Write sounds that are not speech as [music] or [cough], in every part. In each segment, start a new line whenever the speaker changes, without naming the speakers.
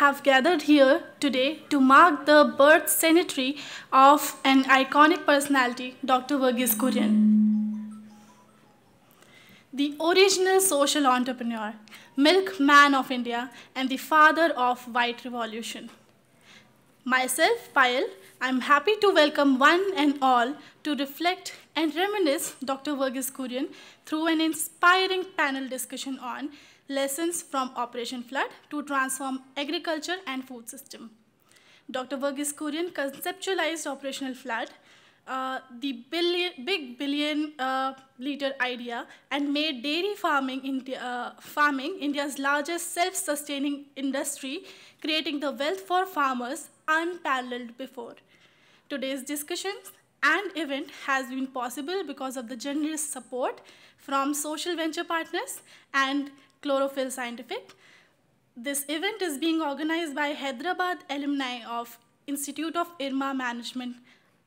have gathered here today to mark the birth centenary of an iconic personality, Dr. Verghese Kurian. The original social entrepreneur, milkman of India, and the father of white revolution. Myself, Payal, I'm happy to welcome one and all to reflect and reminisce Dr. Verghese Kurian through an inspiring panel discussion on lessons from Operation Flood to transform agriculture and food system. Dr. Verghese Kurian conceptualized operational flood, uh, the billion, big billion uh, liter idea, and made dairy farming, India, uh, farming India's largest self-sustaining industry, creating the wealth for farmers unparalleled before. Today's discussions and event has been possible because of the generous support from social venture partners and Chlorophyll Scientific. This event is being organized by Hyderabad alumni of Institute of IRMA Management,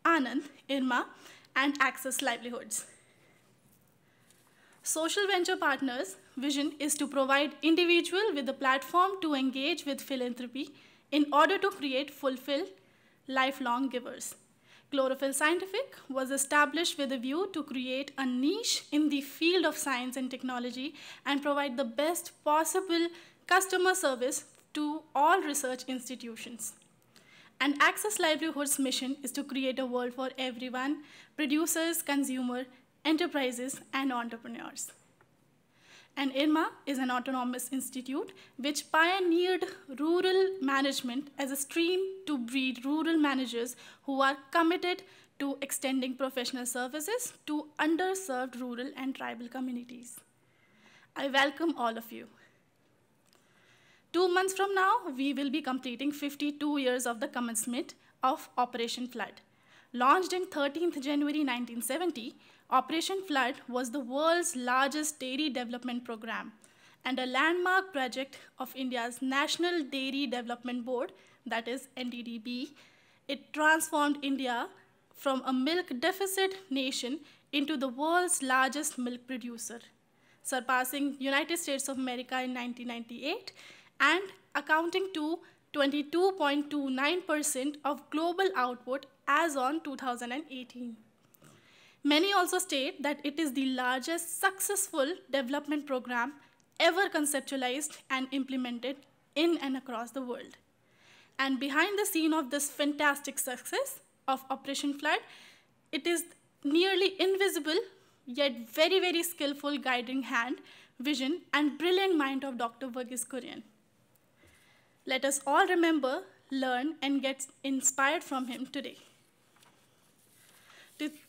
Anand, IRMA, and Access Livelihoods. Social venture partners' vision is to provide individual with a platform to engage with philanthropy in order to create fulfilled lifelong givers. Chlorophyll Scientific was established with a view to create a niche in the field of science and technology and provide the best possible customer service to all research institutions. And Access Livelihood's mission is to create a world for everyone, producers, consumer, enterprises, and entrepreneurs. And IRMA is an autonomous institute which pioneered rural management as a stream to breed rural managers who are committed to extending professional services to underserved rural and tribal communities. I welcome all of you. Two months from now, we will be completing 52 years of the commencement of Operation Flood. Launched in 13th January 1970, Operation Flood was the world's largest dairy development program and a landmark project of India's National Dairy Development Board, that is NDDB. It transformed India from a milk deficit nation into the world's largest milk producer, surpassing United States of America in 1998 and accounting to 22.29% of global output as on 2018. Many also state that it is the largest successful development program ever conceptualized and implemented in and across the world. And behind the scene of this fantastic success of Operation Flood, it is nearly invisible yet very, very skillful guiding hand, vision, and brilliant mind of Dr. Verghese Kurian. Let us all remember, learn, and get inspired from him today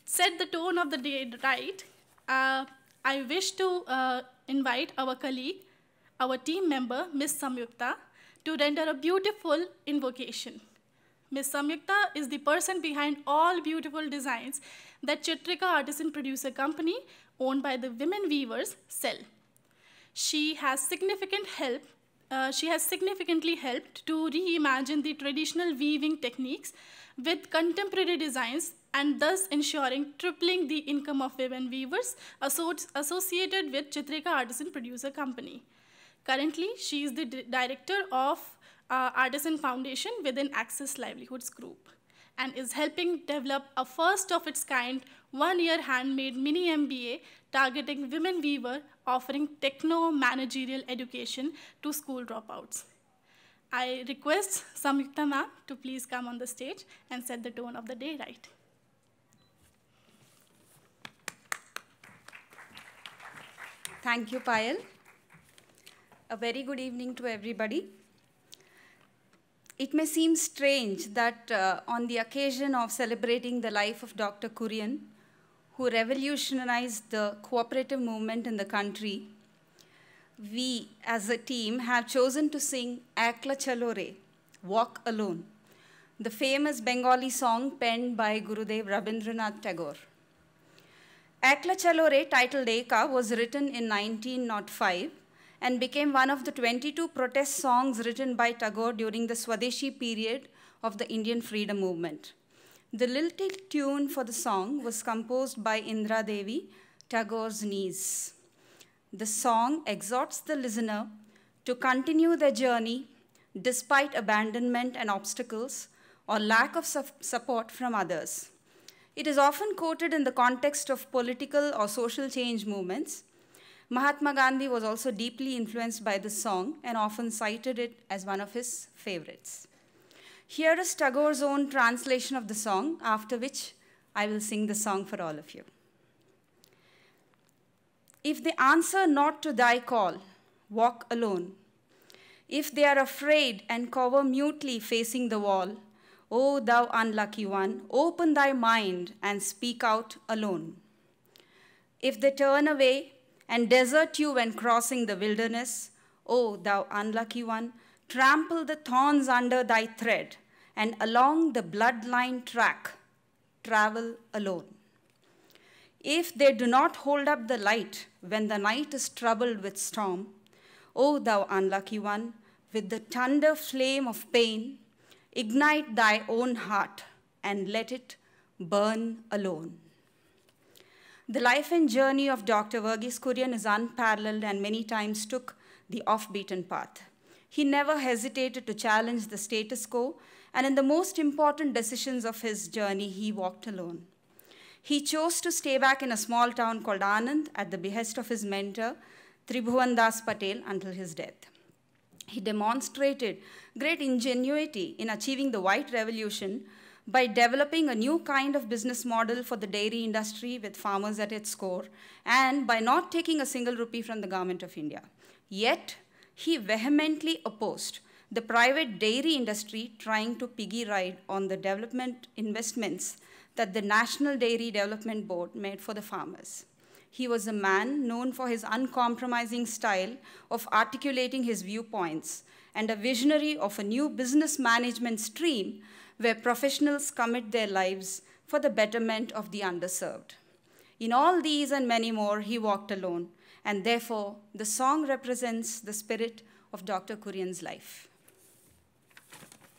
set the tone of the day right, uh, I wish to uh, invite our colleague, our team member, Ms. Samyukta, to render a beautiful invocation. Ms. Samyukta is the person behind all beautiful designs that Chitrika Artisan Producer Company, owned by the women weavers, sell. She has significant help. Uh, she has significantly helped to reimagine the traditional weaving techniques with contemporary designs and thus ensuring tripling the income of women weavers associated with Chitrika Artisan Producer Company. Currently, she is the director of uh, Artisan Foundation within Access Livelihoods Group and is helping develop a first of its kind one year handmade mini MBA targeting women weaver offering techno managerial education to school dropouts. I request Samyukta ma'am to please come on the stage and set the tone of the day right. Thank you, Payal.
A very good evening to everybody. It may seem strange that uh, on the occasion of celebrating the life of Dr. Kurian, who revolutionized the cooperative movement in the country, we as a team have chosen to sing Akla Chalore, Walk Alone, the famous Bengali song penned by Gurudev Rabindranath Tagore. Akla Chalore, titled Eka, was written in 1905 and became one of the 22 protest songs written by Tagore during the Swadeshi period of the Indian freedom movement. The lilting tune for the song was composed by Indra Devi, Tagore's niece the song exhorts the listener to continue their journey despite abandonment and obstacles or lack of support from others. It is often quoted in the context of political or social change movements. Mahatma Gandhi was also deeply influenced by the song and often cited it as one of his favorites. Here is Tagore's own translation of the song, after which I will sing the song for all of you. If they answer not to thy call, walk alone. If they are afraid and cower mutely facing the wall, O thou unlucky one, open thy mind and speak out alone. If they turn away and desert you when crossing the wilderness, O thou unlucky one, trample the thorns under thy tread and along the bloodline track, travel alone. If they do not hold up the light when the night is troubled with storm, O thou unlucky one, with the thunder flame of pain, ignite thy own heart and let it burn alone. The life and journey of Dr. Verghese Kurian is unparalleled and many times took the off-beaten path. He never hesitated to challenge the status quo, and in the most important decisions of his journey, he walked alone. He chose to stay back in a small town called Anand at the behest of his mentor, Tribhuvan Das Patel, until his death. He demonstrated great ingenuity in achieving the White Revolution by developing a new kind of business model for the dairy industry with farmers at its core, and by not taking a single rupee from the government of India. Yet, he vehemently opposed the private dairy industry trying to piggy ride on the development investments that the National Dairy Development Board made for the farmers. He was a man known for his uncompromising style of articulating his viewpoints and a visionary of a new business management stream where professionals commit their lives for the betterment of the underserved. In all these and many more, he walked alone, and therefore the song represents the spirit of Dr. Kurian's life.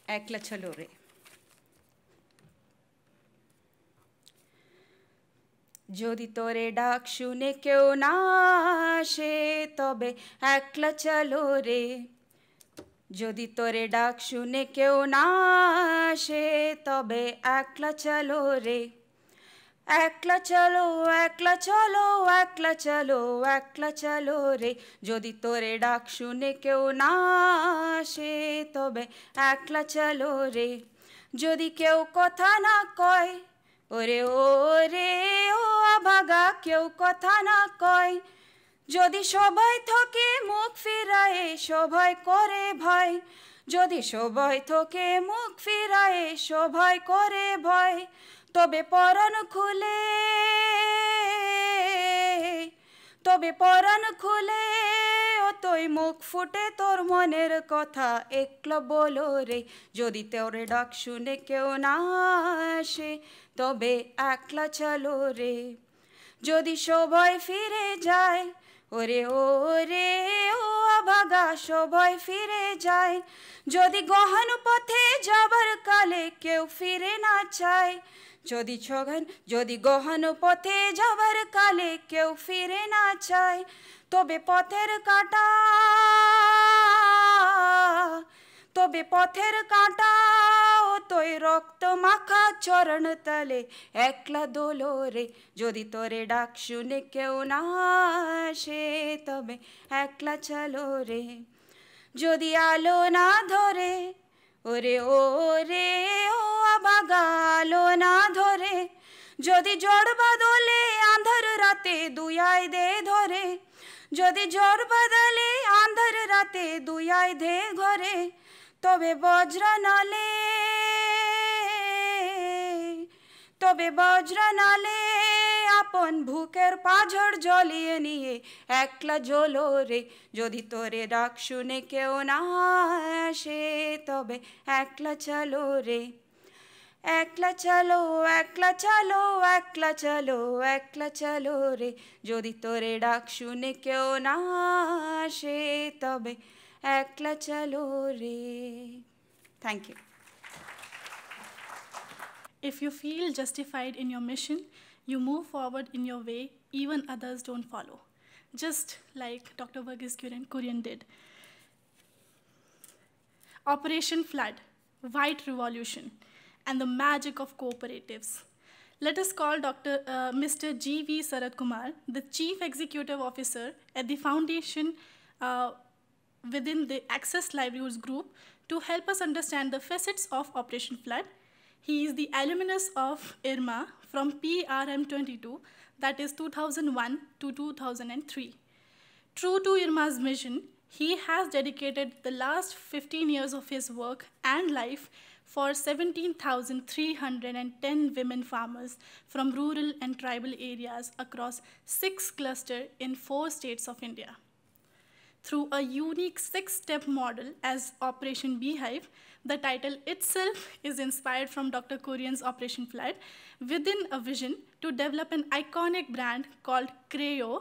Ekla Chalore. যদি তোরে ডাক শুনে কেউ না আসে তবে একলা চলো রে যদি তোরে ডাক শুনে কেউ না আসে তবে একলা চলো রে একলা চলো একলা চলো একলা চলো একলা চলো রে যদি তোরে ডাক শুনে কেউ না আসে তবে একলা চলো রে যদি কেউ কথা না কয় ওরে ওরে ও আভাগা কেউ কথা না কয় যদি সবাই থকে মুখ ফিরায় সবাই করে ভয় যদি সবাই থকে মুখ ফিরায় সবাই করে ভয় তবে পরন খুলে তবে পরণ খুলে ও তুই মুখ ফুটে তোর মনের কথা একলা বলো রে যদি তোর ডাক শুনে কেউ না আসে তবে একলা চলো রে যদি সবয় ফিরে যায় ওরে ও রে ও অভাগা সবয় ফিরে যায় যদি গহন পথে যাবার কালে কেউ ফিরে না চায় যদি ছগন যদি গহন পথে যাবার কালে কেউ ফিরে না চায় তবে পথের কাটা তবে পথের কাঁটাও তোই রক্ত মাখা চরণ তলে একলা দোলরে যদি তোরে ডাক শুনে কেউ না আসে তবে একলা চলো রে যদি আলো না ধরে ওরে ও রে ও আলো না ধরে যদি জড় বদলে আন্ধার রাতে দুয়াই দে ধরে যদি জড় বদলে আন্ধার রাতে দুয়াই দে ঘরে তবে বজ্র নলে তবে বজ্র নলে আপন ভুকের পাঝর জ্বলিয়ে নিয়ে একলা জ্বলো রে যদি তোরে ডাক শুনে কেউ না আসে তবে একলা চলো রে একলা চলো একলা চলো একলা চলো একলা চলো রে যদি তোরে ডাক শুনে কেউ না আসে তবে
Eklachalore. thank you if you feel justified in your mission you move forward in your way even others don't follow just like dr verghese kurian did operation flood white revolution and the magic of cooperatives let us call Dr. Uh, Mr. G.V. Sarat Kumar, the Chief Executive Officer at the Foundation uh, within the Access Livelihoods Group to help us understand the facets of Operation Flood. He is the alumnus of IRMA from PRM22, that is 2001 to 2003. True to IRMA's mission, he has dedicated the last 15 years of his work and life for 17,310 women farmers from rural and tribal areas across six clusters in four states of India through a unique six-step model as Operation Beehive. The title itself is inspired from Dr. Korean's Operation Flood within a vision to develop an iconic brand called Creo,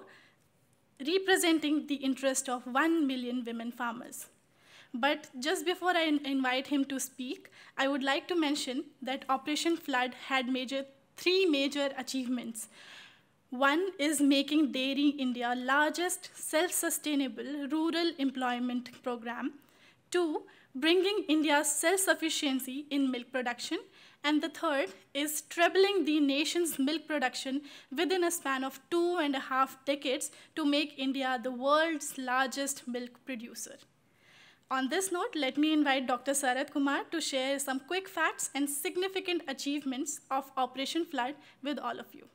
representing the interest of 1 million women farmers. But just before I invite him to speak, I would like to mention that Operation Flood had major, three major achievements. One is making Dairy India largest self-sustainable rural employment program. Two, bringing India's self-sufficiency in milk production. And the third is trebling the nation's milk production within a span of two and a half decades to make India the world's largest milk producer. On this note, let me invite Dr. Sarath Kumar to share some quick facts and significant achievements of Operation Flood with all of you.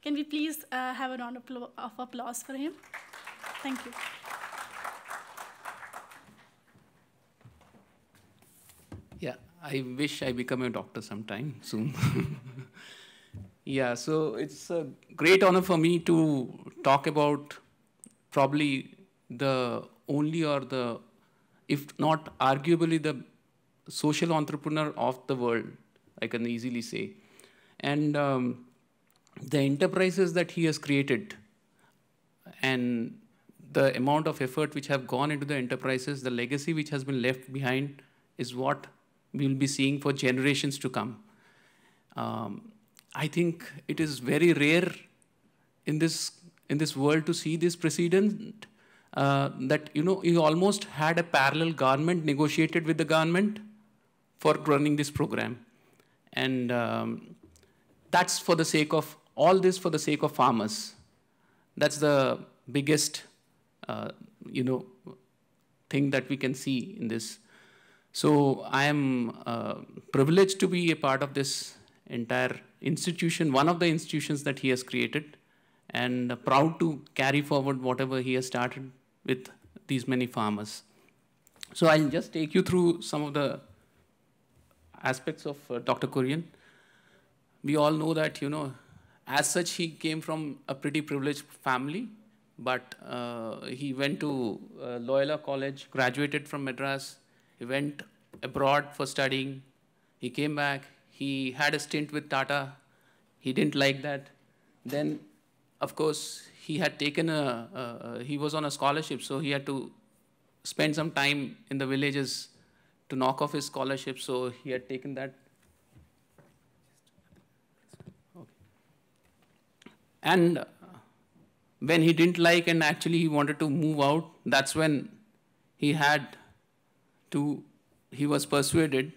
Can we please uh, have a round of applause for him? Thank you.
Yeah, I wish I become a doctor sometime soon. [laughs] yeah, so it's a great honor for me to talk about probably the only or the, if not arguably the social entrepreneur of the world, I can easily say. And um, the enterprises that he has created and the amount of effort which have gone into the enterprises, the legacy which has been left behind is what we will be seeing for generations to come. Um, I think it is very rare in this in this world to see this precedent uh, that you know you almost had a parallel government negotiated with the government for running this program, and um, that's for the sake of all this for the sake of farmers. That's the biggest, uh, you know, thing that we can see in this. So I am uh, privileged to be a part of this entire institution, one of the institutions that he has created, and proud to carry forward whatever he has started with these many farmers. So I'll just take you through some of the aspects of uh, Dr. Kurian. We all know that, you know, as such, he came from a pretty privileged family, but uh, he went to uh, Loyola College, graduated from Madras, he went abroad for studying, he came back, he had a stint with Tata, he didn't like that. Then, of course, he had taken a, uh, he was on a scholarship, so he had to spend some time in the villages to knock off his scholarship, so he had taken that And when he didn't like and actually he wanted to move out, that's when he had to, he was persuaded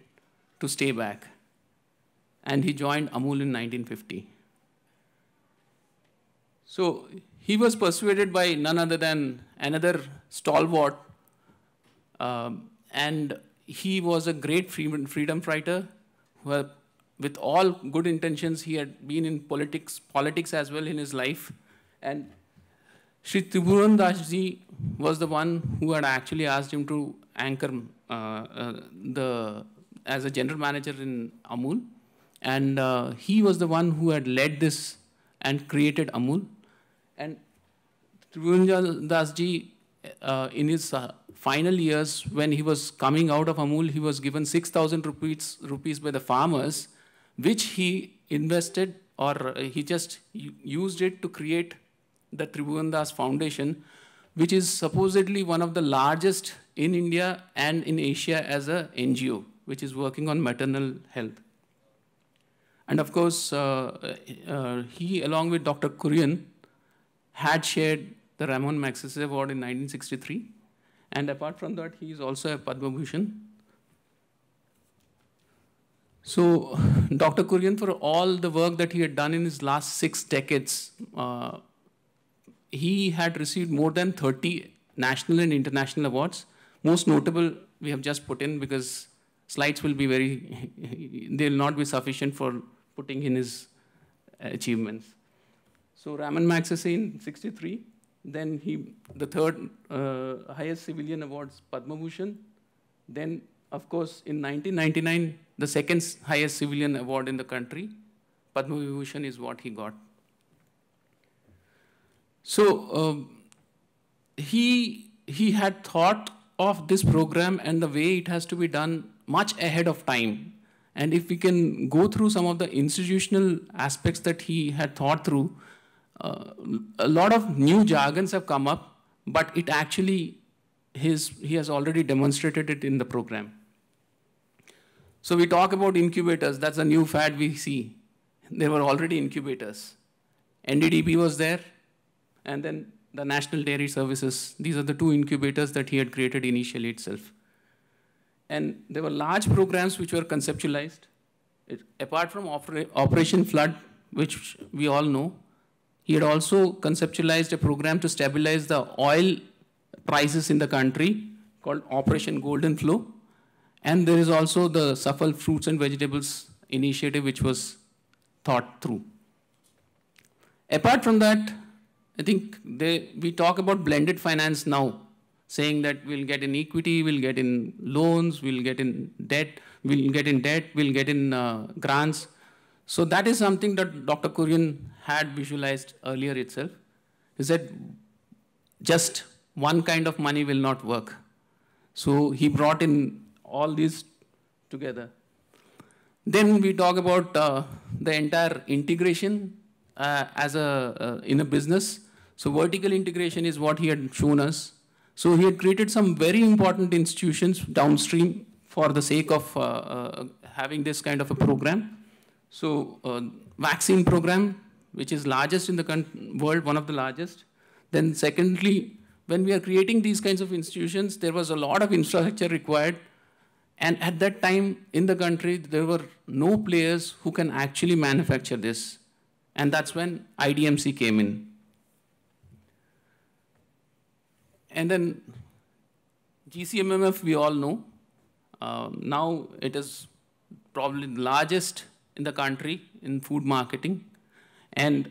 to stay back. And he joined Amul in 1950. So he was persuaded by none other than another stalwart, um, and he was a great freedom, freedom fighter who, with all good intentions, he had been in politics, politics as well in his life. And Sri Tiburan Dasji was the one who had actually asked him to anchor uh, uh, the as a general manager in Amul. And uh, he was the one who had led this and created Amul. And Tribhuvan Dasji, uh, in his uh, final years, when he was coming out of Amul, he was given 6,000 rupees, rupees by the farmers which he invested or uh, he just used it to create the Tribhuvandas Foundation, which is supposedly one of the largest in India and in Asia as a NGO, which is working on maternal health. And of course, uh, uh, he, along with Dr. Kurian, had shared the Ramon Magsaysay Award in 1963. And apart from that, he is also a Padma Bhushan so [laughs] Dr. Kurian, for all the work that he had done in his last six decades, uh, he had received more than 30 national and international awards. Most notable we have just put in because slides will be very, [laughs] they will not be sufficient for putting in his achievements. So Raman Magsaysay 63, then he, the third uh, highest civilian awards, Padma Bhushan, then of course, in 1999, the second highest civilian award in the country, Padma Vibhushan is what he got. So um, he, he had thought of this program and the way it has to be done much ahead of time. And if we can go through some of the institutional aspects that he had thought through, uh, a lot of new jargons have come up, but it actually, his, he has already demonstrated it in the program. So we talk about incubators. That's a new fad we see. There were already incubators. NDDB was there, and then the National Dairy Services. These are the two incubators that he had created initially itself. And there were large programs which were conceptualized. It, apart from Operation Flood, which we all know, he had also conceptualized a program to stabilize the oil prices in the country called Operation Golden Flow. And there is also the Safal Fruits and Vegetables initiative, which was thought through. Apart from that, I think they, we talk about blended finance now, saying that we'll get in equity, we'll get in loans, we'll get in debt, we'll get in debt, we'll get in uh, grants. So that is something that Dr. Kurian had visualized earlier itself. He said, just one kind of money will not work. So he brought in all these together. Then we talk about uh, the entire integration uh, as a uh, in a business. So vertical integration is what he had shown us. So he had created some very important institutions downstream for the sake of uh, uh, having this kind of a program. So uh, vaccine program, which is largest in the world, one of the largest. Then secondly, when we are creating these kinds of institutions, there was a lot of infrastructure required and at that time in the country, there were no players who can actually manufacture this. And that's when IDMC came in. And then GCMMF, we all know. Uh, now it is probably the largest in the country in food marketing. And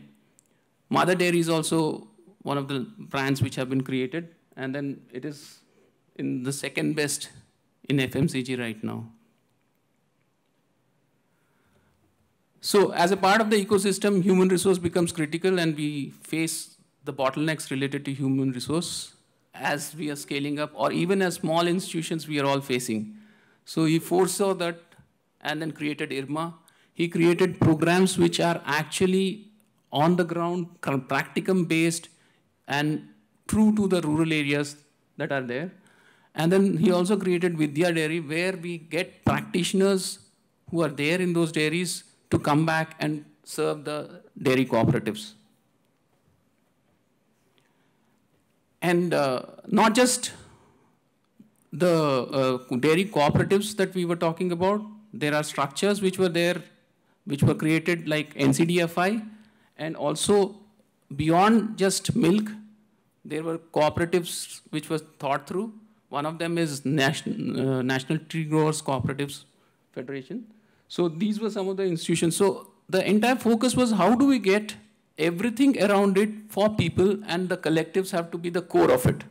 Mother Dairy is also one of the brands which have been created. And then it is in the second best in FMCG right now. So as a part of the ecosystem, human resource becomes critical and we face the bottlenecks related to human resource as we are scaling up or even as small institutions we are all facing. So he foresaw that and then created IRMA. He created programs which are actually on the ground, practicum based and true to the rural areas that are there. And then he also created Vidya Dairy, where we get practitioners who are there in those dairies to come back and serve the dairy cooperatives. And uh, not just the uh, dairy cooperatives that we were talking about, there are structures which were there, which were created like NCDFI, and also beyond just milk, there were cooperatives which were thought through one of them is National, uh, National Tree Growers Cooperatives Federation. So these were some of the institutions. So the entire focus was how do we get everything around it for people and the collectives have to be the core of it.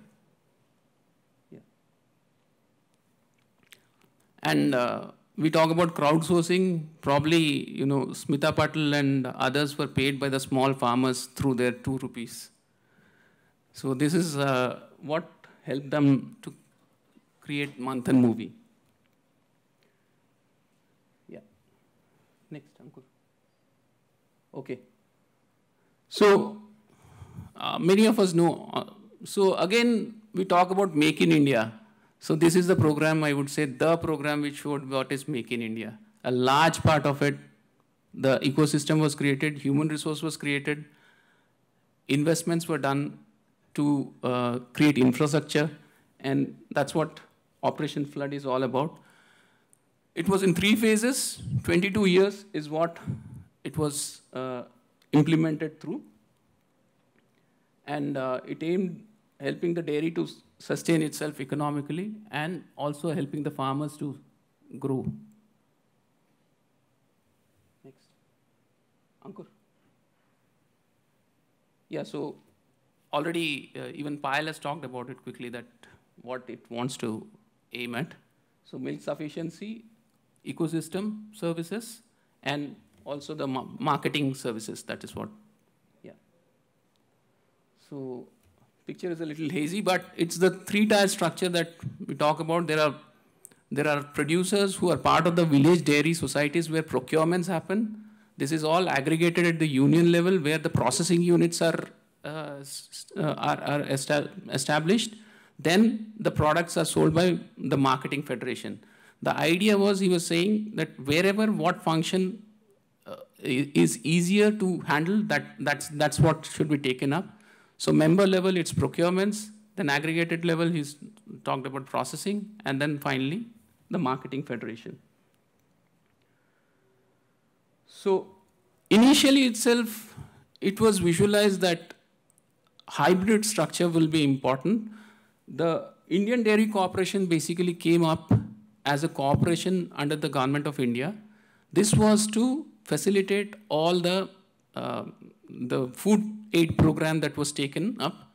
Yeah. And uh, we talk about crowdsourcing, probably, you know, Smita Patel and others were paid by the small farmers through their two rupees. So this is uh, what helped them to create Manthan movie. Yeah. Next, Ankur. Okay. So uh, many of us know. Uh, so again, we talk about Make in India. So this is the program, I would say, the program which showed what is Make in India. A large part of it, the ecosystem was created, human resource was created, investments were done to uh, create infrastructure, and that's what Operation Flood is all about. It was in three phases. 22 years is what it was uh, implemented through. And uh, it aimed helping the dairy to sustain itself economically and also helping the farmers to grow. Next. Ankur. Yeah, so already uh, even Payal has talked about it quickly that what it wants to at. So milk sufficiency, ecosystem services, and also the ma marketing services, that is what, yeah. So picture is a little hazy, but it's the three-tier structure that we talk about. There are, there are producers who are part of the village dairy societies where procurements happen. This is all aggregated at the union level where the processing units are, uh, uh are, are established then the products are sold by the marketing federation. The idea was he was saying that wherever what function uh, is easier to handle, that, that's, that's what should be taken up. So member level, it's procurements. Then aggregated level, he's talked about processing. And then finally, the marketing federation. So initially itself, it was visualized that hybrid structure will be important the Indian Dairy Corporation basically came up as a corporation under the government of India. This was to facilitate all the, uh, the food aid program that was taken up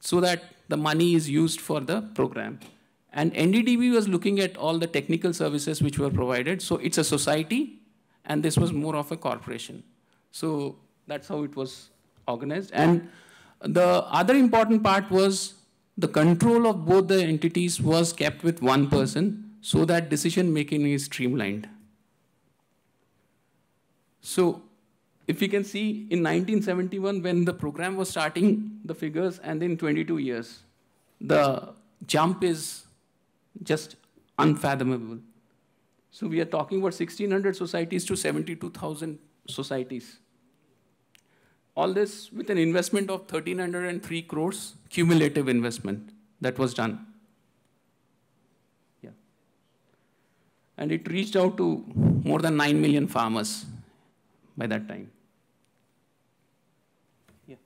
so that the money is used for the program. And NDDB was looking at all the technical services which were provided. So it's a society, and this was more of a corporation. So that's how it was organized. And the other important part was the control of both the entities was kept with one person so that decision making is streamlined. So if you can see in 1971 when the program was starting the figures and in 22 years, the jump is just unfathomable. So we are talking about 1600 societies to 72,000 societies. All this with an investment of 1303 crores cumulative investment that was done. Yeah. And it reached out to more than 9 million farmers by that time. Yeah.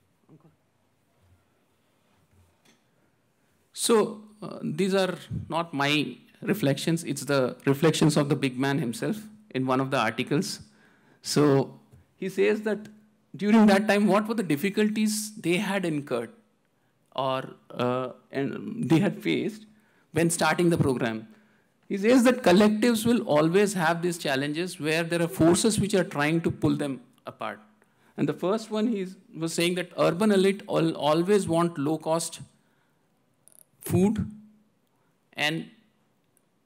So uh, these are not my reflections, it's the reflections of the big man himself in one of the articles. So he says that during that time, what were the difficulties they had incurred or uh, and they had faced when starting the program. He says that collectives will always have these challenges where there are forces which are trying to pull them apart. And the first one he was saying that urban elite all, always want low cost food and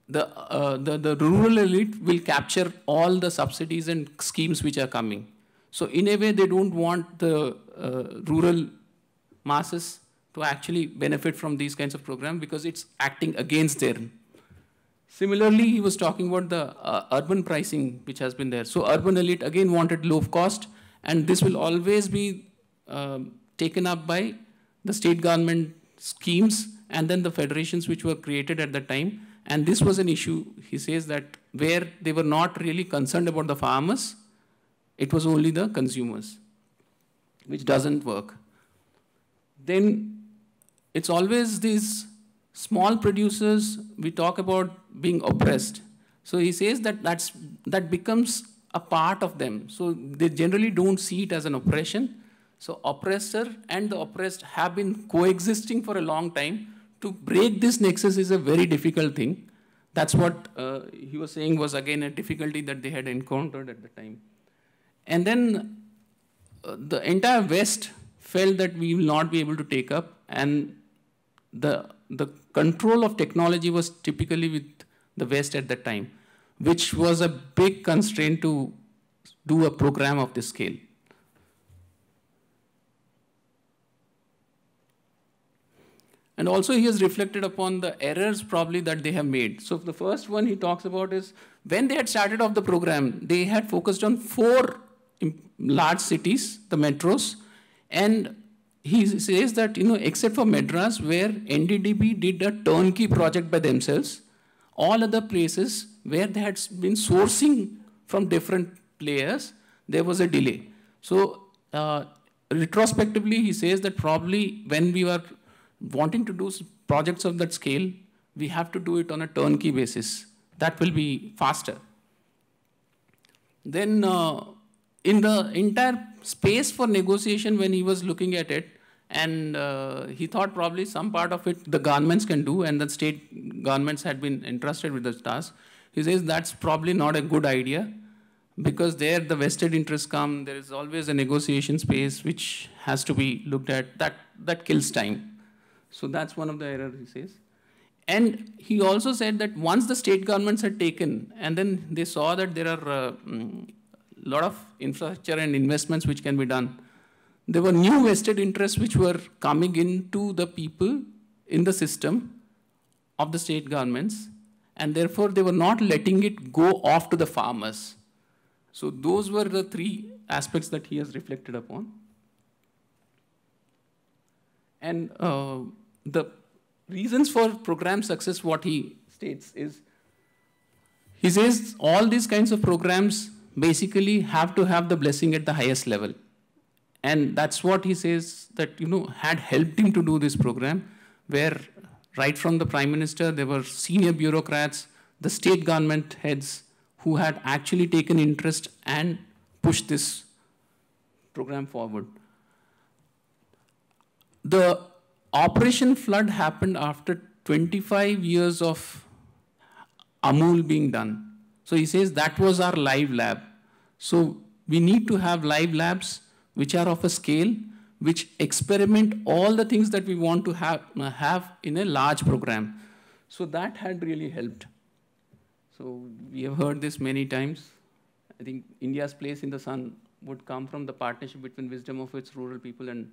the, uh, the, the rural elite will capture all the subsidies and schemes which are coming. So in a way, they don't want the uh, rural masses to actually benefit from these kinds of programs because it's acting against them. Similarly, he was talking about the uh, urban pricing which has been there. So urban elite again wanted low cost and this will always be um, taken up by the state government schemes and then the federations which were created at the time. And this was an issue, he says, that where they were not really concerned about the farmers, it was only the consumers, which doesn't work. Then it's always these small producers we talk about being oppressed. So he says that that's, that becomes a part of them. So they generally don't see it as an oppression. So oppressor and the oppressed have been coexisting for a long time. To break this nexus is a very difficult thing. That's what uh, he was saying was again a difficulty that they had encountered at the time. And then uh, the entire West felt that we will not be able to take up and the, the control of technology was typically with the West at that time, which was a big constraint to do a program of this scale. And also he has reflected upon the errors probably that they have made. So the first one he talks about is when they had started off the program, they had focused on four large cities, the metros, and he says that, you know, except for Madras, where NDDB did a turnkey project by themselves, all other places where they had been sourcing from different players, there was a delay. So uh, retrospectively, he says that probably when we were wanting to do projects of that scale, we have to do it on a turnkey basis. That will be faster. Then uh, in the entire space for negotiation when he was looking at it, and uh, he thought probably some part of it the governments can do, and the state governments had been entrusted with the task. He says that's probably not a good idea because there the vested interests come. There is always a negotiation space which has to be looked at. That, that kills time. So that's one of the errors he says. And he also said that once the state governments had taken, and then they saw that there are a uh, mm, lot of infrastructure and investments which can be done, there were new vested interests which were coming into the people in the system of the state governments, and therefore they were not letting it go off to the farmers. So those were the three aspects that he has reflected upon. And uh, the reasons for program success, what he states is, he says all these kinds of programs basically have to have the blessing at the highest level. And that's what he says that, you know, had helped him to do this program, where right from the prime minister, there were senior bureaucrats, the state government heads who had actually taken interest and pushed this program forward. The Operation Flood happened after 25 years of Amul being done. So he says that was our live lab. So we need to have live labs which are of a scale which experiment all the things that we want to have, uh, have in a large program. So that had really helped. So we have heard this many times. I think India's place in the sun would come from the partnership between wisdom of its rural people and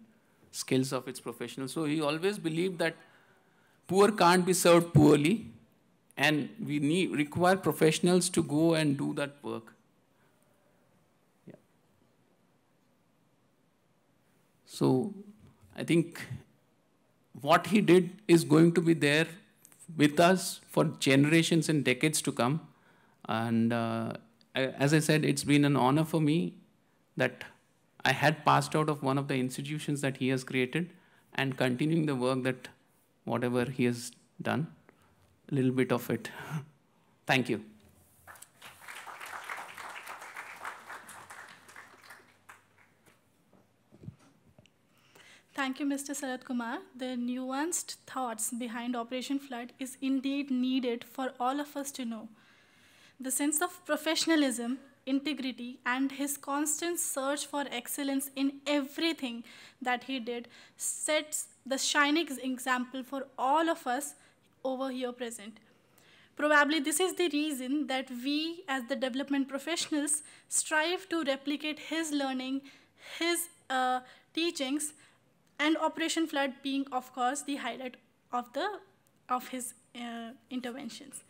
skills of its professionals. So he always believed that poor can't be served poorly, and we need, require professionals to go and do that work. So I think what he did is going to be there with us for generations and decades to come. And uh, as I said, it's been an honor for me that I had passed out of one of the institutions that he has created and continuing the work that whatever he has done, a little bit of it. [laughs] Thank you.
Thank you, Mr. Sarad Kumar. The nuanced thoughts behind Operation Flood is indeed needed for all of us to know. The sense of professionalism, integrity, and his constant search for excellence in everything that he did sets the shining example for all of us over here present. Probably this is the reason that we, as the development professionals, strive to replicate his learning, his uh, teachings, and Operation Flood being, of course, the highlight of, the, of his uh, interventions.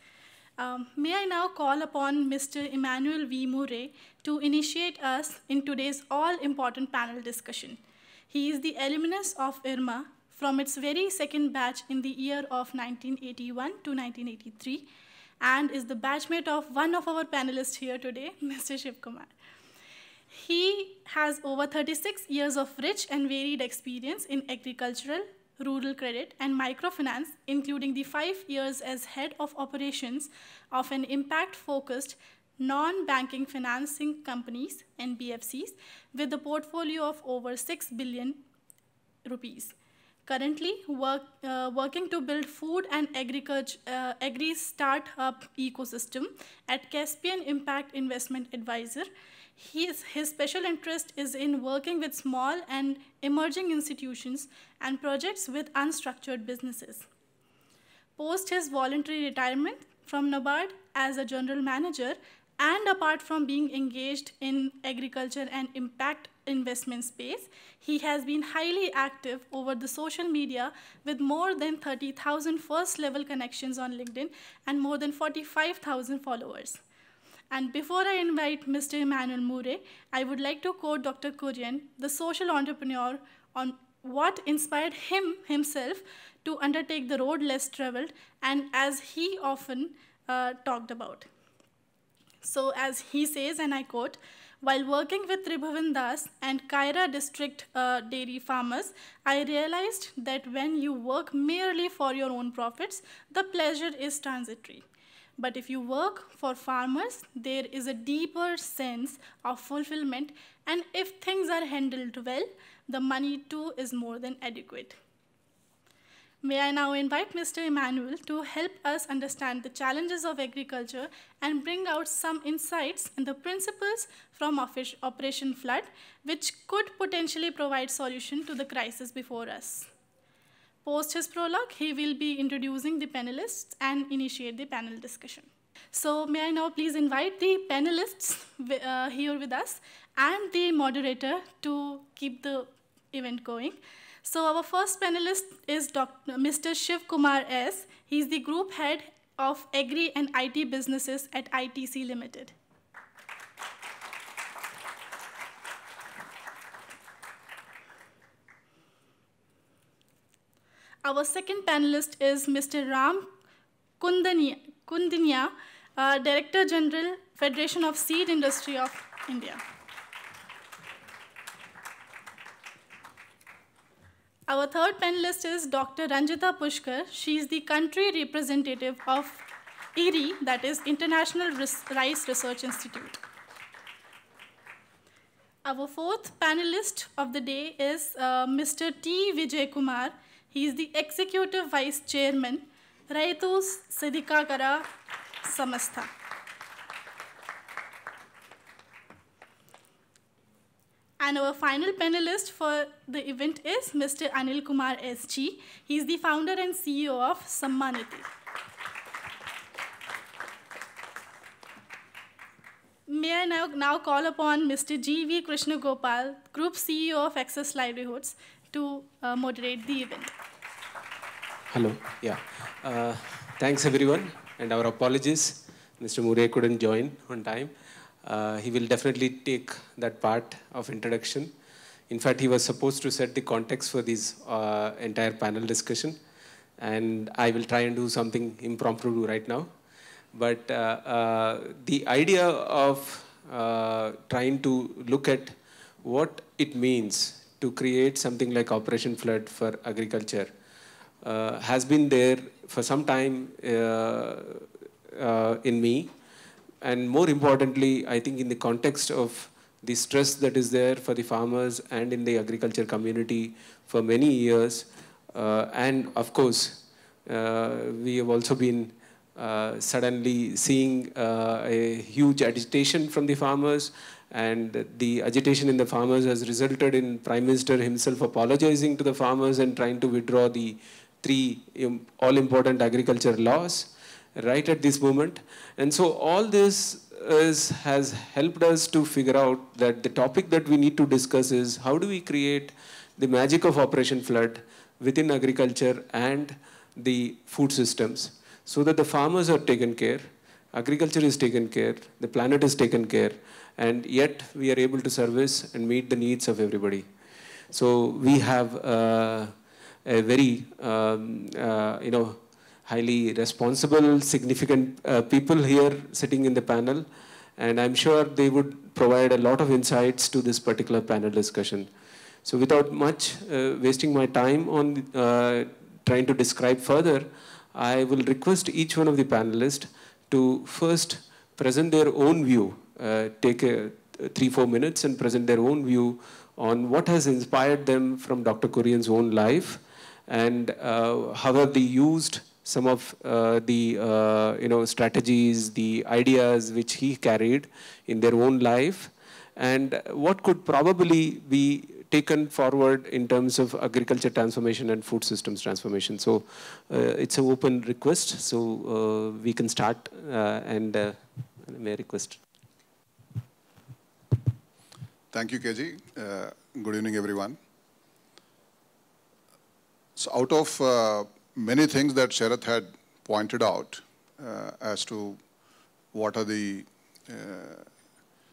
Um, may I now call upon Mr. Emmanuel V. Murray to initiate us in today's all-important panel discussion. He is the alumnus of IRMA from its very second batch in the year of 1981 to 1983 and is the batchmate of one of our panelists here today, [laughs] Mr. Shiv Kumar. He has over 36 years of rich and varied experience in agricultural, rural credit, and microfinance, including the five years as head of operations of an impact-focused non-banking financing companies, NBFCs, with a portfolio of over 6 billion rupees. Currently work, uh, working to build food and agriculture, uh, agri startup ecosystem at Caspian Impact Investment Advisor, his, his special interest is in working with small and emerging institutions and projects with unstructured businesses. Post his voluntary retirement from NABARD as a general manager, and apart from being engaged in agriculture and impact investment space, he has been highly active over the social media with more than 30,000 first level connections on LinkedIn and more than 45,000 followers. And before I invite Mr. Emmanuel Mure, I would like to quote Dr. Kurian, the social entrepreneur, on what inspired him himself to undertake the road less traveled and as he often uh, talked about. So as he says, and I quote, while working with Ribhavan Das and Kaira district uh, dairy farmers, I realized that when you work merely for your own profits, the pleasure is transitory. But if you work for farmers, there is a deeper sense of fulfillment. And if things are handled well, the money too is more than adequate. May I now invite Mr. Emmanuel to help us understand the challenges of agriculture and bring out some insights and the principles from Operation Flood, which could potentially provide solution to the crisis before us. Post his prologue, he will be introducing the panelists and initiate the panel discussion. So may I now please invite the panelists uh, here with us and the moderator to keep the event going. So our first panelist is Dr. Mr. Shiv Kumar S. He's the group head of Agri and IT businesses at ITC Limited. Our second panelist is Mr. Ram Kundania, uh, Director General, Federation of Seed Industry of India. Our third panelist is Dr. Ranjita Pushkar. She is the country representative of IRI, that is International Rice Research Institute. Our fourth panelist of the day is uh, Mr. T. Vijay Kumar. He is the Executive Vice Chairman, Raitus Siddhikakara Samastha. And our final panelist for the event is Mr. Anil Kumar SG. He is the founder and CEO of Sammaniti. May I now, now call upon Mr. G.V. Krishna Gopal, Group CEO of Access Livelihoods, to uh, moderate the event.
Hello. Yeah. Uh, thanks, everyone, and our apologies. Mr. Murray couldn't join on time. Uh, he will definitely take that part of introduction. In fact, he was supposed to set the context for this uh, entire panel discussion, and I will try and do something impromptu right now. But uh, uh, the idea of uh, trying to look at what it means to create something like Operation Flood for agriculture uh, has been there for some time uh, uh, in me. And more importantly, I think in the context of the stress that is there for the farmers and in the agriculture community for many years. Uh, and of course, uh, we have also been uh, suddenly seeing a huge agitation from the farmers and the agitation in the farmers has resulted in Prime Minister himself apologizing to the farmers and trying to withdraw the three all important agriculture laws right at this moment. And so all this is, has helped us to figure out that the topic that we need to discuss is how do we create the magic of Operation Flood within agriculture and the food systems so that the farmers are taken care, agriculture is taken care, the planet is taken care, and yet we are able to service and meet the needs of everybody. So we have uh, a very, um, uh, you know, highly responsible, significant uh, people here sitting in the panel. And I'm sure they would provide a lot of insights to this particular panel discussion. So without much uh, wasting my time on trying to describe further, I will request each one of the panelists to first present their own view, uh, take a, three, four minutes and present their own view on what has inspired them from Dr. Kurian's own life and uh, how have they used some of uh, the uh, you know strategies, the ideas which he carried in their own life, and what could probably be taken forward in terms of agriculture transformation and food systems transformation. So uh, it's an open request. So uh, we can start, uh, and uh, may I request.
Thank you, KG. good evening, everyone. So out of uh, many things that Sharath had pointed out uh, as to what are the uh,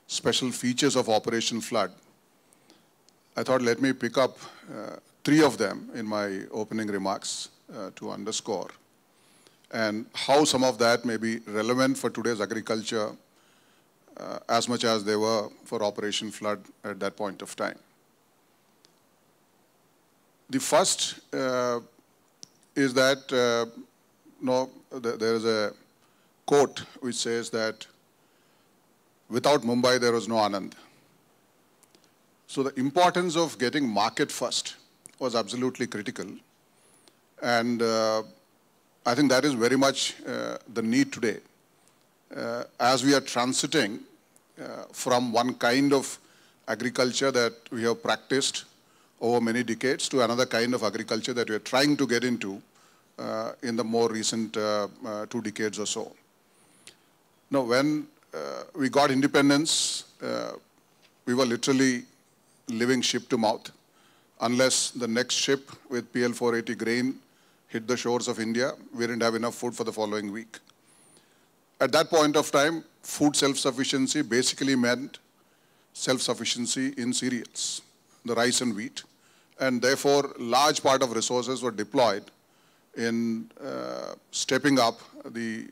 special features of Operation Flood, I thought let me pick up uh, three of them in my opening remarks uh, to underscore and how some of that may be relevant for today's agriculture uh, as much as they were for Operation Flood at that point of time. The first uh, is that uh, no, th there is a quote which says that without Mumbai there was no Anand. So the importance of getting market first was absolutely critical. And uh, I think that is very much uh, the need today. Uh, as we are transiting uh, from one kind of agriculture that we have practiced over many decades to another kind of agriculture that we're trying to get into uh, in the more recent uh, uh, two decades or so. Now, when uh, we got independence, uh, we were literally living ship to mouth, unless the next ship with PL 480 grain hit the shores of India, we didn't have enough food for the following week. At that point of time, food self-sufficiency basically meant self-sufficiency in cereals, the rice and wheat and therefore large part of resources were deployed in uh, stepping up the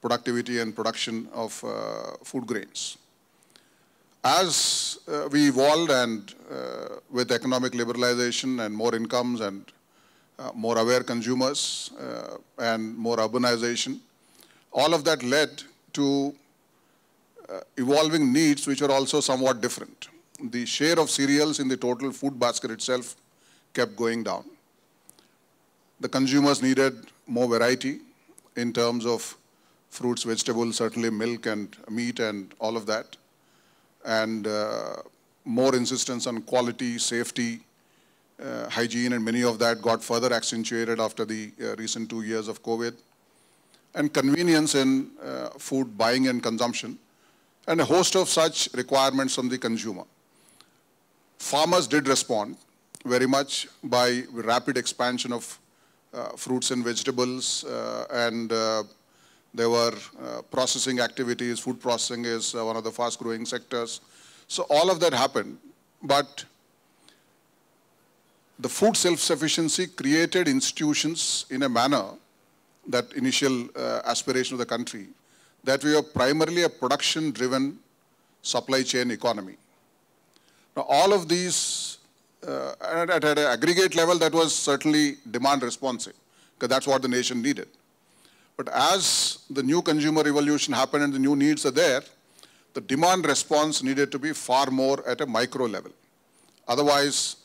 productivity and production of uh, food grains. As uh, we evolved and uh, with economic liberalization and more incomes and uh, more aware consumers uh, and more urbanization, all of that led to evolving needs which are also somewhat different. The share of cereals in the total food basket itself kept going down. The consumers needed more variety in terms of fruits, vegetables, certainly milk and meat and all of that, and uh, more insistence on quality, safety, uh, hygiene, and many of that got further accentuated after the uh, recent two years of COVID, and convenience in uh, food buying and consumption, and a host of such requirements from the consumer. Farmers did respond, very much by rapid expansion of uh, fruits and vegetables uh, and uh, there were uh, processing activities, food processing is one of the fast growing sectors. So all of that happened, but the food self-sufficiency created institutions in a manner that initial aspiration of the country, that we are primarily a production-driven supply chain economy. Now, all of these uh, at, at, an aggregate level, that was certainly demand responsive, because that's what the nation needed. But as the new consumer revolution happened and the new needs are there, the demand response needed to be far more at a micro level. Otherwise,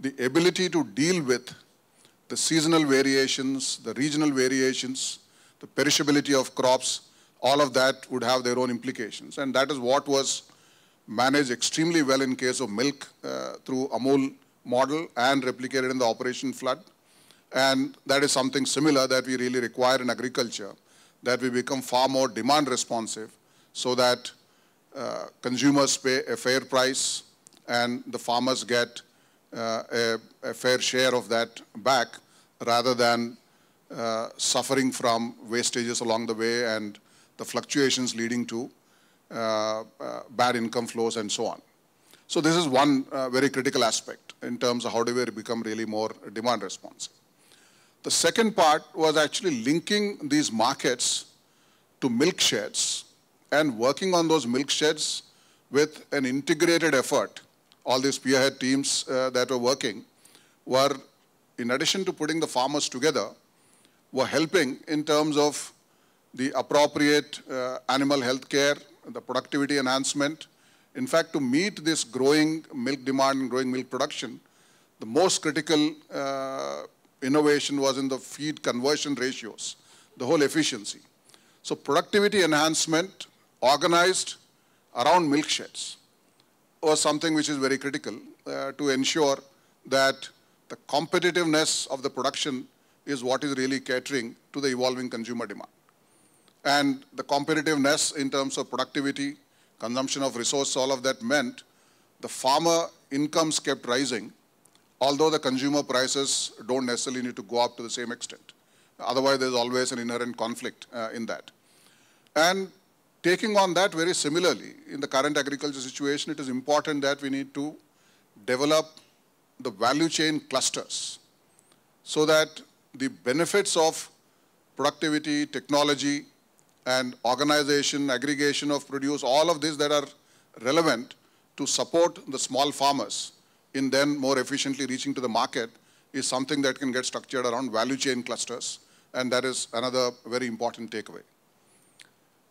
the ability to deal with the seasonal variations, the regional variations, the perishability of crops, all of that would have their own implications. And that is what was managed extremely well in case of milk uh, through Amul model and replicated in the Operation Flood. And that is something similar that we really require in agriculture, that we become far more demand responsive so that uh, consumers pay a fair price and the farmers get uh, a, a, fair share of that back rather than uh, suffering from wastages along the way and the fluctuations leading to uh, uh, bad income flows and so on. So this is one uh, very critical aspect in terms of how do we become really more demand responsive. The second part was actually linking these markets to milksheds and working on those milksheds with an integrated effort. All these spearhead teams uh, that were working were, in addition to putting the farmers together, were helping in terms of the appropriate uh, animal health care, the productivity enhancement, in fact, to meet this growing milk demand and growing milk production, the most critical uh, innovation was in the feed conversion ratios, the whole efficiency. So productivity enhancement organized around milk sheds was something which is very critical uh, to ensure that the competitiveness of the production is what is really catering to the evolving consumer demand. And the competitiveness in terms of productivity, consumption of resource, all of that meant the farmer incomes kept rising, although the consumer prices don't necessarily need to go up to the same extent. Otherwise, there's always an inherent conflict uh, in that. And taking on that very similarly, in the current agriculture situation, it is important that we need to develop the value chain clusters so that the benefits of productivity, technology, and organization, aggregation of produce, all of these that are relevant to support the small farmers in then more efficiently reaching to the market is something that can get structured around value chain clusters. And that is another very important takeaway.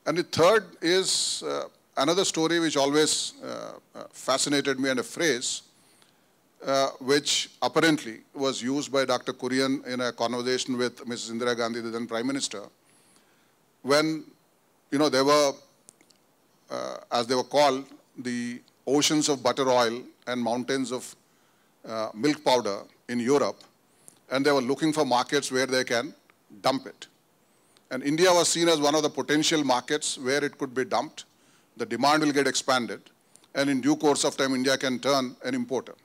And the third is uh, another story which always uh, uh fascinated me and a phrase uh, which apparently was used by Dr. Kurian in a conversation with Mrs. Indira Gandhi, the then Prime Minister, when, you know, there were, uh, as they were called, the oceans of butter oil and mountains of uh, milk powder in Europe, and they were looking for markets where they can dump it. And India was seen as one of the potential markets where it could be dumped. The demand will get expanded, and in due course of time, India can turn an importer.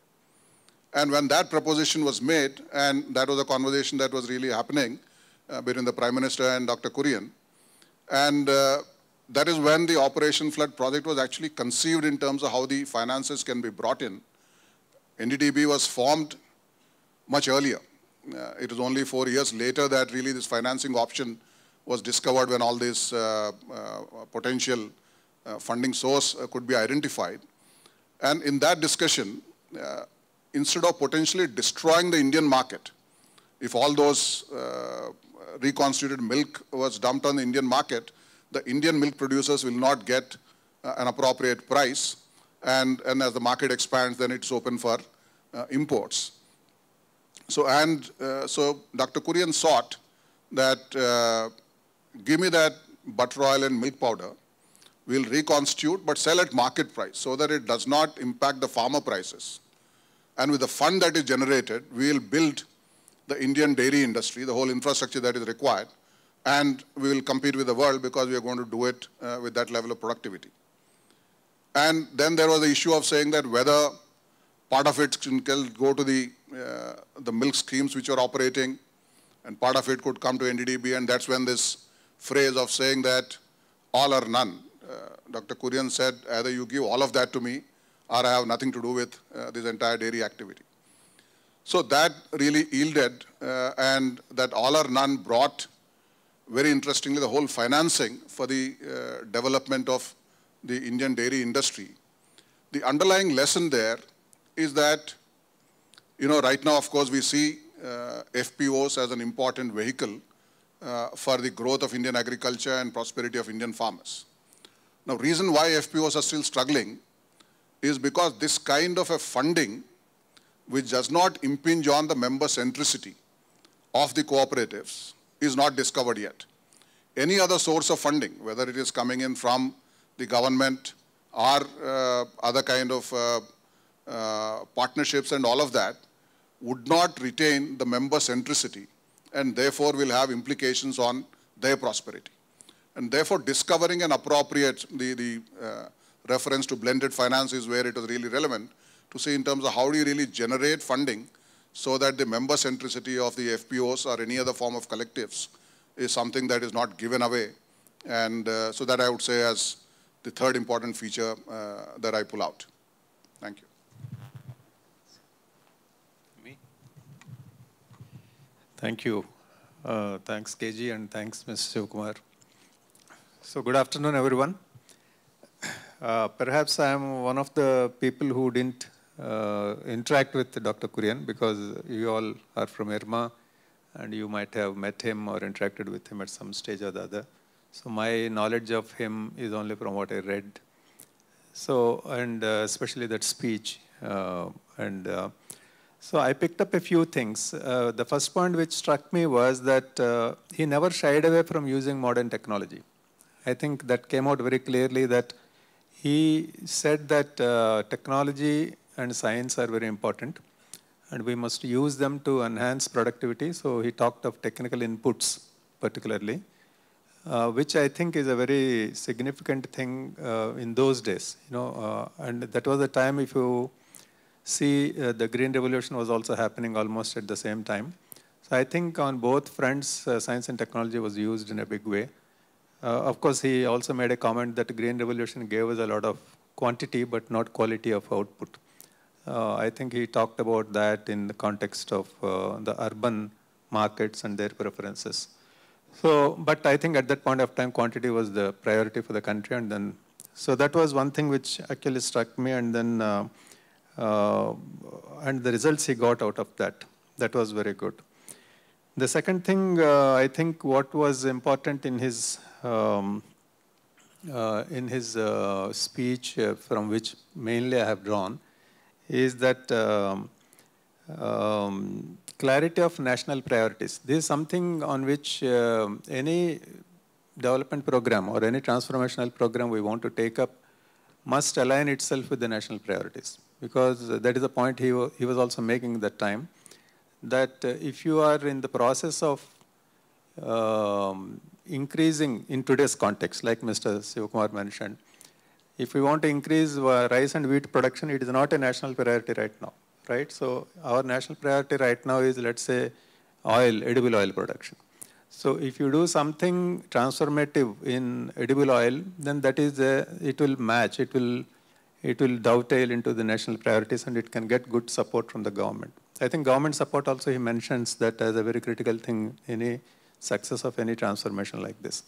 And when that proposition was made, and that was a conversation that was really happening uh, between the Prime Minister and Dr. Kurian, and uh, that is when the Operation Flood project was actually conceived in terms of how the finances can be brought in. NDDB was formed much earlier. Uh, it was only four years later that really this financing option was discovered when all this uh, uh potential uh, funding source uh, could be identified. And in that discussion, instead of potentially destroying the Indian market, if all those reconstituted milk was dumped on the Indian market, the Indian milk producers will not get uh, an appropriate price. And, and as the market expands, then it's open for uh, imports. So, and uh, so Dr. Kurian sought that uh, give me that butter oil and milk powder. We'll reconstitute, but sell at market price so that it does not impact the farmer prices. And with the fund that is generated, we'll build the Indian dairy industry, the whole infrastructure that is required, and we will compete with the world because we are going to do it uh, with that level of productivity. And then there was the issue of saying that whether part of it can go to the, uh, the milk schemes which are operating, and part of it could come to NDDB, and that's when this phrase of saying that all or none. Uh, Dr. Kurian said, either you give all of that to me, or I have nothing to do with uh, this entire dairy activity. So that really yielded, uh, and that all or none brought, very interestingly, the whole financing for the uh, development of the Indian dairy industry. The underlying lesson there is that, you know, right now, of course, we see uh, FPOs as an important vehicle uh, for the growth of Indian agriculture and prosperity of Indian farmers. Now, reason why FPOs are still struggling is because this kind of a funding which does not impinge on the member centricity of the cooperatives is not discovered yet. Any other source of funding, whether it is coming in from the government or uh, other kind of uh, uh, partnerships and all of that, would not retain the member centricity and therefore will have implications on their prosperity. And therefore discovering an appropriate, the, the uh, reference to blended finance is where it is really relevant, to see in terms of how do you really generate funding so that the member centricity of the FPOs or any other form of collectives is something that is not given away. And uh, so that I would say as the third important feature uh, that I pull out. Thank you.
Me? Thank you. Uh, thanks, KG, and thanks, Mr. Shivkumar. So good afternoon, everyone. Uh, perhaps I am one of the people who didn't uh, interact with Dr. Kurian because you all are from IRMA and you might have met him or interacted with him at some stage or the other. So my knowledge of him is only from what I read. So, and uh, especially that speech. Uh, and uh, so I picked up a few things. Uh, the first point which struck me was that uh, he never shied away from using modern technology. I think that came out very clearly that he said that technology and science are very important. And we must use them to enhance productivity. So he talked of technical inputs particularly, uh, which I think is a very significant thing uh, in those days. You know, uh, and that was the time if you see uh, the Green Revolution was also happening almost at the same time. So I think on both fronts, uh, science and technology was used in a big way. Uh, of course, he also made a comment that green revolution gave us a lot of quantity, but not quality of output. Uh, I think he talked about that in the context of uh, the urban markets and their preferences. So, but I think at that point of time, quantity was the priority for the country. And then, so that was one thing which actually struck me. And then, uh, uh and the results he got out of that, that was very good. The second thing, uh, I think what was important in his, um, uh, in his speech from which mainly I have drawn, is that um, um, clarity of national priorities. This is something on which uh, any development program or any transformational program we want to take up must align itself with the national priorities because that is the point he, he was also making at that time that uh, if you are in the process of um, increasing in today's context, like Mr. Sivakumar mentioned, if we want to increase uh, rice and wheat production, it is not a national priority right now, right? So our national priority right now is, let's say, oil, edible oil production. So if you do something transformative in edible oil, then that is, a, uh, it will match, it will, it will dovetail into the national priorities and it can get good support from the government. I think government support also, he mentions that as a very critical thing, any success of any transformation like this.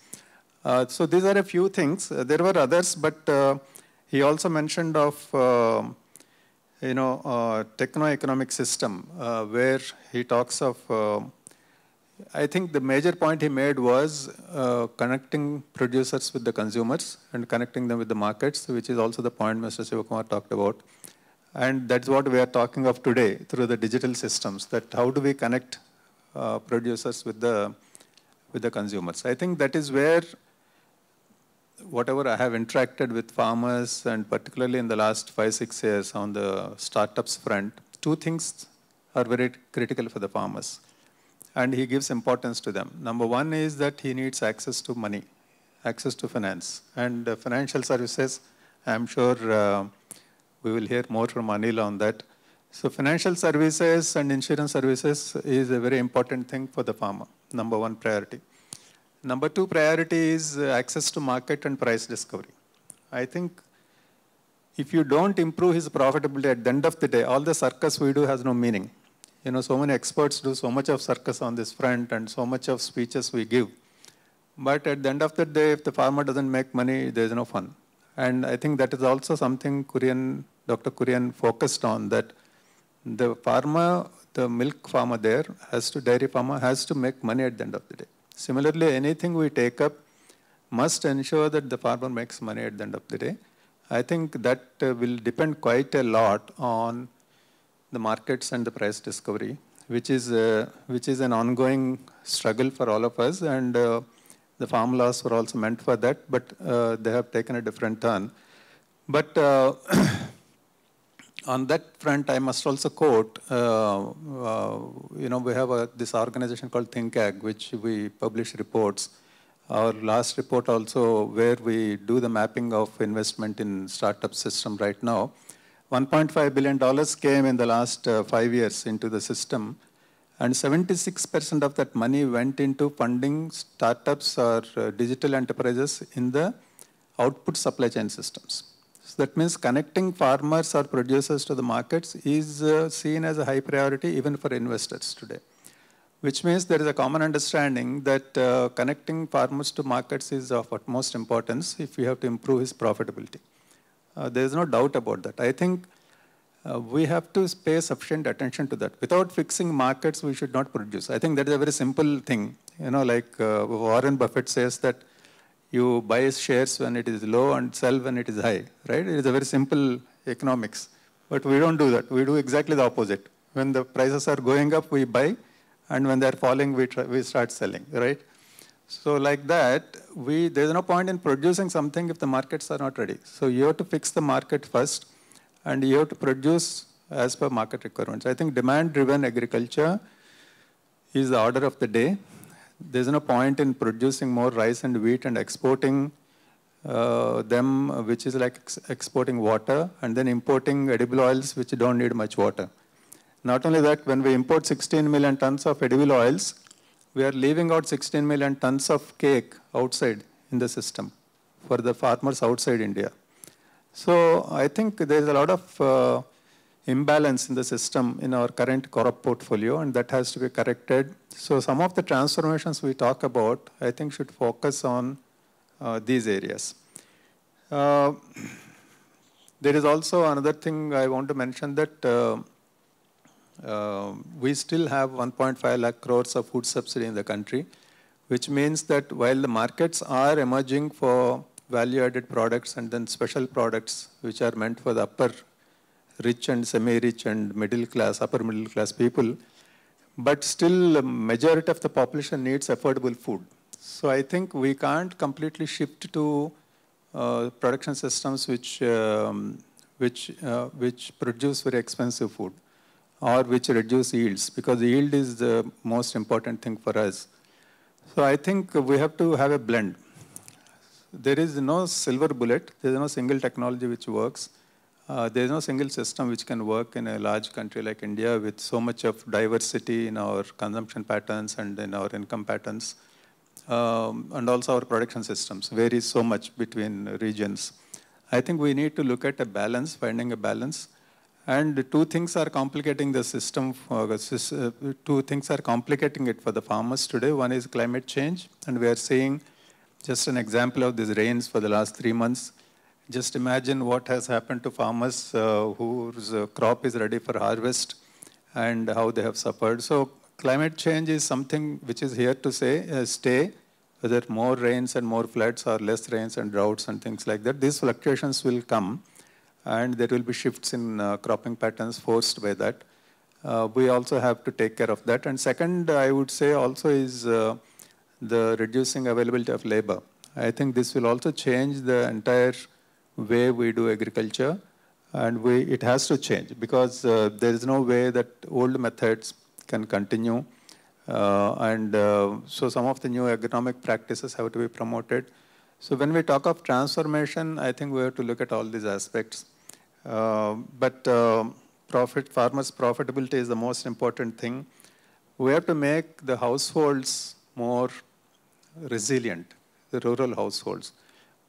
Uh, so these are a few things. Uh, there were others, but uh, he also mentioned of uh, you know uh, techno-economic system, uh, where he talks of. I think the major point he made was connecting producers with the consumers and connecting them with the markets, which is also the point Mr. Sivakumar talked about. And that's what we are talking of today through the digital systems, that how do we connect producers with the, with the consumers. I think that is where whatever I have interacted with farmers and particularly in the last five, six years on the startups front, two things are very critical for the farmers. And he gives importance to them. Number one is that he needs access to money, access to finance. And uh, financial services, I'm sure uh, we will hear more from Anil on that. So financial services and insurance services is a very important thing for the farmer, number one priority. Number two priority is uh, access to market and price discovery. I think if you don't improve his profitability at the end of the day, all the circus we do has no meaning. You know, so many experts do so much of circus on this front and so much of speeches we give. But at the end of the day, if the farmer doesn't make money, there's no fun. And I think that is also something Korean, Dr. Korean focused on that the farmer, the milk farmer there, has to, dairy farmer has to make money at the end of the day. Similarly, anything we take up must ensure that the farmer makes money at the end of the day. I think that uh, will depend quite a lot on the markets and the price discovery, which is, uh, which is an ongoing struggle for all of us. And uh, the farm laws were also meant for that, but uh, they have taken a different turn. But uh, [clears throat] on that front, I must also quote, uh, uh, you know, we have a, this organization called ThinkAg, which we publish reports. Our last report also, where we do the mapping of investment in startup system right now. $1.5 billion came in the last uh, five years into the system. And 76% of that money went into funding startups or uh, digital enterprises in the output supply chain systems. So that means connecting farmers or producers to the markets is uh, seen as a high priority even for investors today. Which means there is a common understanding that uh, connecting farmers to markets is of utmost importance if we have to improve his profitability. Uh, there is no doubt about that. I think uh, we have to pay sufficient attention to that. Without fixing markets, we should not produce. I think that is a very simple thing. You know, like uh, Warren Buffett says that you buy shares when it is low and sell when it is high, right? It is a very simple economics. But we don't do that. We do exactly the opposite. When the prices are going up, we buy, and when they're falling, we, try, we start selling, right? So like that, we, there's no point in producing something if the markets are not ready. So you have to fix the market first, and you have to produce as per market requirements. I think demand-driven agriculture is the order of the day there's no point in producing more rice and wheat and exporting uh, them, which is like ex exporting water, and then importing edible oils, which don't need much water. Not only that, when we import 16 million tons of edible oils, we are leaving out 16 million tons of cake outside in the system for the farmers outside India. So I think there's a lot of uh, imbalance in the system in our current corrupt portfolio and that has to be corrected. So some of the transformations we talk about, I think should focus on uh, these areas. Uh, there is also another thing I want to mention that uh, uh we still have 1.5 lakh crores of food subsidy in the country, which means that while the markets are emerging for value-added products and then special products which are meant for the upper rich and semi-rich and middle class, upper middle class people, but still majority of the population needs affordable food. So I think we can't completely shift to uh, production systems which, um, which, uh, which produce very expensive food or which reduce yields because yield is the most important thing for us. So I think we have to have a blend. There is no silver bullet. There is no single technology which works. Uh, there is no single system which can work in a large country like India with so much of diversity in our consumption patterns and in our income patterns. Um, and also our production systems vary so much between regions. I think we need to look at a balance, finding a balance. And two things are complicating the system. For, uh, uh, two things are complicating it for the farmers today. One is climate change, and we are seeing just an example of these rains for the last three months just imagine what has happened to farmers uh, whose uh, crop is ready for harvest and how they have suffered. So climate change is something which is here to say, uh, stay, whether more rains and more floods or less rains and droughts and things like that. These fluctuations will come and there will be shifts in uh, cropping patterns forced by that. Uh, we also have to take care of that. And second, I would say also is uh, the reducing availability of labor. I think this will also change the entire way we do agriculture and we, it has to change because uh, there is no way that old methods can continue. Uh, and uh, so some of the new economic practices have to be promoted. So when we talk of transformation, I think we have to look at all these aspects. Uh, but uh, profit, farmers' profitability is the most important thing. We have to make the households more resilient, the rural households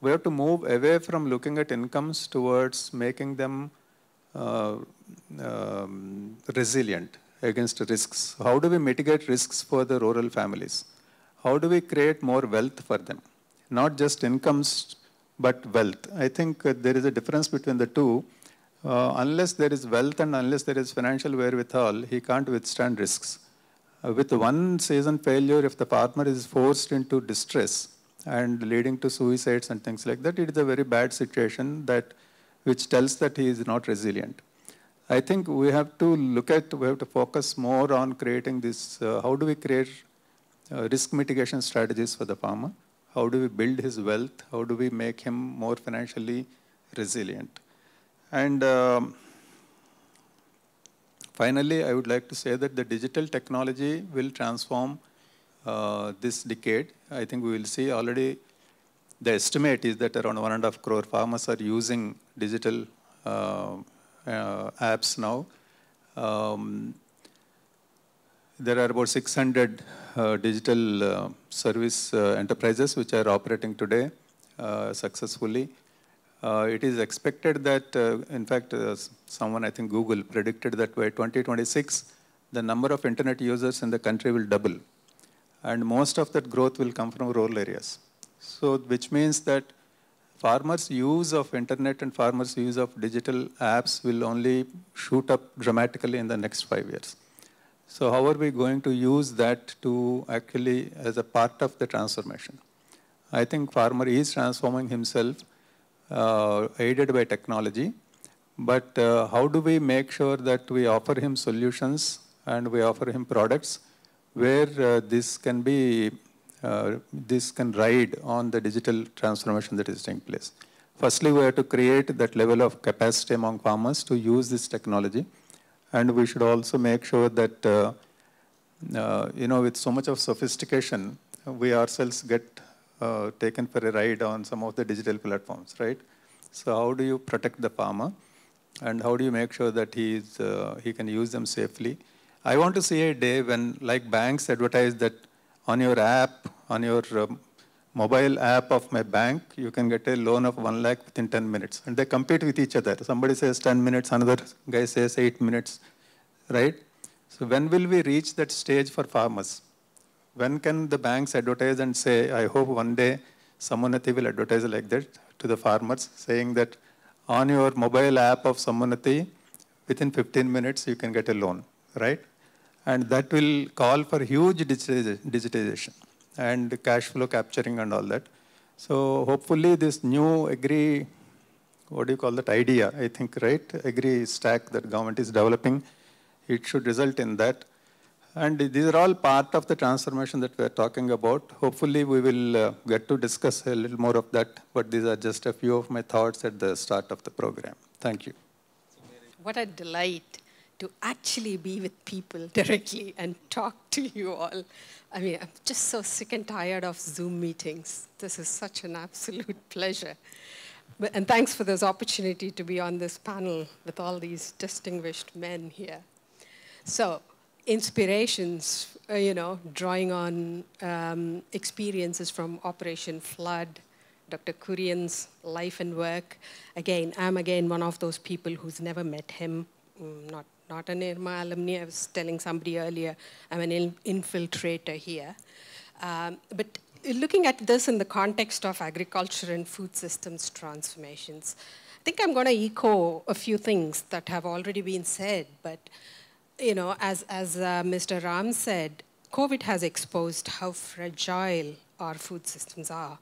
we have to move away from looking at incomes towards making them uh, um, resilient against risks. How do we mitigate risks for the rural families? How do we create more wealth for them? Not just incomes, but wealth. I think uh, there is a difference between the two. Uh, unless there is wealth and unless there is financial wherewithal, he can't withstand risks. Uh, with one season failure, if the farmer is forced into distress, and leading to suicides and things like that. It is a very bad situation that which tells that he is not resilient. I think we have to look at, we have to focus more on creating this, uh, how do we create uh, risk mitigation strategies for the farmer? How do we build his wealth? How do we make him more financially resilient? And um, finally, I would like to say that the digital technology will transform uh, this decade, I think we will see already the estimate is that around one and a half crore farmers are using digital uh, uh, apps now. Um, there are about 600 uh, digital uh, service uh, enterprises which are operating today successfully. it is expected that, in fact, someone, I think Google, predicted that by 2026, the number of internet users in the country will double and most of that growth will come from rural areas. So which means that farmers' use of internet and farmers' use of digital apps will only shoot up dramatically in the next five years. So how are we going to use that to actually as a part of the transformation? I think farmer is transforming himself uh, aided by technology, but uh, how do we make sure that we offer him solutions and we offer him products where uh, this can be, uh, this can ride on the digital transformation that is taking place. Firstly, we have to create that level of capacity among farmers to use this technology. And we should also make sure that, uh, uh, you know, with so much of sophistication, we ourselves get uh, taken for a ride on some of the digital platforms, right? So how do you protect the farmer? And how do you make sure that he, is, uh, he can use them safely? I want to see a day when, like banks advertise that on your app, on your um, mobile app of my bank, you can get a loan of 1 lakh within 10 minutes. And they compete with each other. Somebody says 10 minutes, another guy says 8 minutes, right? So when will we reach that stage for farmers? When can the banks advertise and say, I hope one day Samunati will advertise like that to the farmers, saying that on your mobile app of Samunati, within 15 minutes you can get a loan, right? And that will call for huge digitization and cash flow capturing and all that. So hopefully this new agri, what do you call that, idea, I think, right? Agri stack that government is developing, it should result in that. And these are all part of the transformation that we're talking about. Hopefully we will uh, get to discuss a little more of that, but these are just a few of my thoughts at the start of the program. Thank you.
What a delight to actually be with people directly and talk to you all. I mean, I'm just so sick and tired of Zoom meetings. This is such an absolute [laughs] pleasure. But, and thanks for this opportunity to be on this panel with all these distinguished men here. So inspirations, uh, you know, drawing on um, experiences from Operation Flood, Dr. Kurian's life and work. Again, I'm again one of those people who's never met him, mm, not not an IRMA alumni. I was telling somebody earlier, I'm an infiltrator here. Um, but looking at this in the context of agriculture and food systems transformations, I think I'm going to echo a few things that have already been said. But, you know, as, as uh, Mr. Ram said, COVID has exposed how fragile our food systems are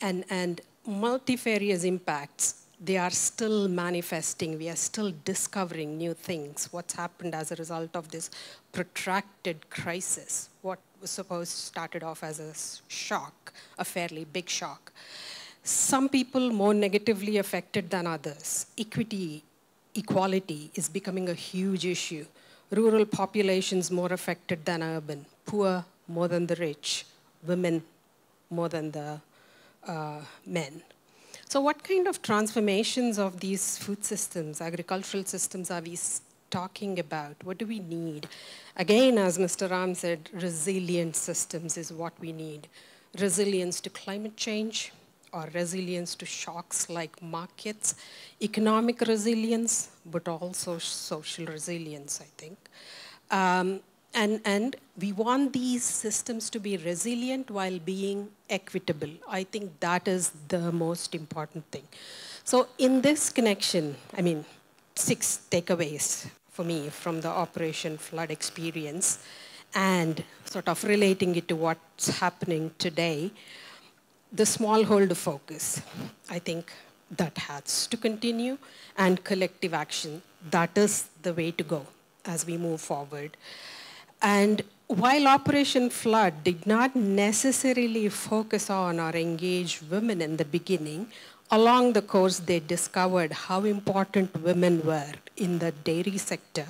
and, and multifarious impacts they are still manifesting. We are still discovering new things. What's happened as a result of this protracted crisis? What was supposed started off as a shock, a fairly big shock. Some people more negatively affected than others. Equity, equality is becoming a huge issue. Rural populations more affected than urban. Poor more than the rich. Women more than the uh, men. So what kind of transformations of these food systems, agricultural systems, are we talking about? What do we need? Again, as Mr. Ram said, resilient systems is what we need. Resilience to climate change, or resilience to shocks like markets, economic resilience, but also social resilience, I think. Um, and, and we want these systems to be resilient while being equitable. I think that is the most important thing. So in this connection, I mean, six takeaways for me from the Operation Flood experience and sort of relating it to what's happening today, the smallholder focus, I think that has to continue, and collective action, that is the way to go as we move forward. And while Operation Flood did not necessarily focus on or engage women in the beginning, along the course they discovered how important women were in the dairy sector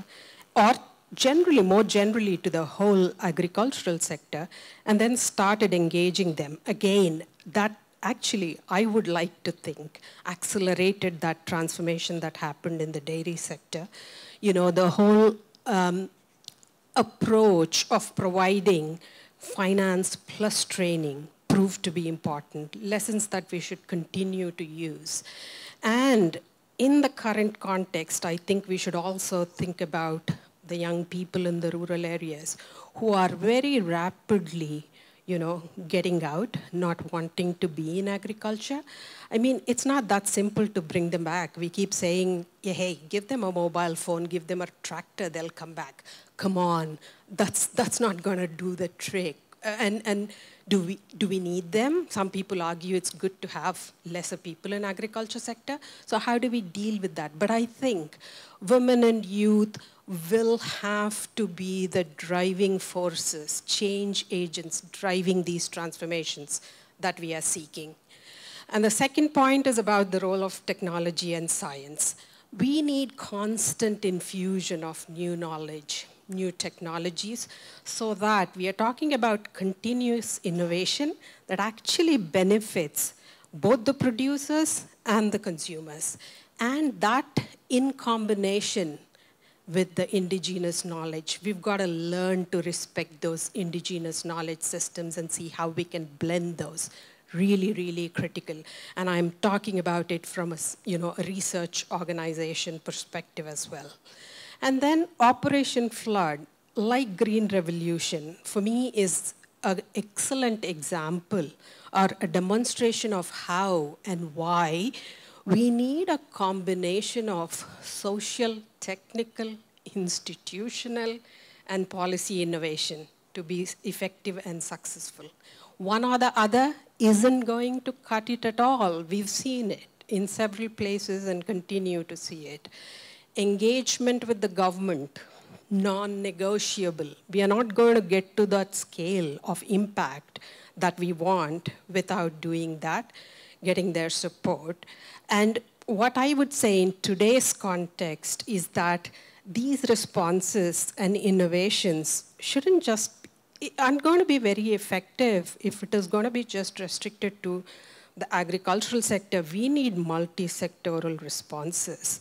or generally, more generally to the whole agricultural sector, and then started engaging them. Again, that actually, I would like to think, accelerated that transformation that happened in the dairy sector. You know, the whole um, approach of providing finance plus training proved to be important, lessons that we should continue to use. And in the current context, I think we should also think about the young people in the rural areas who are very rapidly you know, getting out, not wanting to be in agriculture. I mean, it's not that simple to bring them back. We keep saying, hey, give them a mobile phone, give them a tractor, they'll come back come on, that's, that's not going to do the trick. And, and do, we, do we need them? Some people argue it's good to have lesser people in agriculture sector. So how do we deal with that? But I think women and youth will have to be the driving forces, change agents driving these transformations that we are seeking. And the second point is about the role of technology and science. We need constant infusion of new knowledge new technologies so that we are talking about continuous innovation that actually benefits both the producers and the consumers. And that in combination with the indigenous knowledge. We've got to learn to respect those indigenous knowledge systems and see how we can blend those. Really, really critical. And I'm talking about it from a, you know, a research organization perspective as well. And then Operation Flood, like Green Revolution, for me is an excellent example or a demonstration of how and why we need a combination of social, technical, institutional, and policy innovation to be effective and successful. One or the other isn't going to cut it at all. We've seen it in several places and continue to see it engagement with the government, non-negotiable. We are not going to get to that scale of impact that we want without doing that, getting their support. And what I would say in today's context is that these responses and innovations shouldn't just aren't going to be very effective if it is going to be just restricted to the agricultural sector. We need multi-sectoral responses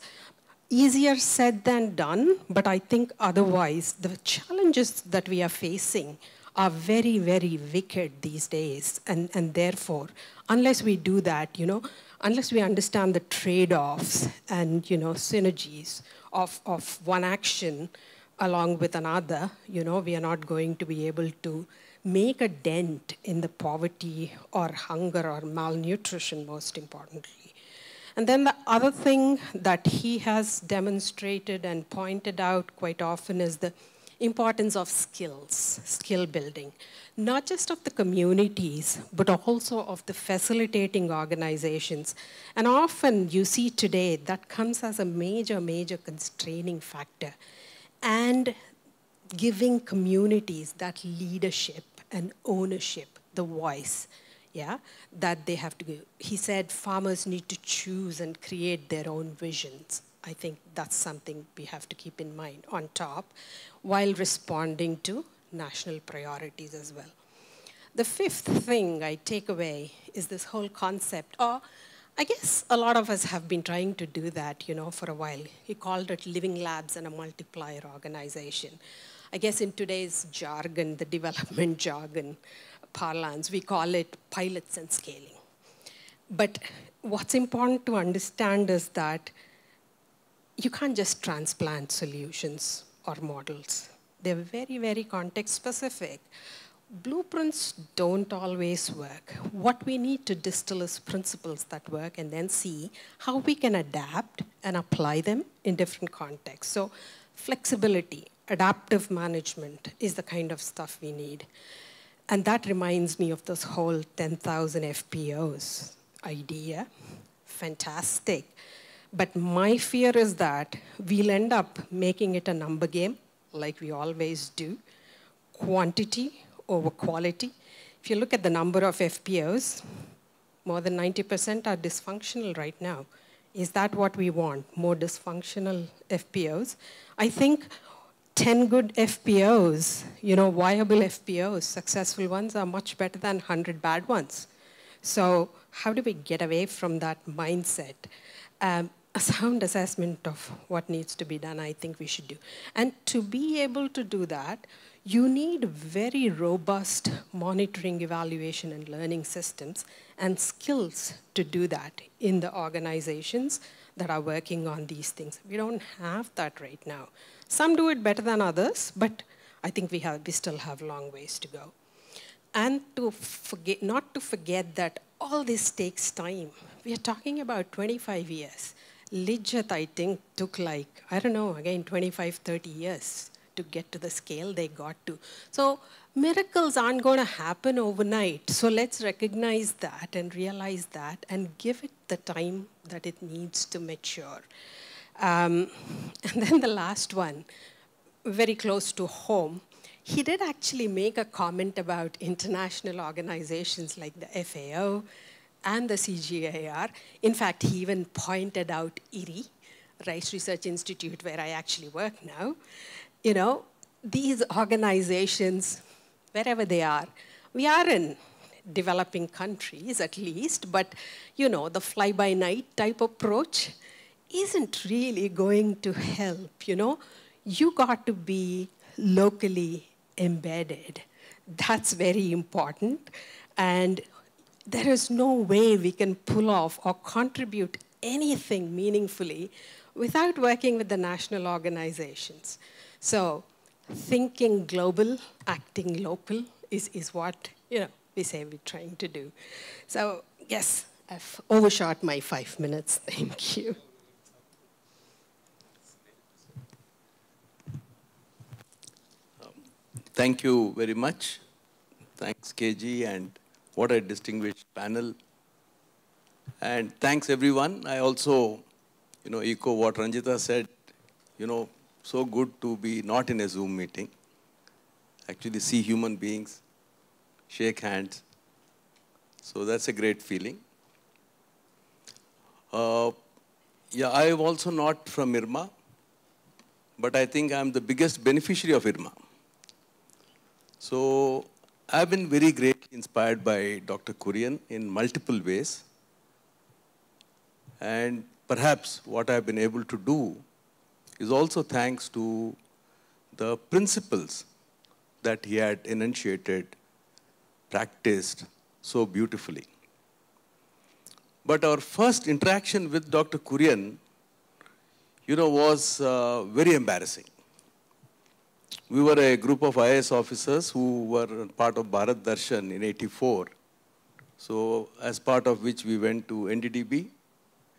easier said than done, but I think otherwise the challenges that we are facing are very, very wicked these days. And, and therefore, unless we do that, you know, unless we understand the trade-offs and, you know, synergies of, of one action along with another, you know, we are not going to be able to make a dent in the poverty or hunger or malnutrition, most importantly. And then the other thing that he has demonstrated and pointed out quite often is the importance of skills, skill building, not just of the communities, but also of the facilitating organizations. And often you see today that comes as a major, major constraining factor. And giving communities that leadership and ownership, the voice yeah, that they have to go. He said farmers need to choose and create their own visions. I think that's something we have to keep in mind on top while responding to national priorities as well. The fifth thing I take away is this whole concept, or I guess a lot of us have been trying to do that, you know, for a while. He called it living labs and a multiplier organization. I guess in today's jargon, the development jargon, parlance, we call it pilots and scaling. But what's important to understand is that you can't just transplant solutions or models. They're very, very context specific. Blueprints don't always work. What we need to distill is principles that work and then see how we can adapt and apply them in different contexts. So flexibility, adaptive management is the kind of stuff we need. And that reminds me of this whole 10,000 FPOs idea. Fantastic. But my fear is that we'll end up making it a number game, like we always do. Quantity over quality. If you look at the number of FPOs, more than 90% are dysfunctional right now. Is that what we want? More dysfunctional FPOs? I think 10 good FPOs, you know, viable FPOs, successful ones are much better than 100 bad ones. So how do we get away from that mindset? Um, a sound assessment of what needs to be done, I think we should do. And to be able to do that, you need very robust monitoring, evaluation, and learning systems and skills to do that in the organizations that are working on these things. We don't have that right now. Some do it better than others, but I think we, have, we still have long ways to go. And to forget, not to forget that all this takes time. We are talking about 25 years. Lijat, I think, took like, I don't know, again, 25, 30 years to get to the scale they got to. So miracles aren't going to happen overnight. So let's recognize that and realize that and give it the time that it needs to mature. Um, [laughs] and then the last one, very close to home, he did actually make a comment about international organizations like the FAO and the CGIAR. In fact, he even pointed out IRI, Rice Research Institute, where I actually work now. You know, these organizations, wherever they are, we are in developing countries at least, but you know, the fly-by-night type approach isn't really going to help, you know. You got to be locally embedded. That's very important. And there is no way we can pull off or contribute anything meaningfully without working with the national organizations. So thinking global, acting local is, is what you know, we say we're trying to do. So yes, I've overshot my five minutes. [laughs] Thank you.
Thank you very much. Thanks, KG, and what a distinguished panel. And thanks, everyone. I also, you know, echo what Ranjita said, you know, so good to be not in a Zoom meeting, actually see human beings, shake hands. So that's a great feeling. Uh, yeah, I am also not from Irma, but I think I'm the biggest beneficiary of Irma. So I've been very greatly inspired by Dr. Kurian in multiple ways. And perhaps what I've been able to do is also thanks to the principles that he had enunciated, practiced so beautifully. But our first interaction with Dr. Kurian, you know, was uh, very embarrassing we were a group of IS officers who were part of Bharat Darshan in 84. So as part of which we went to NDDB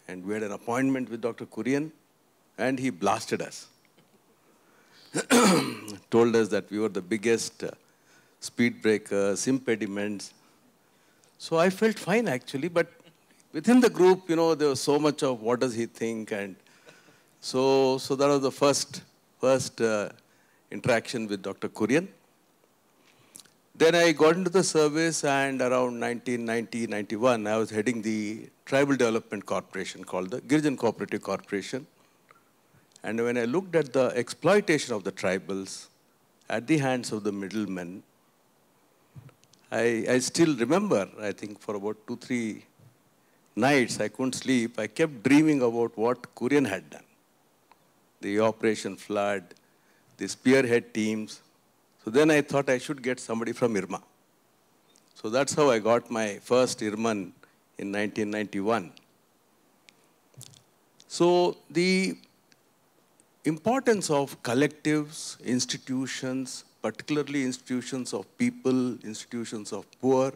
and we had an appointment with Dr. Kurian and he blasted us. [clears throat] Told us that we were the biggest uh, speed breakers, impediments. So I felt fine actually, but within the group, you know, there was so much of what does he think and so, so that was the first, first uh, interaction with Dr. Kurian. Then I got into the service and around 1990, 91, I was heading the Tribal Development Corporation called the Girjan Cooperative Corporation. And when I looked at the exploitation of the tribals at the hands of the middlemen, I, I still remember, I think for about two, three nights, I couldn't sleep. I kept dreaming about what Korean had done. The Operation Flood, the spearhead teams. So then I thought I should get somebody from Irma. So that's how I got my first Irman in 1991. So the importance of collectives, institutions, particularly institutions of people, institutions of poor,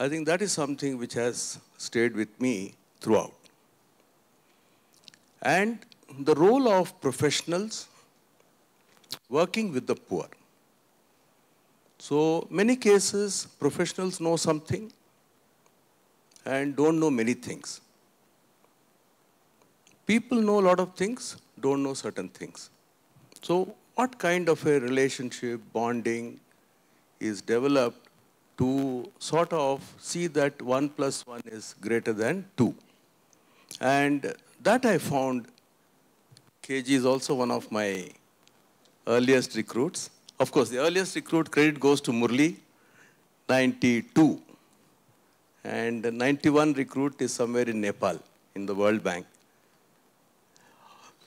I think that is something which has stayed with me throughout. And the role of professionals working with the poor. So many cases, professionals know something and don't know many things. People know a lot of things, don't know certain things. So what kind of a relationship, bonding is developed to sort of see that 1 plus 1 is greater than 2. And that I found, KG is also one of my earliest recruits. Of course, the earliest recruit credit goes to Murli, 92. And 91 recruit is somewhere in Nepal, in the World Bank.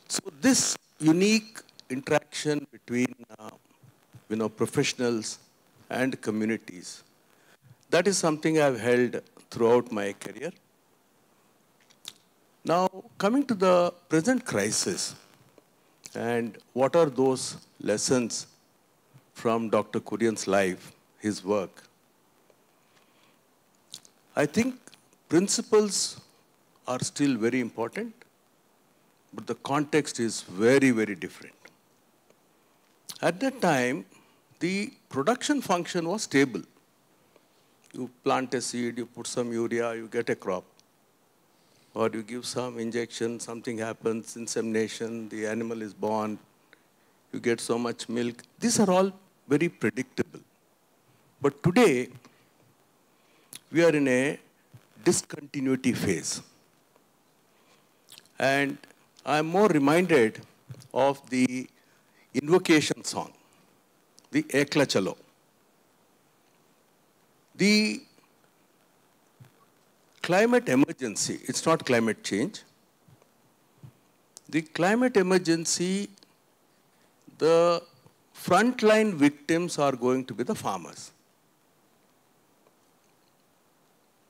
So this unique interaction between uh, you know, professionals and communities, that is something I've held throughout my career. Now, coming to the present crisis, and what are those lessons from Dr. Kurian's life, his work? I think principles are still very important, but the context is very, very different. At that time, the production function was stable. You plant a seed, you put some urea, you get a crop or you give some injection, something happens, insemination, the animal is born, you get so much milk. These are all very predictable. But today, we are in a discontinuity phase. And I'm more reminded of the invocation song, the Ekla Chalo. The climate emergency, it's not climate change. The climate emergency, the frontline victims are going to be the farmers.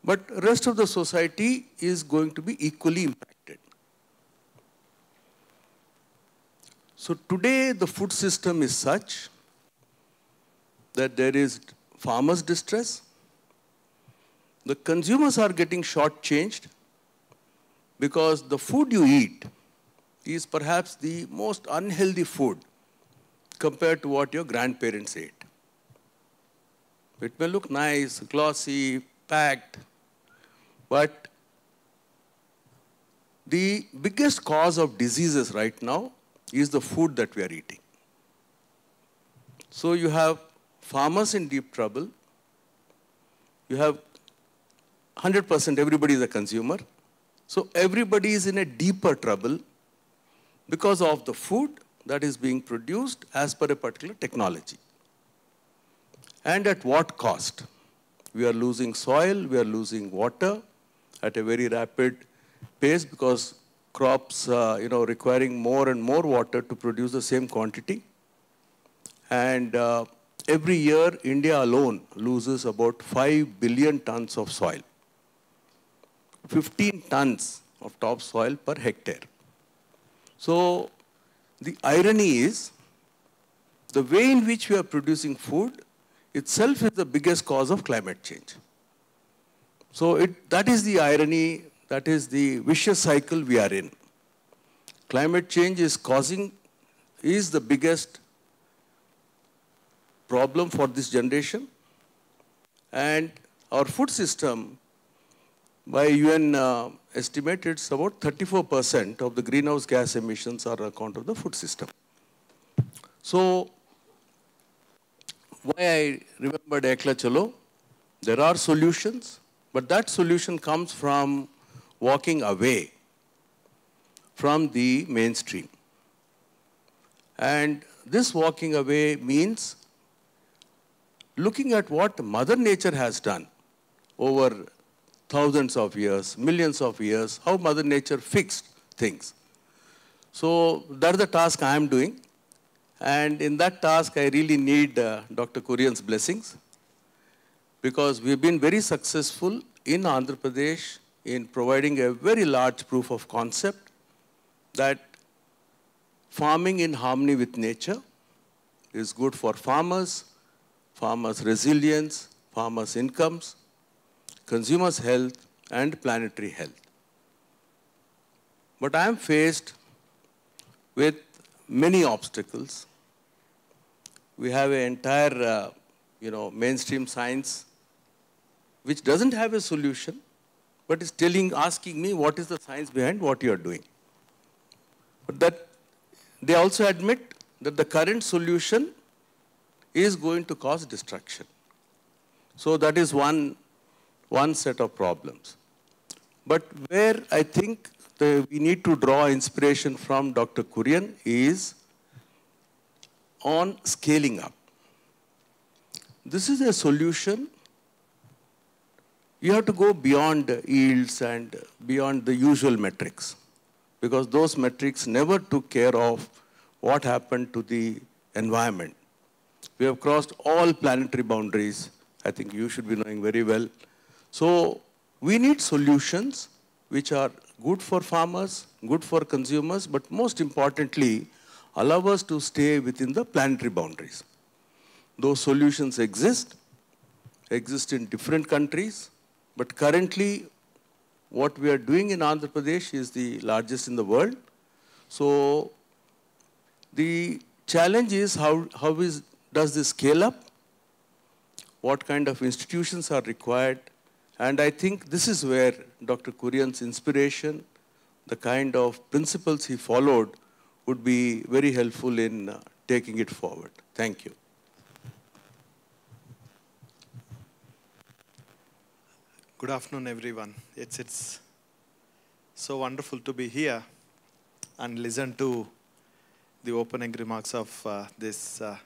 But rest of the society is going to be equally impacted. So today the food system is such that there is farmers' distress, the consumers are getting shortchanged because the food you eat is perhaps the most unhealthy food compared to what your grandparents ate. It may look nice, glossy, packed, but the biggest cause of diseases right now is the food that we are eating. So you have farmers in deep trouble, you have 100% everybody is a consumer. So everybody is in a deeper trouble because of the food that is being produced as per a particular technology. And at what cost? We are losing soil, we are losing water at a very rapid pace because crops uh, you know, requiring more and more water to produce the same quantity. And uh, every year, India alone loses about 5 billion tons of soil. 15 tons of topsoil per hectare. So the irony is the way in which we are producing food itself is the biggest cause of climate change. So it, that is the irony, that is the vicious cycle we are in. Climate change is causing, is the biggest problem for this generation. And our food system by UN uh, estimate, it's about 34% of the greenhouse gas emissions are account of the food system. So, why I remembered Ekla Chalo, there are solutions, but that solution comes from walking away from the mainstream. And this walking away means looking at what Mother Nature has done over thousands of years, millions of years, how Mother Nature fixed things. So that's the task I am doing. And in that task, I really need uh, Dr. Kurian's blessings because we've been very successful in Andhra Pradesh in providing a very large proof of concept that farming in harmony with nature is good for farmers, farmers' resilience, farmers' incomes, consumers' health and planetary health. But I am faced with many obstacles. We have an entire, uh, you know, mainstream science which doesn't have a solution, but is telling, asking me what is the science behind what you are doing. But that they also admit that the current solution is going to cause destruction. So that is one one set of problems. But where I think the, we need to draw inspiration from Dr. Kurian is on scaling up. This is a solution. You have to go beyond yields and beyond the usual metrics because those metrics never took care of what happened to the environment. We have crossed all planetary boundaries. I think you should be knowing very well so we need solutions which are good for farmers, good for consumers, but most importantly, allow us to stay within the planetary boundaries. Those solutions exist, exist in different countries, but currently what we are doing in Andhra Pradesh is the largest in the world. So the challenge is how, how is, does this scale up? What kind of institutions are required? And I think this is where Dr. Kurian's inspiration, the kind of principles he followed, would be very helpful in uh, taking it forward. Thank you. Good afternoon, everyone. It's, it's
so wonderful to be here and listen to the opening remarks of uh, this uh,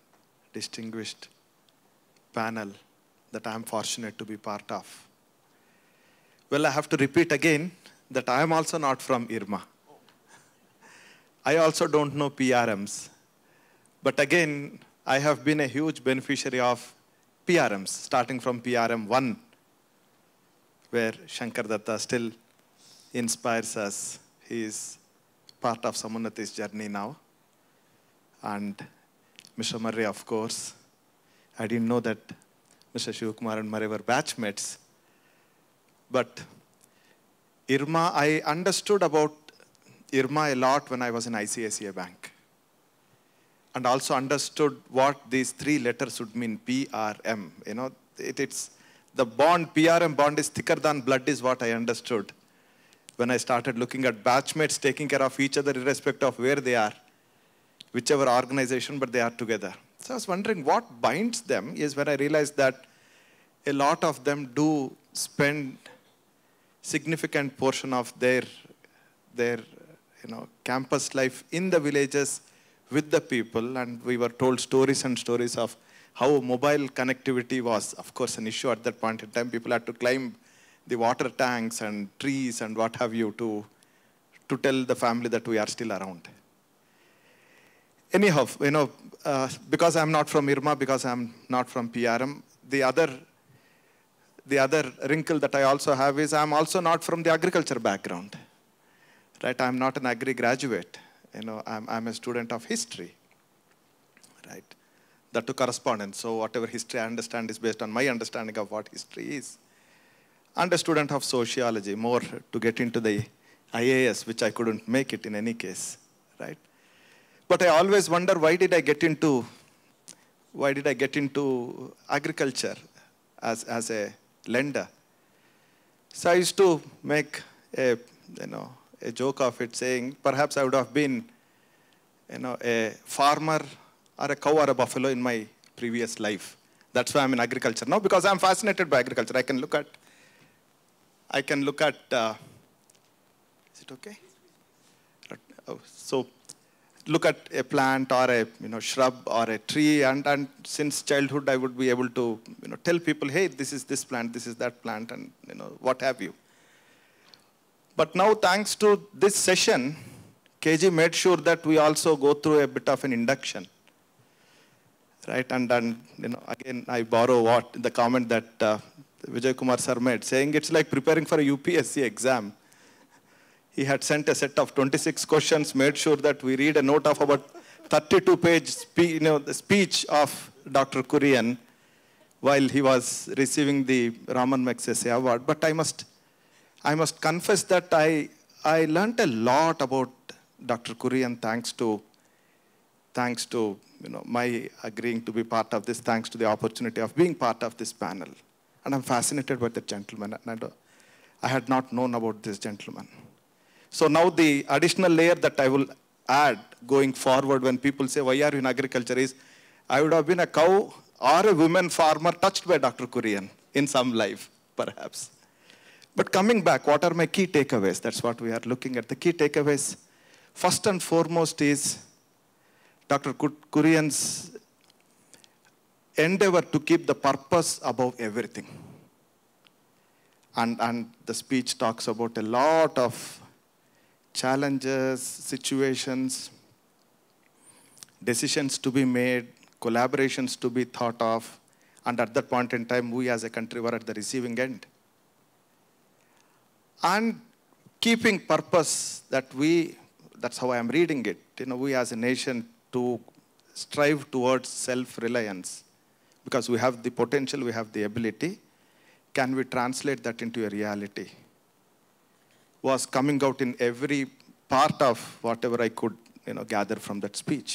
distinguished panel that I'm fortunate to be part of. Well, I have to repeat again that I am also not from Irma. I also don't know PRMs. But again, I have been a huge beneficiary of PRMs, starting from PRM 1, where Shankar Datta still inspires us. He is part of Samunati's journey now. And Mr. Murray, of course. I didn't know that Mr. Shivakumar and Murray were batchmates. But Irma, I understood about Irma a lot when I was in ICICI Bank. And also understood what these three letters would mean, PRM. You know, it, it's the bond, PRM bond is thicker than blood is what I understood when I started looking at batchmates taking care of each other irrespective of where they are, whichever organization, but they are together. So I was wondering what binds them is when I realized that a lot of them do spend significant portion of their, their you know, campus life in the villages with the people. And we were told stories and stories of how mobile connectivity was, of course, an issue at that point in time. People had to climb the water tanks and trees and what have you to, to tell the family that we are still around. Anyhow, you know, uh, because I'm not from IRMA, because I'm not from PRM, the other the other wrinkle that I also have is I'm also not from the agriculture background. Right? I'm not an agri graduate. You know, I'm, I'm a student of history. Right? That to correspondence. So whatever history I understand is based on my understanding of what history is. And a student of sociology, more to get into the IAS, which I couldn't make it in any case. Right? But I always wonder why did I get into why did I get into agriculture as, as a lender. So I used to make a, you know, a joke of it saying, perhaps I would have been, you know, a farmer or a cow or a buffalo in my previous life. That's why I'm in agriculture now, because I'm fascinated by agriculture. I can look at, I can look at, uh, is it okay? Oh, so look at a plant or a you know shrub or a tree and and since childhood I would be able to you know tell people hey this is this plant this is that plant and you know what have you but now thanks to this session KG made sure that we also go through a bit of an induction right and then you know again I borrow what the comment that uh, Vijay Kumar sir made saying it's like preparing for a UPSC exam he had sent a set of 26 questions, made sure that we read a note of about 32-page you know, speech of Dr. Kurian while he was receiving the Raman Magsaysay Award. But I must, I must confess that I, I learned a lot about Dr. Kurian thanks to, thanks to you know, my agreeing to be part of this, thanks to the opportunity of being part of this panel. And I'm fascinated by the gentleman. And I, I had not known about this gentleman. So now the additional layer that I will add going forward when people say, why are you in agriculture is, I would have been a cow or a woman farmer touched by Dr. Kurian in some life, perhaps. But coming back, what are my key takeaways? That's what we are looking at. The key takeaways, first and foremost is Dr. Kurian's endeavor to keep the purpose above everything. And, and the speech talks about a lot of challenges, situations, decisions to be made, collaborations to be thought of, and at that point in time, we as a country were at the receiving end. And keeping purpose that we, that's how I am reading it, you know, we as a nation to strive towards self-reliance because we have the potential, we have the ability, can we translate that into a reality? was coming out in every part of whatever I could you know, gather from that speech.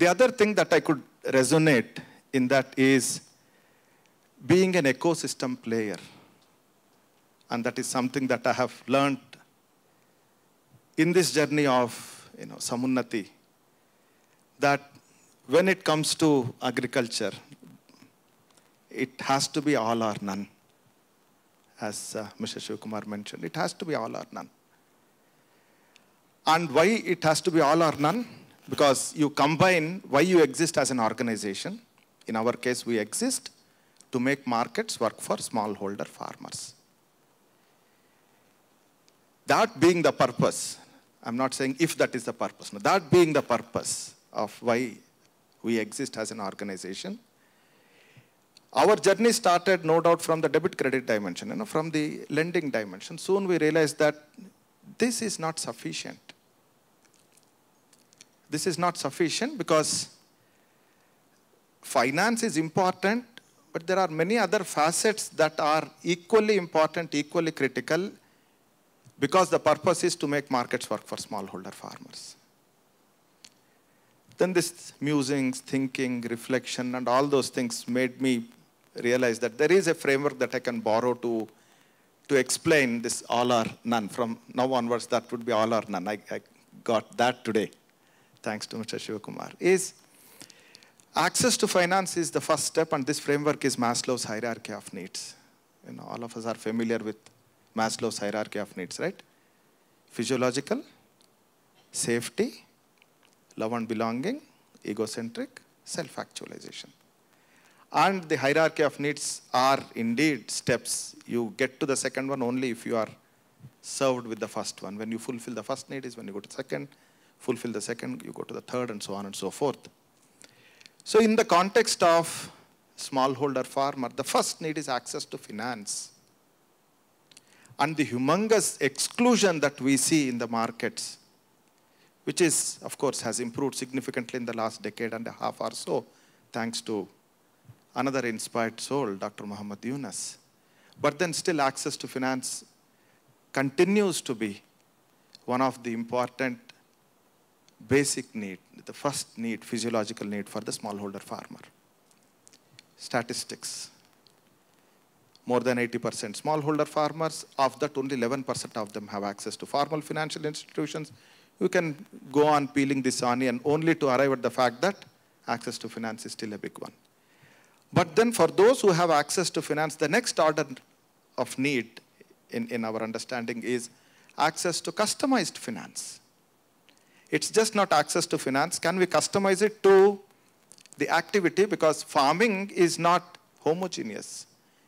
The other thing that I could resonate in that is being an ecosystem player. And that is something that I have learned in this journey of you know, Samunnati, that when it comes to agriculture, it has to be all or none as uh, Mr. Shivakumar mentioned. It has to be all or none. And why it has to be all or none? Because you combine why you exist as an organization. In our case, we exist to make markets work for smallholder farmers. That being the purpose, I'm not saying if that is the purpose, no, that being the purpose of why we exist as an organization, our journey started, no doubt, from the debit credit dimension, you know, from the lending dimension. Soon we realized that this is not sufficient. This is not sufficient because finance is important, but there are many other facets that are equally important, equally critical, because the purpose is to make markets work for smallholder farmers. Then this musings, thinking, reflection, and all those things made me realize that there is a framework that I can borrow to, to explain this all or none. From now onwards, that would be all or none. I, I got that today, thanks to Mr. Shivakumar. Is access to finance is the first step, and this framework is Maslow's hierarchy of needs. You know, all of us are familiar with Maslow's hierarchy of needs, right? Physiological, safety, love and belonging, egocentric, self-actualization. And the hierarchy of needs are indeed steps. You get to the second one only if you are served with the first one. When you fulfill the first need is when you go to the second, fulfill the second, you go to the third, and so on and so forth. So in the context of smallholder farmer, the first need is access to finance. And the humongous exclusion that we see in the markets, which is, of course, has improved significantly in the last decade and a half or so, thanks to another inspired soul, Dr. Muhammad Yunus. But then still access to finance continues to be one of the important basic need, the first need, physiological need for the smallholder farmer. Statistics. More than 80% smallholder farmers, of that only 11% of them have access to formal financial institutions. You can go on peeling this onion only to arrive at the fact that access to finance is still a big one. But then for those who have access to finance, the next order of need in, in our understanding is access to customized finance. It's just not access to finance. Can we customize it to the activity? Because farming is not homogeneous.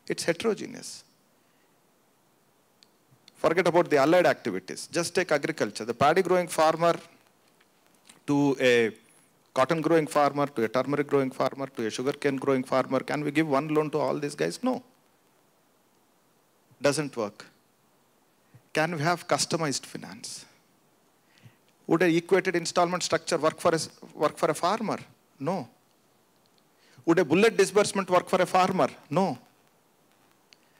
It's heterogeneous. Forget about the allied activities. Just take agriculture. The paddy growing farmer to a cotton growing farmer to a turmeric growing farmer to a sugarcane growing farmer. Can we give one loan to all these guys? No. Doesn't work. Can we have customized finance? Would an equated installment structure work for a, work for a farmer? No. Would a bullet disbursement work for a farmer? No.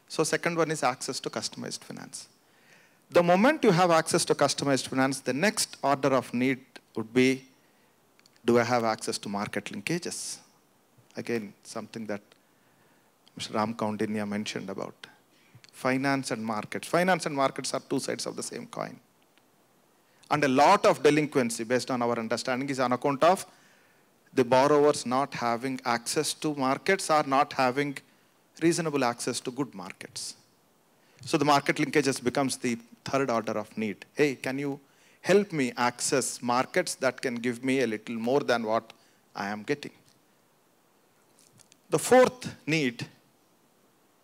So second one is access to customized finance. The moment you have access to customized finance, the next order of need would be do I have access to market linkages? Again, something that Mr. Ram Kaundinya mentioned about. Finance and markets. Finance and markets are two sides of the same coin. And a lot of delinquency, based on our understanding, is on account of the borrowers not having access to markets or not having reasonable access to good markets. So the market linkages becomes the third order of need. Hey, can you help me access markets that can give me a little more than what I am getting. The fourth need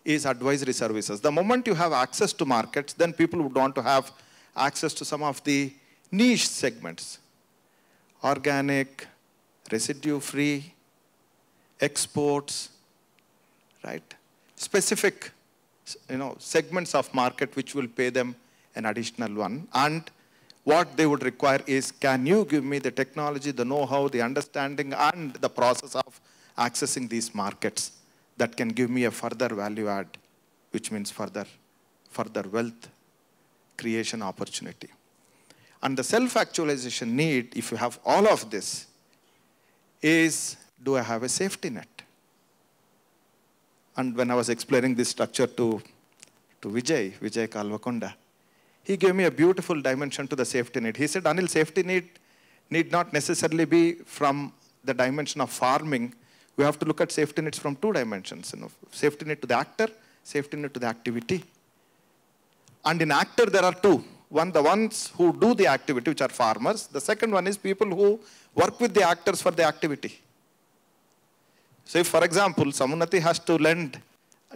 is advisory services. The moment you have access to markets, then people would want to have access to some of the niche segments. Organic, residue-free, exports, right? Specific, you know, segments of market which will pay them an additional one. And what they would require is, can you give me the technology, the know-how, the understanding, and the process of accessing these markets that can give me a further value add, which means further, further wealth creation opportunity. And the self-actualization need, if you have all of this, is do I have a safety net? And when I was explaining this structure to, to Vijay, Vijay Kalvakonda, he gave me a beautiful dimension to the safety net. He said, Anil, safety net need not necessarily be from the dimension of farming. We have to look at safety nets from two dimensions. You know, safety net to the actor, safety net to the activity. And in actor, there are two. One, the ones who do the activity, which are farmers. The second one is people who work with the actors for the activity. So if, for example, Samunati has to lend,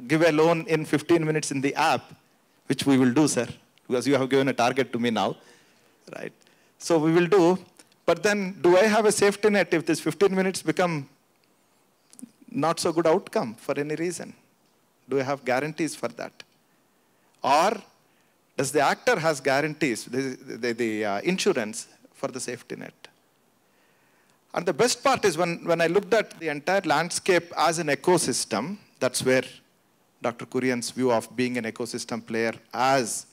give a loan in 15 minutes in the app, which we will do, sir because you have given a target to me now, right? So we will do, but then do I have a safety net if this 15 minutes become not so good outcome for any reason? Do I have guarantees for that? Or does the actor has guarantees, the, the, the uh, insurance for the safety net? And the best part is when, when I looked at the entire landscape as an ecosystem, that's where Dr. Kurian's view of being an ecosystem player as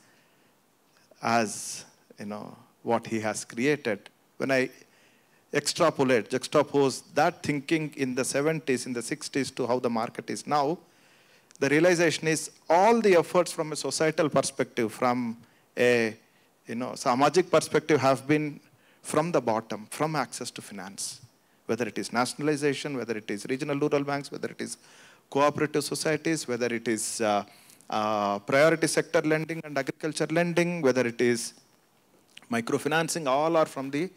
as you know what he has created. When I extrapolate, juxtapose that thinking in the 70s, in the 60s to how the market is now, the realization is all the efforts from a societal perspective, from a you know, Samajic perspective have been from the bottom, from access to finance, whether it is nationalization, whether it is regional rural banks, whether it is cooperative societies, whether it is uh, priority sector lending and agriculture lending, whether it is microfinancing, all are from the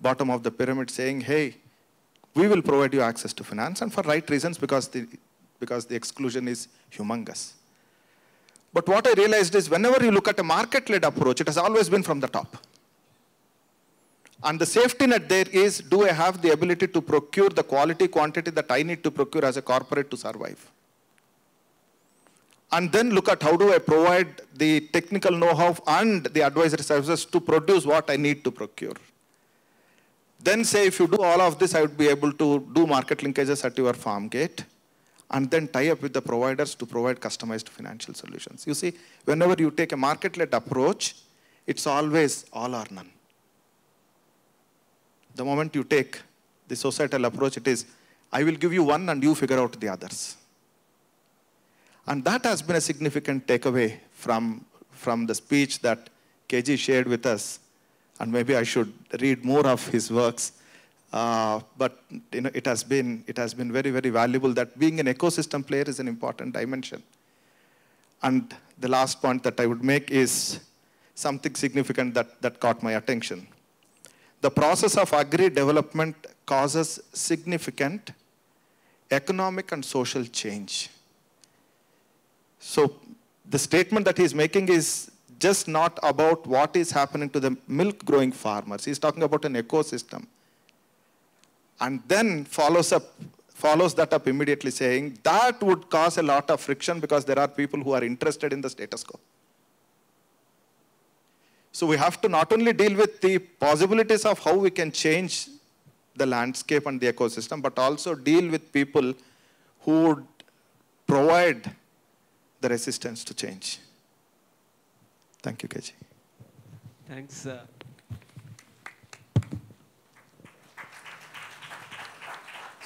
bottom of the pyramid saying, hey, we will provide you access to finance and for right reasons because the, because the exclusion is humongous. But what I realized is whenever you look at a market-led approach, it has always been from the top. And the safety net there is, do I have the ability to procure the quality quantity that I need to procure as a corporate to survive? and then look at how do I provide the technical know-how and the advisory services to produce what I need to procure. Then say if you do all of this, I would be able to do market linkages at your farm gate and then tie up with the providers to provide customized financial solutions. You see, whenever you take a market-led approach, it's always all or none. The moment you take the societal approach, it is, I will give you one and you figure out the others. And that has been a significant takeaway from, from the speech that KG shared with us. And maybe I should read more of his works. Uh, but you know, it, has been, it has been very, very valuable that being an ecosystem player is an important dimension. And the last point that I would make is something significant that, that caught my attention. The process of agri-development causes significant economic and social change. So the statement that he's making is just not about what is happening to the milk growing farmers. He's talking about an ecosystem. And then follows up, follows that up immediately saying that would cause a lot of friction because there are people who are interested in the status quo. So we have to not only deal with the possibilities of how we can change the landscape and the ecosystem, but also deal with people who would provide the resistance to change. Thank you, KG.
Thanks.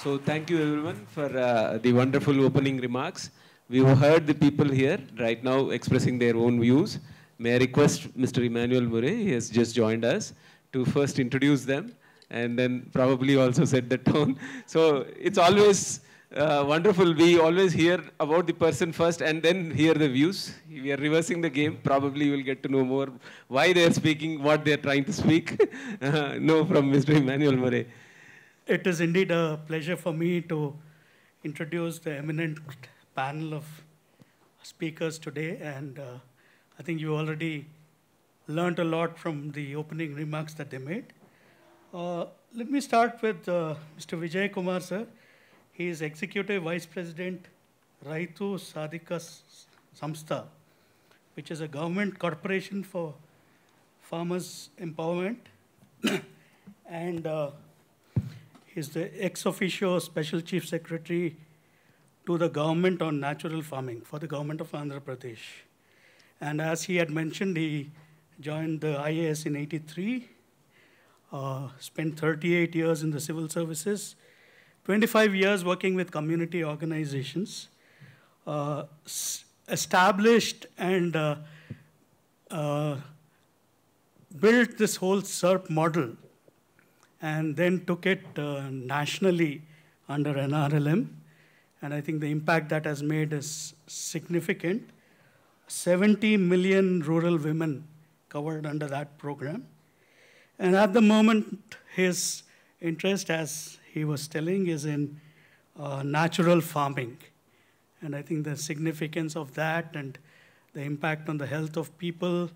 So thank you everyone for uh, the wonderful opening remarks. We have heard the people here right now expressing their own views. May I request Mr. Emmanuel Murray, he has just joined us, to first introduce them and then probably also set the tone. So it's always uh, wonderful. We always hear about the person first and then hear the views. We are reversing the game. Probably you will get to know more why they are speaking, what they are trying to speak. [laughs] uh, no, from Mr. Emmanuel Murray.
It is indeed a pleasure for me to introduce the eminent panel of speakers today. And uh, I think you already learned a lot from the opening remarks that they made. Uh, let me start with uh, Mr. Vijay Kumar, sir. He is Executive Vice President Raitu Sadhika Samstha, which is a government corporation for farmers' empowerment. [coughs] and uh, he's the ex officio Special Chief Secretary to the government on natural farming for the government of Andhra Pradesh. And as he had mentioned, he joined the IAS in 83, uh, spent 38 years in the civil services, 25 years working with community organizations, uh, established and uh, uh, built this whole SERP model and then took it uh, nationally under NRLM. And I think the impact that has made is significant. 70 million rural women covered under that program. And at the moment, his interest has he was telling is in uh, natural farming. And I think the significance of that and the impact on the health of people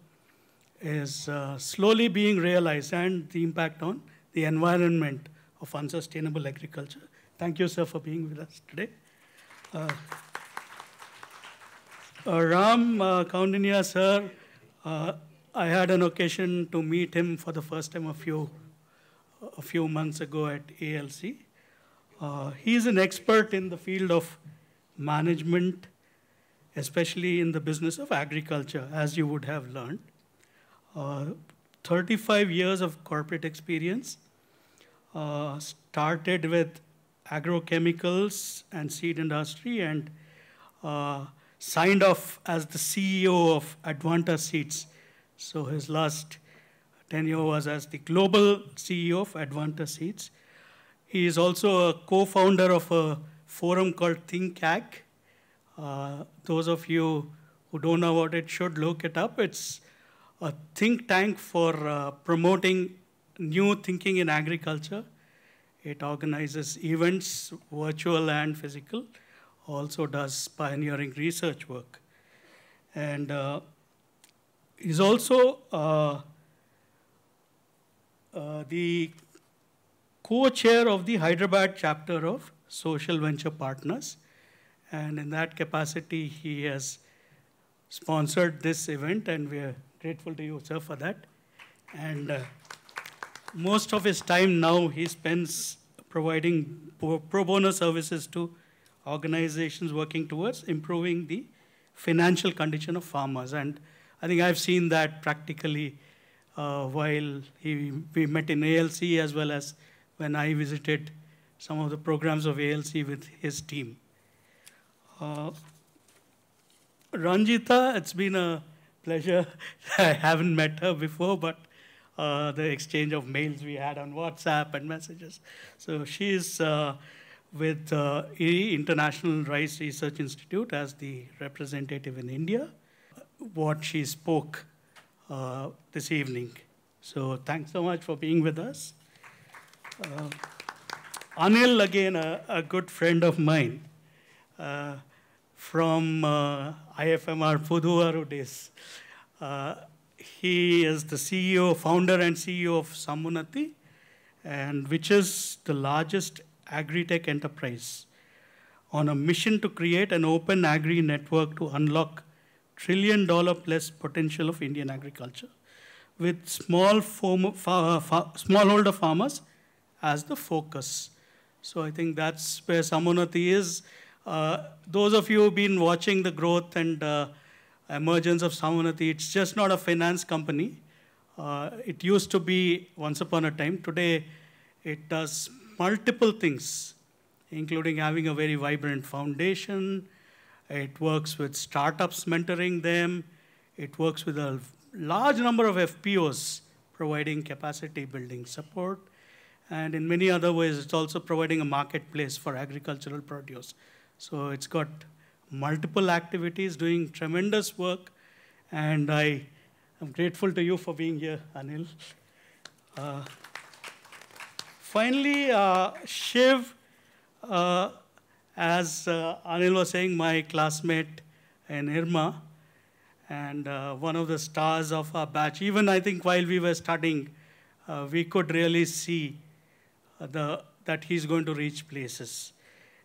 is uh, slowly being realized and the impact on the environment of unsustainable agriculture. Thank you, sir, for being with us today. Uh, uh Ram uh, Kaundinya, sir, uh, I had an occasion to meet him for the first time a few a few months ago at ALC. Uh, he is an expert in the field of management, especially in the business of agriculture, as you would have learned. Uh, 35 years of corporate experience, uh, started with agrochemicals and seed industry and uh, signed off as the CEO of Advanta Seeds. So his last tenure was as the global CEO of Advanta Seeds. He is also a co-founder of a forum called ThinkAC. Uh, those of you who don't know what it should look it up. It's a think tank for uh, promoting new thinking in agriculture. It organizes events, virtual and physical, also does pioneering research work. And uh, is also uh, uh, the co-chair of the Hyderabad chapter of Social Venture Partners. And in that capacity, he has sponsored this event, and we are grateful to you, sir, for that. And uh, most of his time now he spends providing pro bono services to organizations working towards improving the financial condition of farmers. And I think I've seen that practically uh, while he, we met in ALC as well as when I visited some of the programs of ALC with his team. Uh, Ranjita, it's been a pleasure. [laughs] I haven't met her before, but uh, the exchange of mails we had on WhatsApp and messages. So she is uh, with uh, International Rice Research Institute as the representative in India. What she spoke uh, this evening. So thanks so much for being with us. Uh, Anil, again, a, a, good friend of mine uh, from uh, IFMR Puduvaru days. Uh, he is the CEO, founder and CEO of Samunati, and which is the largest agri-tech enterprise on a mission to create an open agri network to unlock trillion dollar plus potential of Indian agriculture with small form, fa, fa, smallholder farmers as the focus. So I think that's where Samunati is. Uh, those of you who've been watching the growth and uh, emergence of Samunati, it's just not a finance company. Uh, it used to be once upon a time. Today, it does multiple things, including having a very vibrant foundation, it works with startups mentoring them. It works with a large number of FPOs providing capacity building support. And in many other ways, it's also providing a marketplace for agricultural produce. So it's got multiple activities, doing tremendous work. And I am grateful to you for being here, Anil. Uh, finally, uh, Shiv, uh, as uh, Anil was saying, my classmate in uh, Irma, and uh, one of the stars of our batch, even I think while we were studying, uh, we could really see uh, the, that he's going to reach places.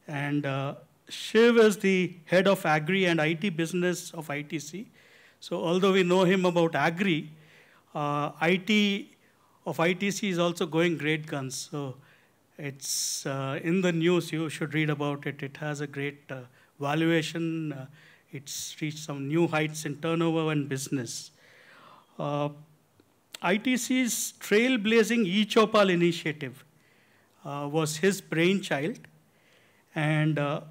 And uh, Shiv is the head of Agri and IT business of ITC. So although we know him about Agri, IT of ITC is also going great guns. So it's uh, in the news, you should read about it. It has a great uh, valuation. Uh, it's reached some new heights in turnover and business. ITC's trailblazing eChopal initiative was his brainchild. And not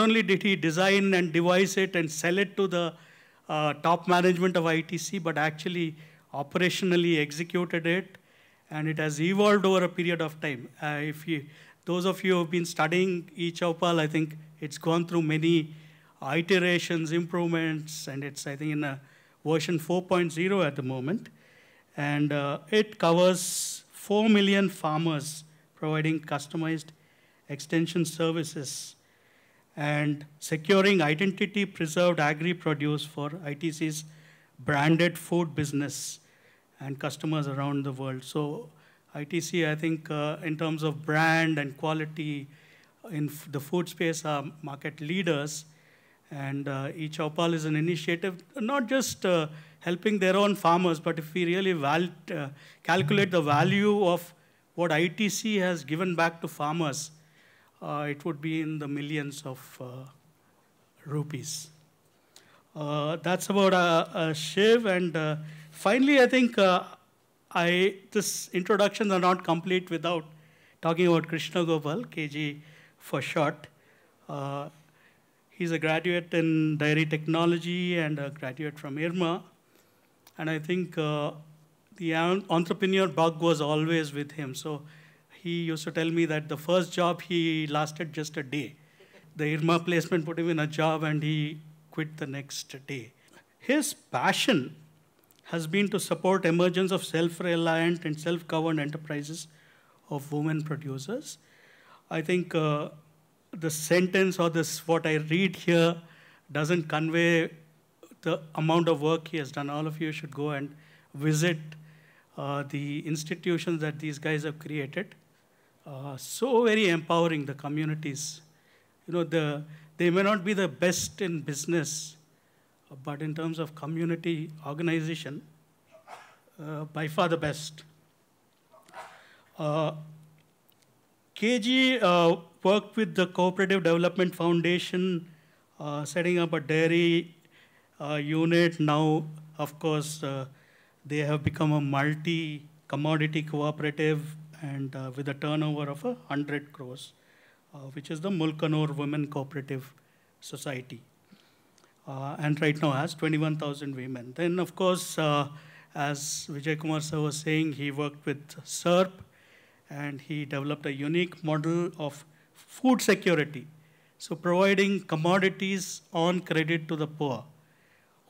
only did he design and devise it and sell it to the uh, top management of ITC, but actually operationally executed it and it has evolved over a period of time. Uh, if you, those of you who have been studying eChowpal, I think it's gone through many iterations, improvements, and it's, I think, in a version 4.0 at the moment. And uh, it covers 4 million farmers providing customized extension services and securing identity preserved agri produce for ITC's branded food business and customers around the world. So ITC, I think, uh, in terms of brand and quality uh, in the food space, are market leaders. And uh, each opal is an initiative, not just uh, helping their own farmers, but if we really uh, calculate the value of what ITC has given back to farmers, uh, it would be in the millions of rupees. that's about Shiv and Finally, I think uh, I, this introductions are not complete without talking about Krishna Gopal, KG for short. Uh, he's a graduate in dairy technology and a graduate from IRMA. And I think uh, the entrepreneur bug was always with him. So he used to tell me that the first job he lasted just a day. The IRMA placement put him in a job and he quit the next day. His passion has been to support emergence of self-reliant and self-governed enterprises of women producers. I think uh, the sentence or this what I read here doesn't convey the amount of work he has done. All of you should go and visit uh, the institutions that these guys have created. Uh, so very empowering the communities. You know, the, they may not be the best in business, but in terms of community organization, uh, by far the best. Uh, KG uh, worked with the Cooperative Development Foundation, uh, setting up a dairy uh, unit. Now, of course, uh, they have become a multi-commodity cooperative and with a turnover of 100 crores, which is the Mulkanur Women Cooperative Society. Uh, and right now has 21,000 women. Then, of course, uh, as Vijay Kumar sir was saying, he worked with SERP and he developed a unique model of food security. So providing commodities on credit to the poor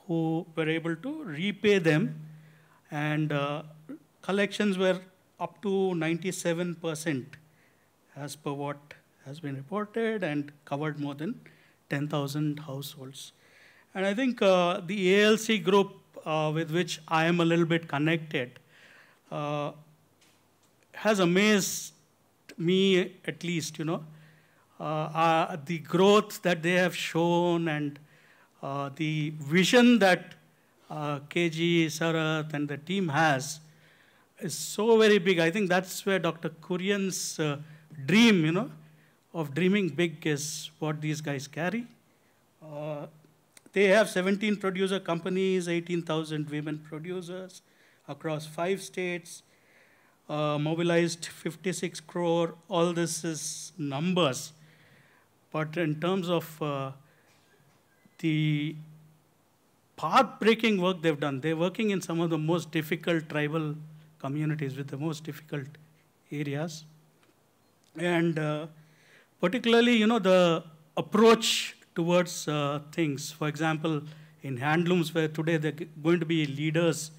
who were able to repay them and uh, collections were up to 97% as per what has been reported and covered more than 10,000 households. And I think uh, the ALC group uh, with which I am a little bit connected uh, has amazed me at least, you know. Uh, uh, the growth that they have shown and uh, the vision that KG, Sarath and the team has is so very big. I think that's where Dr. Kurian's dream, you know, of dreaming big is what these guys carry. They have 17 producer companies, 18,000 women producers across five states, uh, mobilized 56 crore. All this is numbers. But in terms of uh, the path-breaking work they've done, they're working in some of the most difficult tribal communities with the most difficult areas. And uh, particularly, you know, the approach towards uh, things. For example, in handlooms, where today they're going to be leaders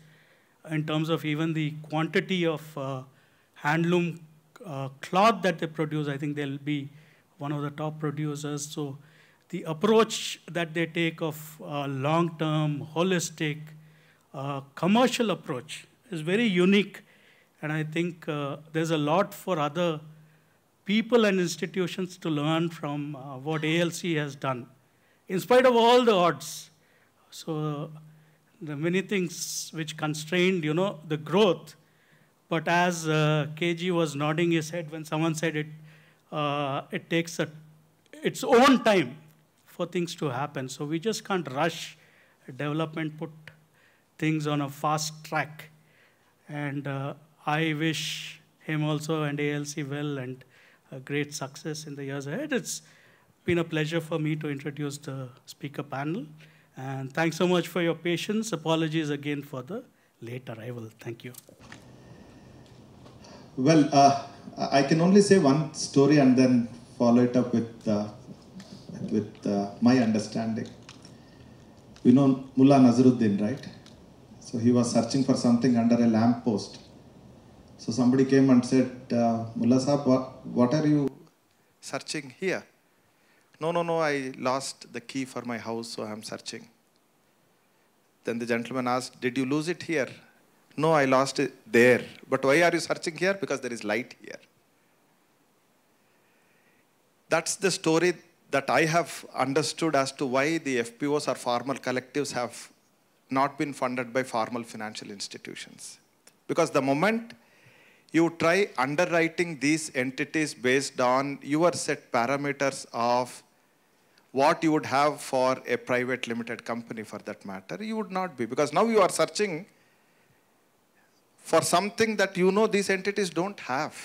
in terms of even the quantity of uh, handloom uh, cloth that they produce, I think they'll be one of the top producers. So the approach that they take of uh, long-term, holistic, uh, commercial approach is very unique. And I think uh, there's a lot for other people and institutions to learn from uh, what ALC has done, in spite of all the odds. So the many things which constrained, you know, the growth. But as uh, KG was nodding his head when someone said it, uh, it takes a, its own time for things to happen. So we just can't rush development, put things on a fast track. And uh, I wish him also and ALC well and great success in the years ahead. It's been a pleasure for me to introduce the speaker panel. And thanks so much for your patience. Apologies again for the late arrival. Thank you.
Well, uh, I can only say one story and then follow it up with, uh, with uh, my understanding. You know Mullah Nazruddin, right? So he was searching for something under a lamppost. So somebody came and said, uh, Mullah what, what are you searching here? No, no, no, I lost the key for my house, so I'm searching. Then the gentleman asked, did you lose it here? No, I lost it there. But why are you searching here? Because there is light here. That's the story that I have understood as to why the FPOs or formal collectives have not been funded by formal financial institutions. Because the moment you try underwriting these entities based on your set parameters of what you would have for a private limited company for that matter, you would not be. Because now you are searching for something that you know these entities don't have.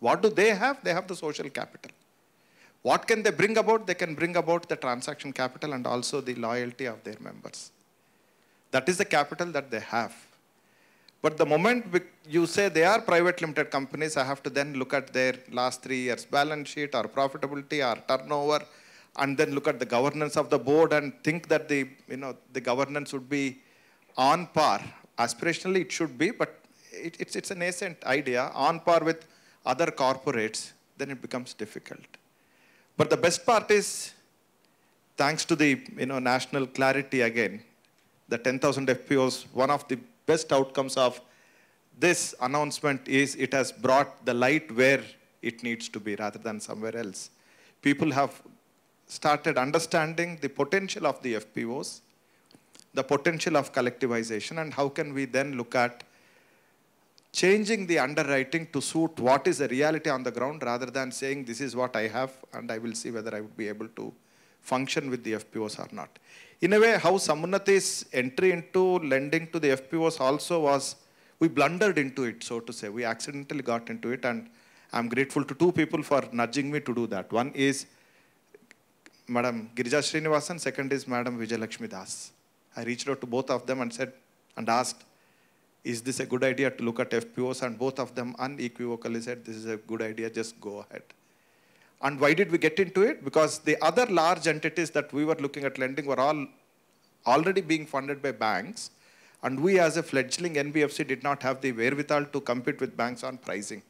What do they have? They have the social capital. What can they bring about? They can bring about the transaction capital and also the loyalty of their members. That is the capital that they have. But the moment you say they are private limited companies, I have to then look at their last three years' balance sheet or profitability or turnover, and then look at the governance of the board and think that the, you know, the governance would be on par. Aspirationally, it should be, but it, it's, it's a nascent idea. On par with other corporates, then it becomes difficult. But the best part is, thanks to the you know, national clarity again, the 10,000 FPOs, one of the best outcomes of this announcement is it has brought the light where it needs to be rather than somewhere else. People have started understanding the potential of the FPOs, the potential of collectivization, and how can we then look at changing the underwriting to suit what is the reality on the ground rather than saying this is what I have and I will see whether I would be able to function with the FPOs or not in a way, how Samunati's entry into lending to the FP was also was, we blundered into it, so to say. We accidentally got into it, and I'm grateful to two people for nudging me to do that. One is Madam Girija Srinivasan, second is Madam Vijayalakshmi Das. I reached out to both of them and said, and asked, is this a good idea to look at FPOs? And both of them unequivocally said, this is a good idea, just go ahead. And why did we get into it? Because the other large entities that we were looking at lending were all already being funded by banks. And we as a fledgling NBFC did not have the wherewithal to compete with banks on pricing.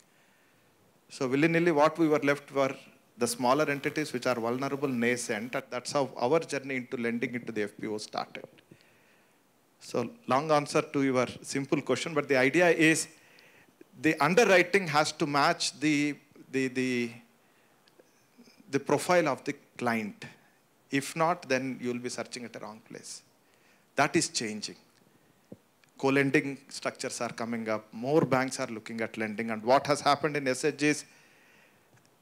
So willy-nilly what we were left were the smaller entities which are vulnerable nascent. That's how our journey into lending into the FPO started. So long answer to your simple question, but the idea is the underwriting has to match the, the, the the profile of the client. If not, then you'll be searching at the wrong place. That is changing. Co-lending structures are coming up. More banks are looking at lending. And what has happened in SHGs,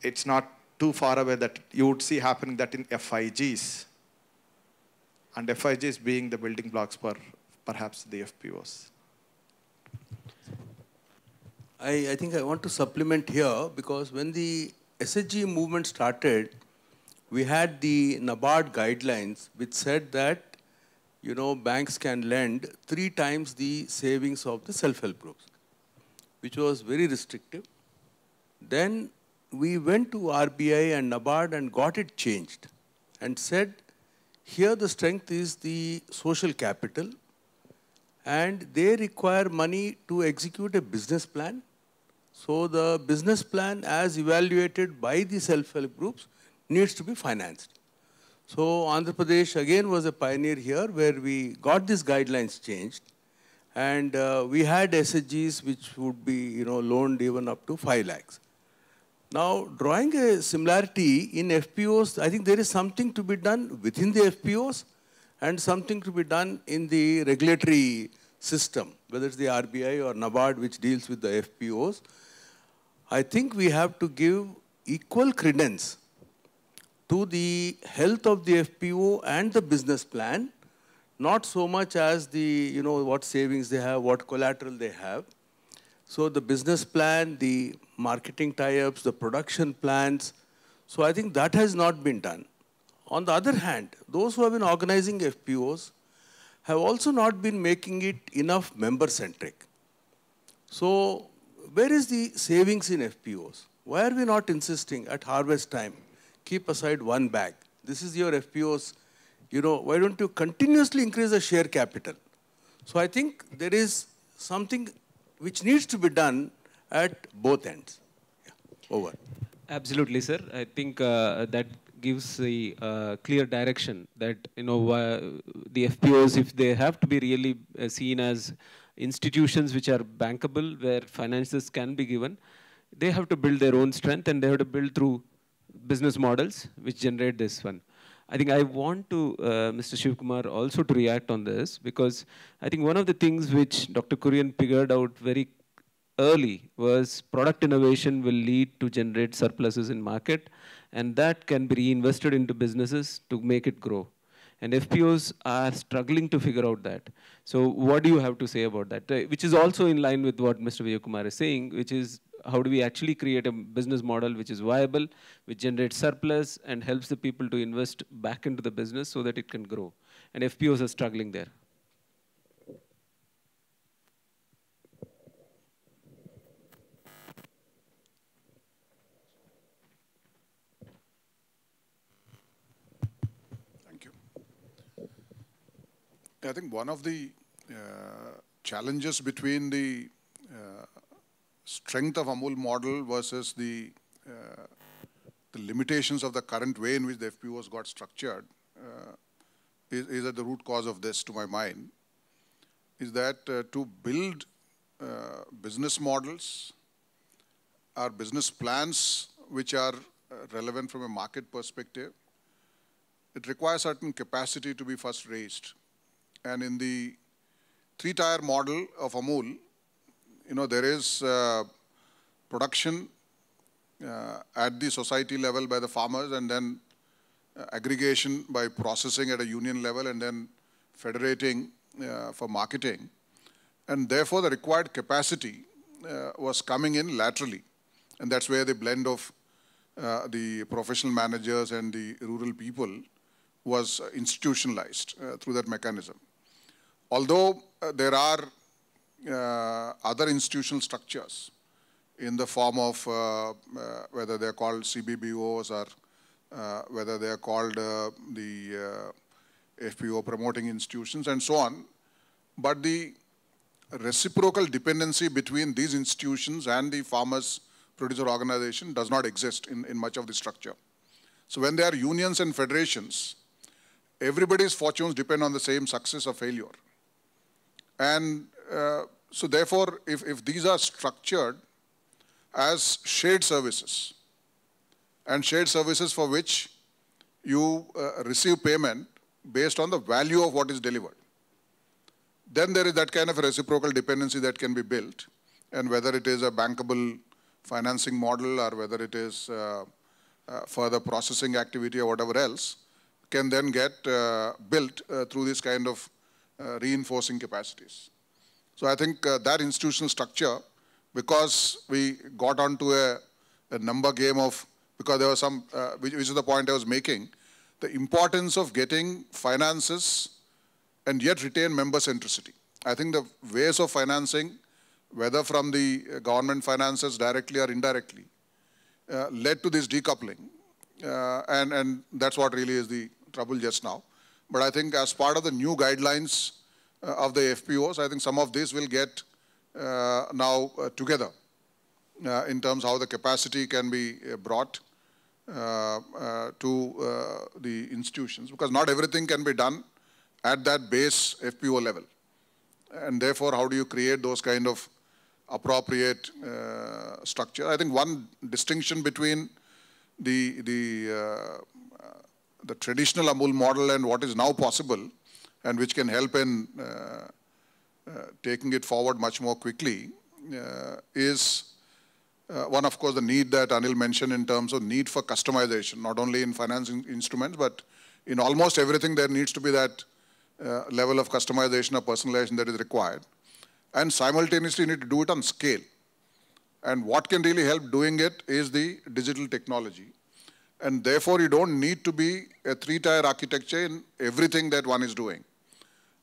it's not too far away that you would see happening that in FIGs. And FIGs being the building blocks for perhaps the FPOs.
I, I think I want to supplement here because when the SSG movement started, we had the NABARD guidelines which said that, you know, banks can lend three times the savings of the self-help groups, which was very restrictive. Then we went to RBI and NABARD and got it changed and said, here the strength is the social capital and they require money to execute a business plan so the business plan as evaluated by the self-help groups needs to be financed. So Andhra Pradesh again was a pioneer here where we got these guidelines changed and uh, we had SHGs which would be you know loaned even up to 5 lakhs. Now drawing a similarity in FPOs, I think there is something to be done within the FPOs and something to be done in the regulatory system, whether it's the RBI or NABARD which deals with the FPOs. I think we have to give equal credence to the health of the FPO and the business plan, not so much as the, you know, what savings they have, what collateral they have. So the business plan, the marketing tie-ups, the production plans. So I think that has not been done. On the other hand, those who have been organizing FPOs have also not been making it enough member-centric. So where is the savings in FPOs? Why are we not insisting at harvest time, keep aside one bag? This is your FPOs. You know, why don't you continuously increase the share capital? So I think there is something which needs to be done at both ends. Yeah. Over.
Absolutely, sir. I think uh, that gives a uh, clear direction that you know uh, the FPOs, if they have to be really uh, seen as institutions which are bankable, where finances can be given, they have to build their own strength and they have to build through business models which generate this one. I think I want to, uh, Mr. Shivkumar, also to react on this because I think one of the things which Dr. Kurian figured out very early was product innovation will lead to generate surpluses in market and that can be reinvested into businesses to make it grow. And FPOs are struggling to figure out that. So what do you have to say about that? Uh, which is also in line with what Mr. Vijayakumar is saying, which is how do we actually create a business model which is viable, which generates surplus, and helps the people to invest back into the business so that it can grow. And FPOs are struggling there.
I think one of the uh, challenges between the uh, strength of Amul model versus the uh, the limitations of the current way in which the FPOs got structured uh, is, is at the root cause of this, to my mind, is that uh, to build uh, business models or business plans which are relevant from a market perspective, it requires certain capacity to be first raised and in the three-tire model of Amul, you know, there is uh, production uh, at the society level by the farmers and then uh, aggregation by processing at a union level and then federating uh, for marketing. And therefore, the required capacity uh, was coming in laterally. And that's where the blend of uh, the professional managers and the rural people was institutionalized through that mechanism. Although uh, there are uh, other institutional structures in the form of uh, uh whether they're called CBBOs or uh, whether they're called uh, the FPO promoting institutions and so on. But the reciprocal dependency between these institutions and the farmers producer organization does not exist in, in much of the structure. So when there are unions and federations, everybody's fortunes depend on the same success or failure. And uh, so therefore, if, if these are structured as shared services, and shared services for which you uh, receive payment based on the value of what is delivered, then there is that kind of reciprocal dependency that can be built. And whether it is a bankable financing model or whether it is uh, uh, further processing activity or whatever else, can then get uh, built uh, through this kind of uh, reinforcing capacities. So I think uh, that institutional structure, because we got onto a, a number game of, because there was some, uh, which, which is the point I was making, the importance of getting finances and yet retain member centricity. I think the ways of financing, whether from the government finances directly or indirectly, uh, led to this decoupling. Uh, and, and that's what really is the trouble just now. But I think as part of the new guidelines uh, of the FPOs, I think some of this will get uh, now uh, together uh, in terms how the capacity can be uh, brought uh, to the institutions. Because not everything can be done at that base FPO level. And therefore, how do you create those kind of appropriate structure? I think one distinction between the, the the traditional Amul model and what is now possible and which can help in uh, uh, taking it forward much more quickly uh, is uh, one, of course, the need that Anil mentioned in terms of need for customization, not only in financing instruments, but in almost everything there needs to be that uh, level of customization or personalization that is required. And simultaneously you need to do it on scale. And what can really help doing it is the digital technology and therefore, you don't need to be a three-tier architecture in everything that one is doing.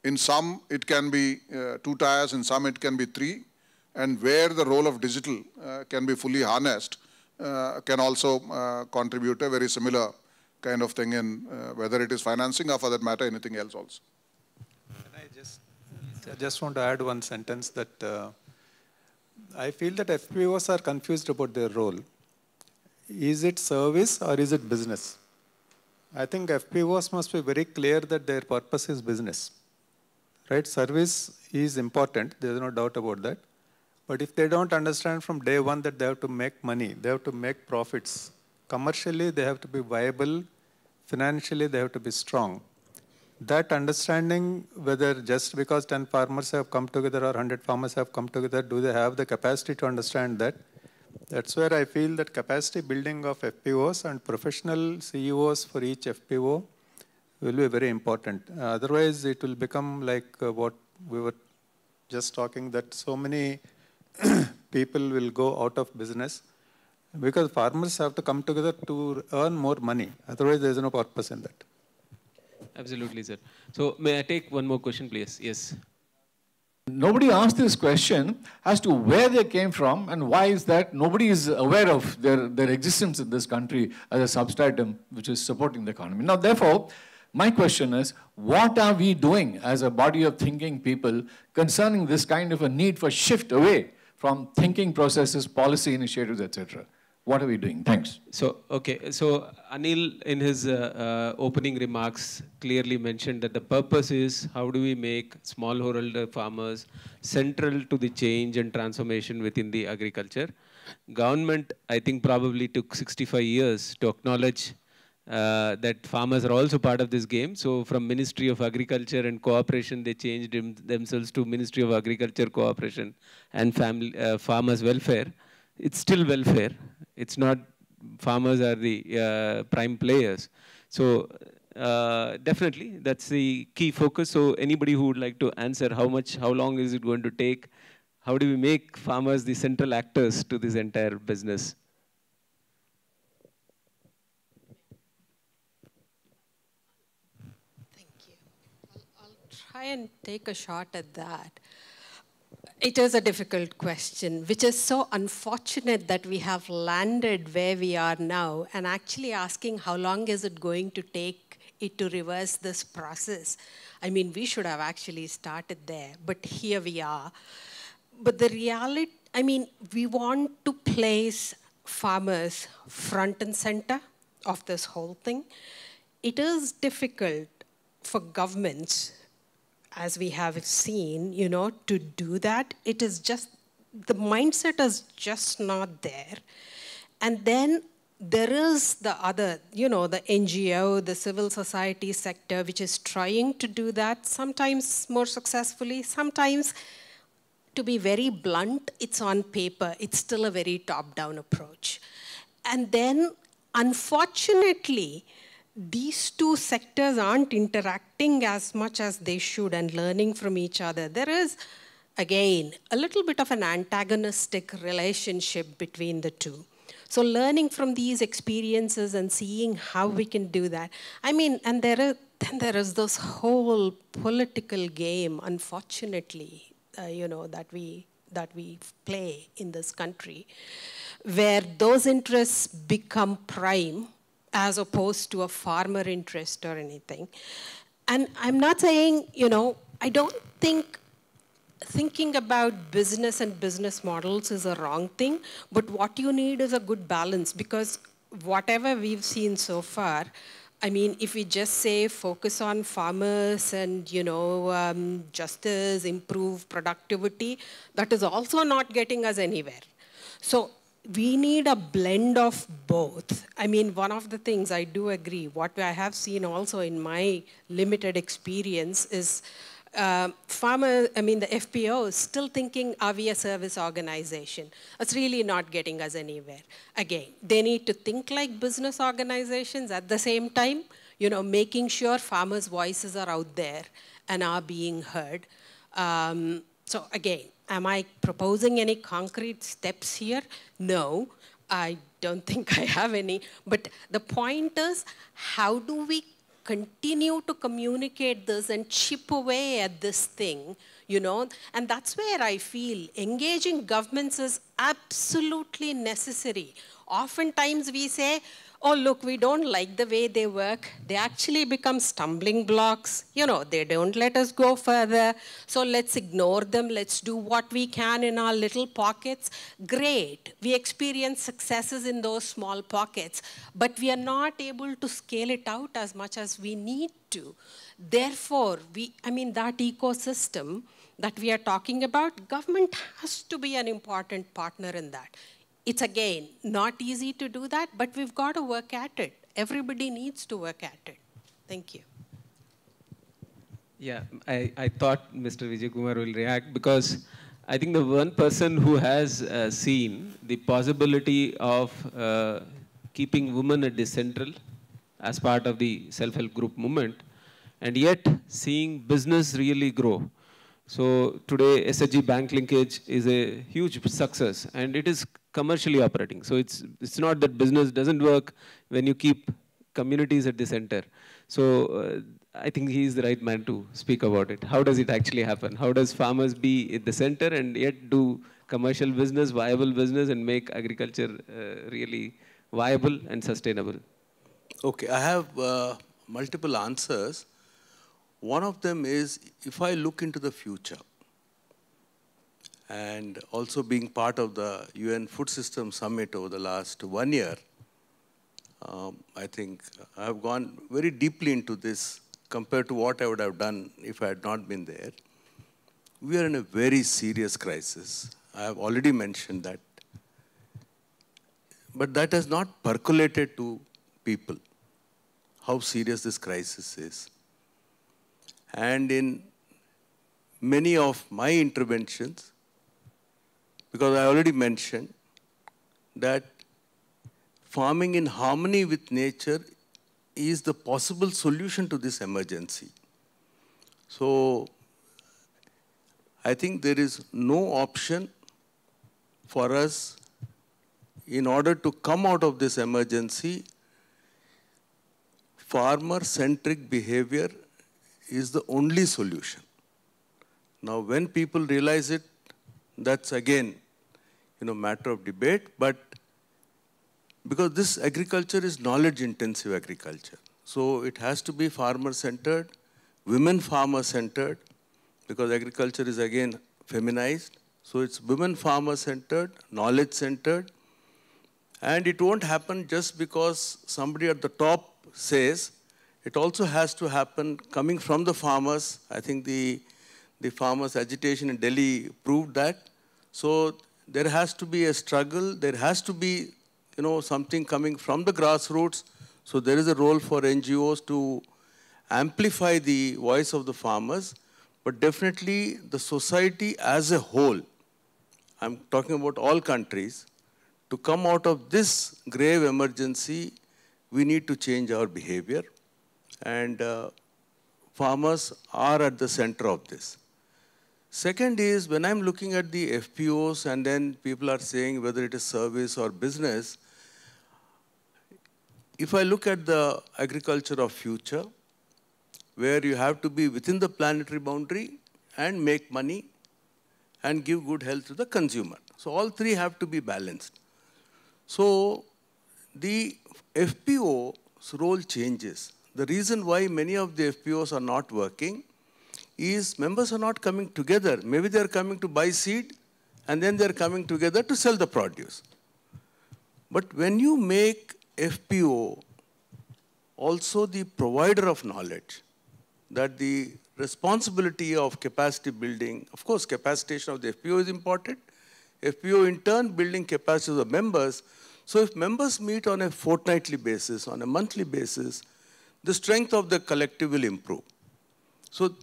In some, it can be uh, two tires, in some, it can be three. And where the role of digital uh, can be fully harnessed uh, can also uh, contribute a very similar kind of thing in uh, whether it is financing or, for that matter, anything else also.
Can I just,
I just want to add one sentence that uh, I feel that FPOs are confused about their role is it service or is it business? I think FPOs must be very clear that their purpose is business. Right? Service is important, there's no doubt about that. But if they don't understand from day one that they have to make money, they have to make profits. Commercially, they have to be viable. Financially, they have to be strong. That understanding, whether just because 10 farmers have come together or 100 farmers have come together, do they have the capacity to understand that? That's where I feel that capacity building of FPOs and professional CEOs for each FPO will be very important. Uh, otherwise, it will become like uh, what we were just talking that so many [clears throat] people will go out of business because farmers have to come together to earn more money. Otherwise, there is no purpose in that.
Absolutely, sir. So may I take one more question, please? Yes.
Nobody asked this question as to where they came from and why is that nobody is aware of their, their existence in this country as a substratum which is supporting the economy. Now, therefore, my question is, what are we doing as a body of thinking people concerning this kind of a need for shift away from thinking processes, policy initiatives, etc.? what are we doing?
Thanks. So, okay. So, Anil, in his uh, uh, opening remarks, clearly mentioned that the purpose is how do we make smallholder farmers central to the change and transformation within the agriculture. Government, I think, probably took 65 years to acknowledge uh, that farmers are also part of this game. So, from Ministry of Agriculture and Cooperation, they changed them themselves to Ministry of Agriculture, Cooperation and Family uh, Farmers Welfare. It's still welfare it's not farmers are the uh, prime players. So uh, definitely that's the key focus so anybody who would like to answer how much how long is it going to take how do we make farmers the central actors to this entire business
thank you i'll, I'll try and take a shot at that it is a difficult question, which is so unfortunate that we have landed where we are now and actually asking how long is it going to take it to reverse this process. I mean, we should have actually started there, but here we are. But the reality, I mean, we want to place farmers front and center of this whole thing. It is difficult for governments as we have seen, you know, to do that, it is just, the mindset is just not there. And then there is the other, you know, the NGO, the civil society sector, which is trying to do that, sometimes more successfully, sometimes, to be very blunt, it's on paper, it's still a very top down approach. And then, unfortunately, these two sectors aren't interacting as much as they should and learning from each other. There is, again, a little bit of an antagonistic relationship between the two. So learning from these experiences and seeing how we can do that. I mean, and there is, then there is this whole political game, unfortunately, uh, you know, that we that we play in this country, where those interests become prime as opposed to a farmer interest or anything. And I'm not saying, you know, I don't think thinking about business and business models is a wrong thing, but what you need is a good balance because whatever we've seen so far, I mean, if we just say focus on farmers and, you know, um, justice, improve productivity, that is also not getting us anywhere. So we need a blend of both. I mean, one of the things I do agree, what I have seen also in my limited experience is uh, farmer, I mean, the FPO is still thinking, are we a service organization? It's really not getting us anywhere. Again, they need to think like business organizations at the same time, you know, making sure farmers' voices are out there and are being heard. Um, so again, Am I proposing any concrete steps here? No, I don't [laughs] think I have any. But the point is, how do we continue to communicate this and chip away at this thing, you know? And that's where I feel engaging governments is absolutely necessary. Oftentimes we say, oh, look, we don't like the way they work. They actually become stumbling blocks. You know, they don't let us go further. So let's ignore them. Let's do what we can in our little pockets. Great. We experience successes in those small pockets, but we are not able to scale it out as much as we need to. Therefore, we, I mean, that ecosystem that we are talking about, government has to be an important partner in that. It's again not easy to do that, but we've got to work at it. Everybody needs to work at it. Thank you.
Yeah, I, I thought Mr. Vijay Kumar will react because I think the one person who has uh, seen the possibility of uh, keeping women at the central as part of the self-help group movement and yet seeing business really grow. So today SHG bank linkage is a huge success and it is commercially operating. So it's, it's not that business doesn't work when you keep communities at the center. So uh, I think he's the right man to speak about it. How does it actually happen? How does farmers be at the center and yet do commercial business, viable business, and make agriculture uh, really
viable and sustainable? Okay, I have uh, multiple answers. One of them is if I look into the future, and also being part of the UN Food System Summit over the last one year, um, I think I have gone very deeply into this compared to what I would have done if I had not been there. We are in a very serious crisis. I have already mentioned that. But that has not percolated to people, how serious this crisis is. And in many of my interventions, because I already mentioned that farming in harmony with nature is the possible solution to this emergency. So I think there is no option for us in order to come out of this emergency, farmer-centric behavior is the only solution. Now, when people realize it, that's again you know, matter of debate, but because this agriculture is knowledge-intensive agriculture. So it has to be farmer-centered, women farmer-centered, because agriculture is again feminized. So it's women farmer-centered, knowledge-centered, and it won't happen just because somebody at the top says, it also has to happen coming from the farmers. I think the, the farmers' agitation in Delhi proved that. So there has to be a struggle, there has to be, you know, something coming from the grassroots. So there is a role for NGOs to amplify the voice of the farmers, but definitely the society as a whole, I'm talking about all countries, to come out of this grave emergency, we need to change our behavior. And uh, farmers are at the center of this. Second is when I'm looking at the FPOs and then people are saying whether it is service or business, if I look at the agriculture of future, where you have to be within the planetary boundary and make money and give good health to the consumer. So all three have to be balanced. So the FPO's role changes. The reason why many of the FPOs are not working is members are not coming together. Maybe they're coming to buy seed and then they're coming together to sell the produce. But when you make FPO also the provider of knowledge, that the responsibility of capacity building, of course, capacitation of the FPO is important. FPO in turn building capacity of members. So if members meet on a fortnightly basis, on a monthly basis, the strength of the collective will improve. So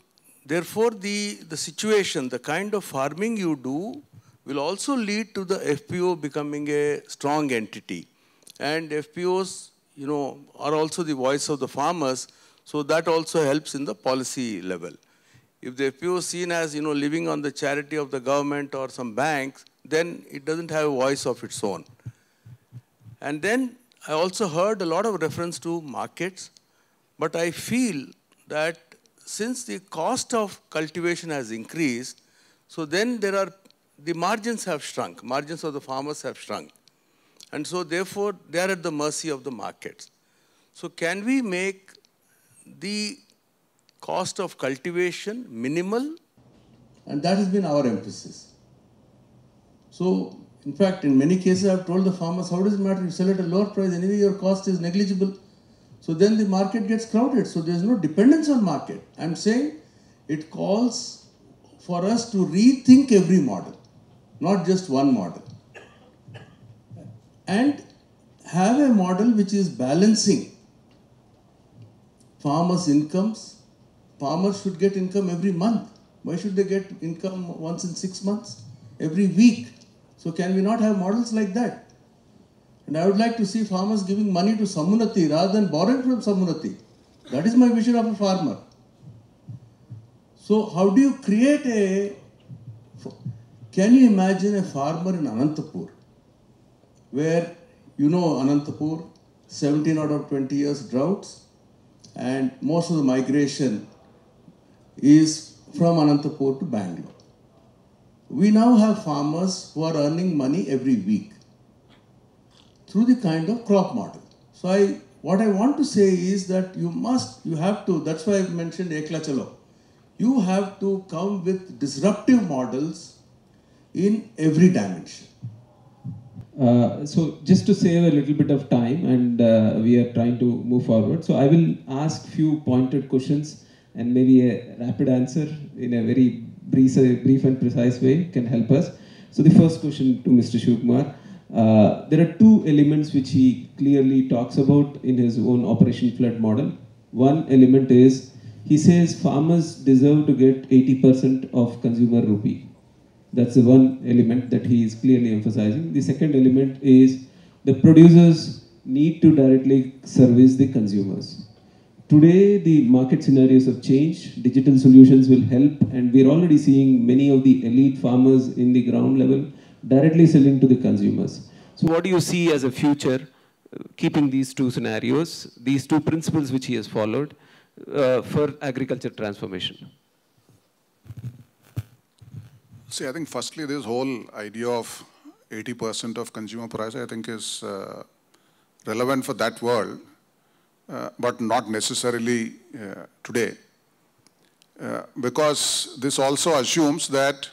Therefore, the, the situation, the kind of farming you do will also lead to the FPO becoming a strong entity. And FPOs, you know, are also the voice of the farmers, so that also helps in the policy level. If the FPO is seen as, you know, living on the charity of the government or some banks, then it doesn't have a voice of its own. And then I also heard a lot of reference to markets, but I feel that since the cost of cultivation has increased, so then there are, the margins have shrunk, margins of the farmers have shrunk. And so therefore, they are at the mercy of the markets. So can we make the cost of cultivation minimal? And that has been our emphasis. So, in fact, in many cases, I've told the farmers, how does it matter? You sell at a lower price, anyway, your cost is negligible. So then the market gets crowded. So there's no dependence on market. I'm saying it calls for us to rethink every model, not just one model. And have a model which is balancing farmers' incomes. Farmers should get income every month. Why should they get income once in six months? Every week. So can we not have models like that? And I would like to see farmers giving money to Samunati rather than borrowing from Samunati. That is my vision of a farmer. So how do you create a... Can you imagine a farmer in Anantapur? Where, you know Anantapur, 17 out of 20 years droughts and most of the migration is from Anantapur to Bangalore. We now have farmers who are earning money every week through the kind of crop model. So I, what I want to say is that you must, you have to, that's why I mentioned Ekla Chalo. You have to come with disruptive models in every dimension. Uh, so just to save a little bit of time
and uh, we are trying to move forward. So I will ask few pointed questions and maybe a rapid answer in a very brief, brief and precise way can help us. So the first question to Mr. Shivkumar. Uh, there are two elements which he clearly talks about in his own Operation Flood model. One element is he says farmers deserve to get 80% of consumer rupee. That's the one element that he is clearly emphasizing. The second element is the producers need to directly service the consumers. Today, the market scenarios have changed. Digital solutions will help, and we're already seeing many of the elite farmers in the ground level directly selling to the consumers. So what do you see as a future, uh, keeping these two scenarios, these two principles which he has followed uh, for agriculture transformation?
See, I think firstly, this whole idea of 80% of consumer price, I think is uh, relevant for that world, uh, but not necessarily uh, today. Uh, because this also assumes that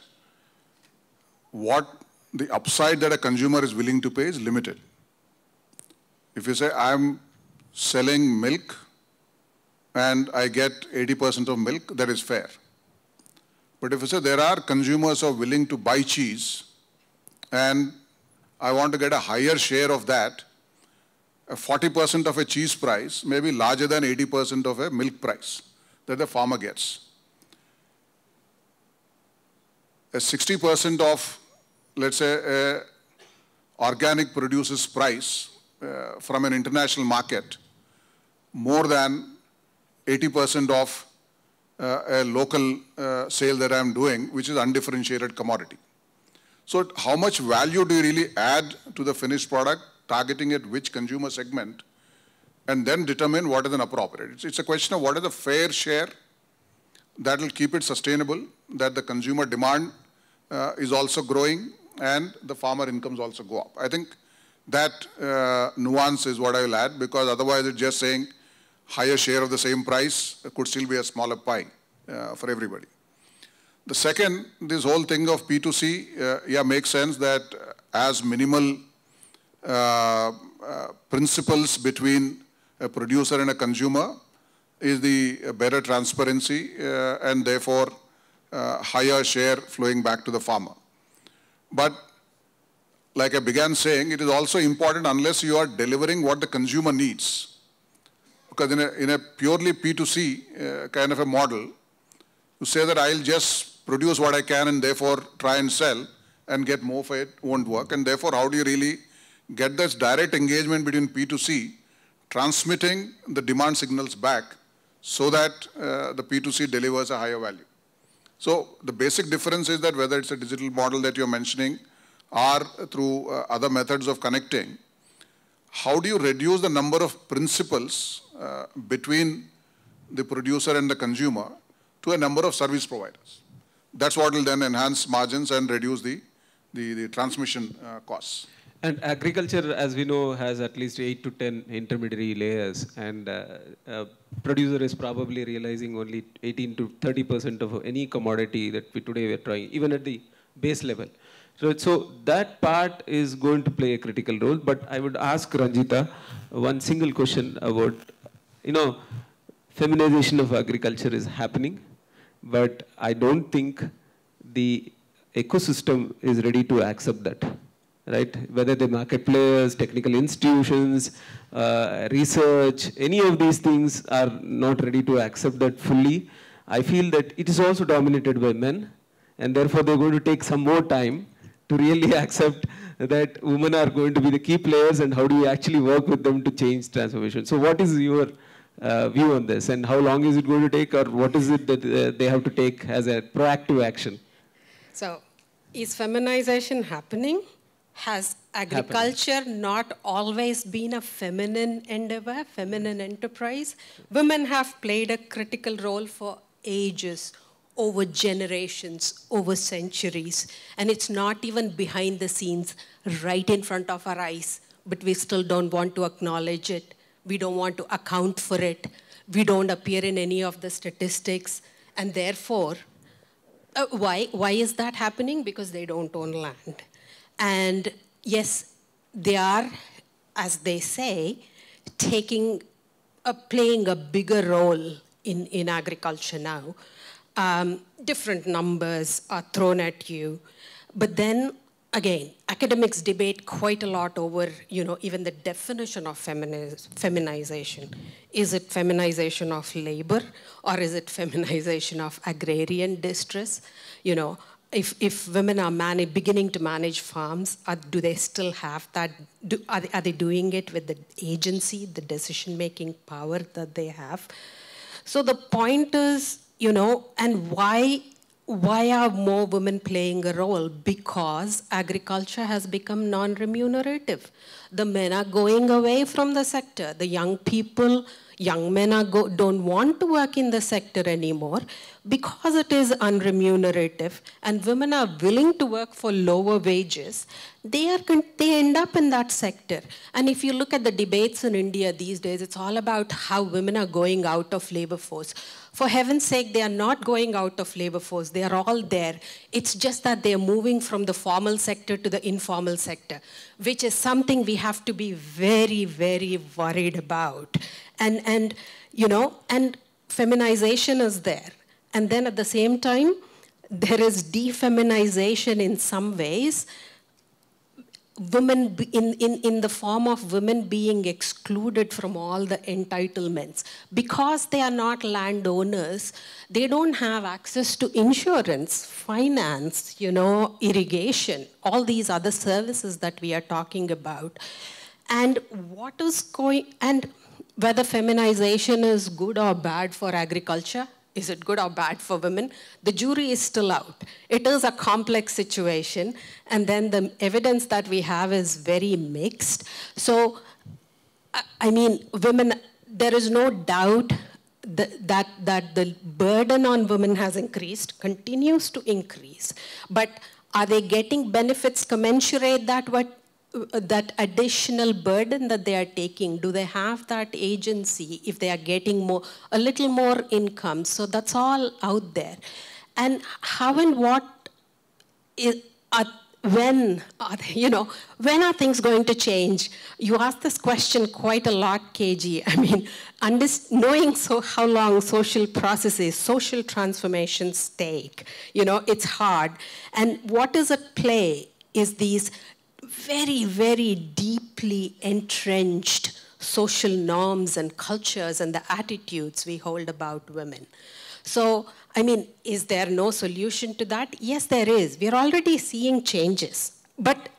what the upside that a consumer is willing to pay is limited. If you say, I'm selling milk and I get 80% of milk, that is fair. But if you say there are consumers who are willing to buy cheese and I want to get a higher share of that, 40% of a cheese price may be larger than 80% of a milk price that the farmer gets. 60% of let's say, organic produces price uh, from an international market, more than 80% of uh, a local uh, sale that I'm doing, which is undifferentiated commodity. So how much value do you really add to the finished product, targeting at which consumer segment, and then determine what is an appropriate. It's, it's a question of what is the fair share that will keep it sustainable, that the consumer demand uh, is also growing, and the farmer incomes also go up. I think that uh, nuance is what I will add because otherwise it's just saying higher share of the same price could still be a smaller pie uh, for everybody. The second, this whole thing of P2C, uh, yeah, makes sense that as minimal uh, uh, principles between a producer and a consumer is the better transparency uh, and therefore higher share flowing back to the farmer. But like I began saying, it is also important unless you are delivering what the consumer needs. Because in a, in a purely P2C uh, kind of a model, to say that I'll just produce what I can and therefore try and sell and get more for it won't work. And therefore, how do you really get this direct engagement between P2C, transmitting the demand signals back so that uh, the P2C delivers a higher value? So the basic difference is that whether it's a digital model that you're mentioning or through uh, other methods of connecting, how do you reduce the number of principles uh, between the producer and the consumer to a number of service providers? That's what will then enhance margins and reduce the, the, the transmission uh, costs.
And agriculture, as we know, has at least 8 to 10 intermediary layers. And uh, producer is probably realizing only 18 to 30% of any commodity that we today we are trying, even at the base level. So, so that part is going to play a critical role. But I would ask Ranjita one single question about, you know, feminization of agriculture is happening. But I don't think the ecosystem is ready to accept that right? Whether the market players, technical institutions, uh, research, any of these things are not ready to accept that fully. I feel that it is also dominated by men, and therefore they're going to take some more time to really [laughs] accept that women are going to be the key players and how do you actually work with them to change transformation. So what is your uh, view on this and how long is it going to take or what is it that uh, they have to take as a proactive action?
So is feminization happening? Has agriculture happening. not always been a feminine endeavor, feminine enterprise? Women have played a critical role for ages, over generations, over centuries. And it's not even behind the scenes, right in front of our eyes. But we still don't want to acknowledge it. We don't want to account for it. We don't appear in any of the statistics. And therefore, uh, why, why is that happening? Because they don't own land. And yes, they are, as they say, taking a, playing a bigger role in, in agriculture now. Um, different numbers are thrown at you. But then again, academics debate quite a lot over, you know, even the definition of feminiz feminization. Is it feminization of labor or is it [laughs] feminization of agrarian distress? You know, if, if women are beginning to manage farms, are, do they still have that? Do, are, they, are they doing it with the agency, the decision-making power that they have? So the point is, you know, and why why are more women playing a role? Because agriculture has become non-remunerative. The men are going away from the sector. The young people young men are go, don't want to work in the sector anymore because it is unremunerative and women are willing to work for lower wages, they, are, they end up in that sector. And if you look at the debates in India these days, it's all about how women are going out of labor force. For heaven's sake, they are not going out of labor force. They are all there. It's just that they are moving from the formal sector to the informal sector, which is something we have to be very, very worried about. And, and you know, and feminization is there. And then at the same time, there is defeminization in some ways women in, in, in the form of women being excluded from all the entitlements. Because they are not landowners, they don't have access to insurance, finance, you know, irrigation, all these other services that we are talking about. And what is going, and whether feminization is good or bad for agriculture, is it good or bad for women? The jury is still out. It is a complex situation. And then the evidence that we have is very mixed. So, I mean, women, there is no doubt that, that, that the burden on women has increased, continues to increase. But are they getting benefits commensurate that what uh, that additional burden that they are taking, do they have that agency if they are getting more, a little more income? So that's all out there. And how and what, is, are, when, are they, you know, when are things going to change? You ask this question quite a lot, KG. [laughs] I mean, knowing so how long social processes, social transformations take, you know, it's hard. And what is at play is these very, very deeply entrenched social norms and cultures and the attitudes we hold about women. So, I mean, is there no solution to that? Yes, there is. We're already seeing changes, but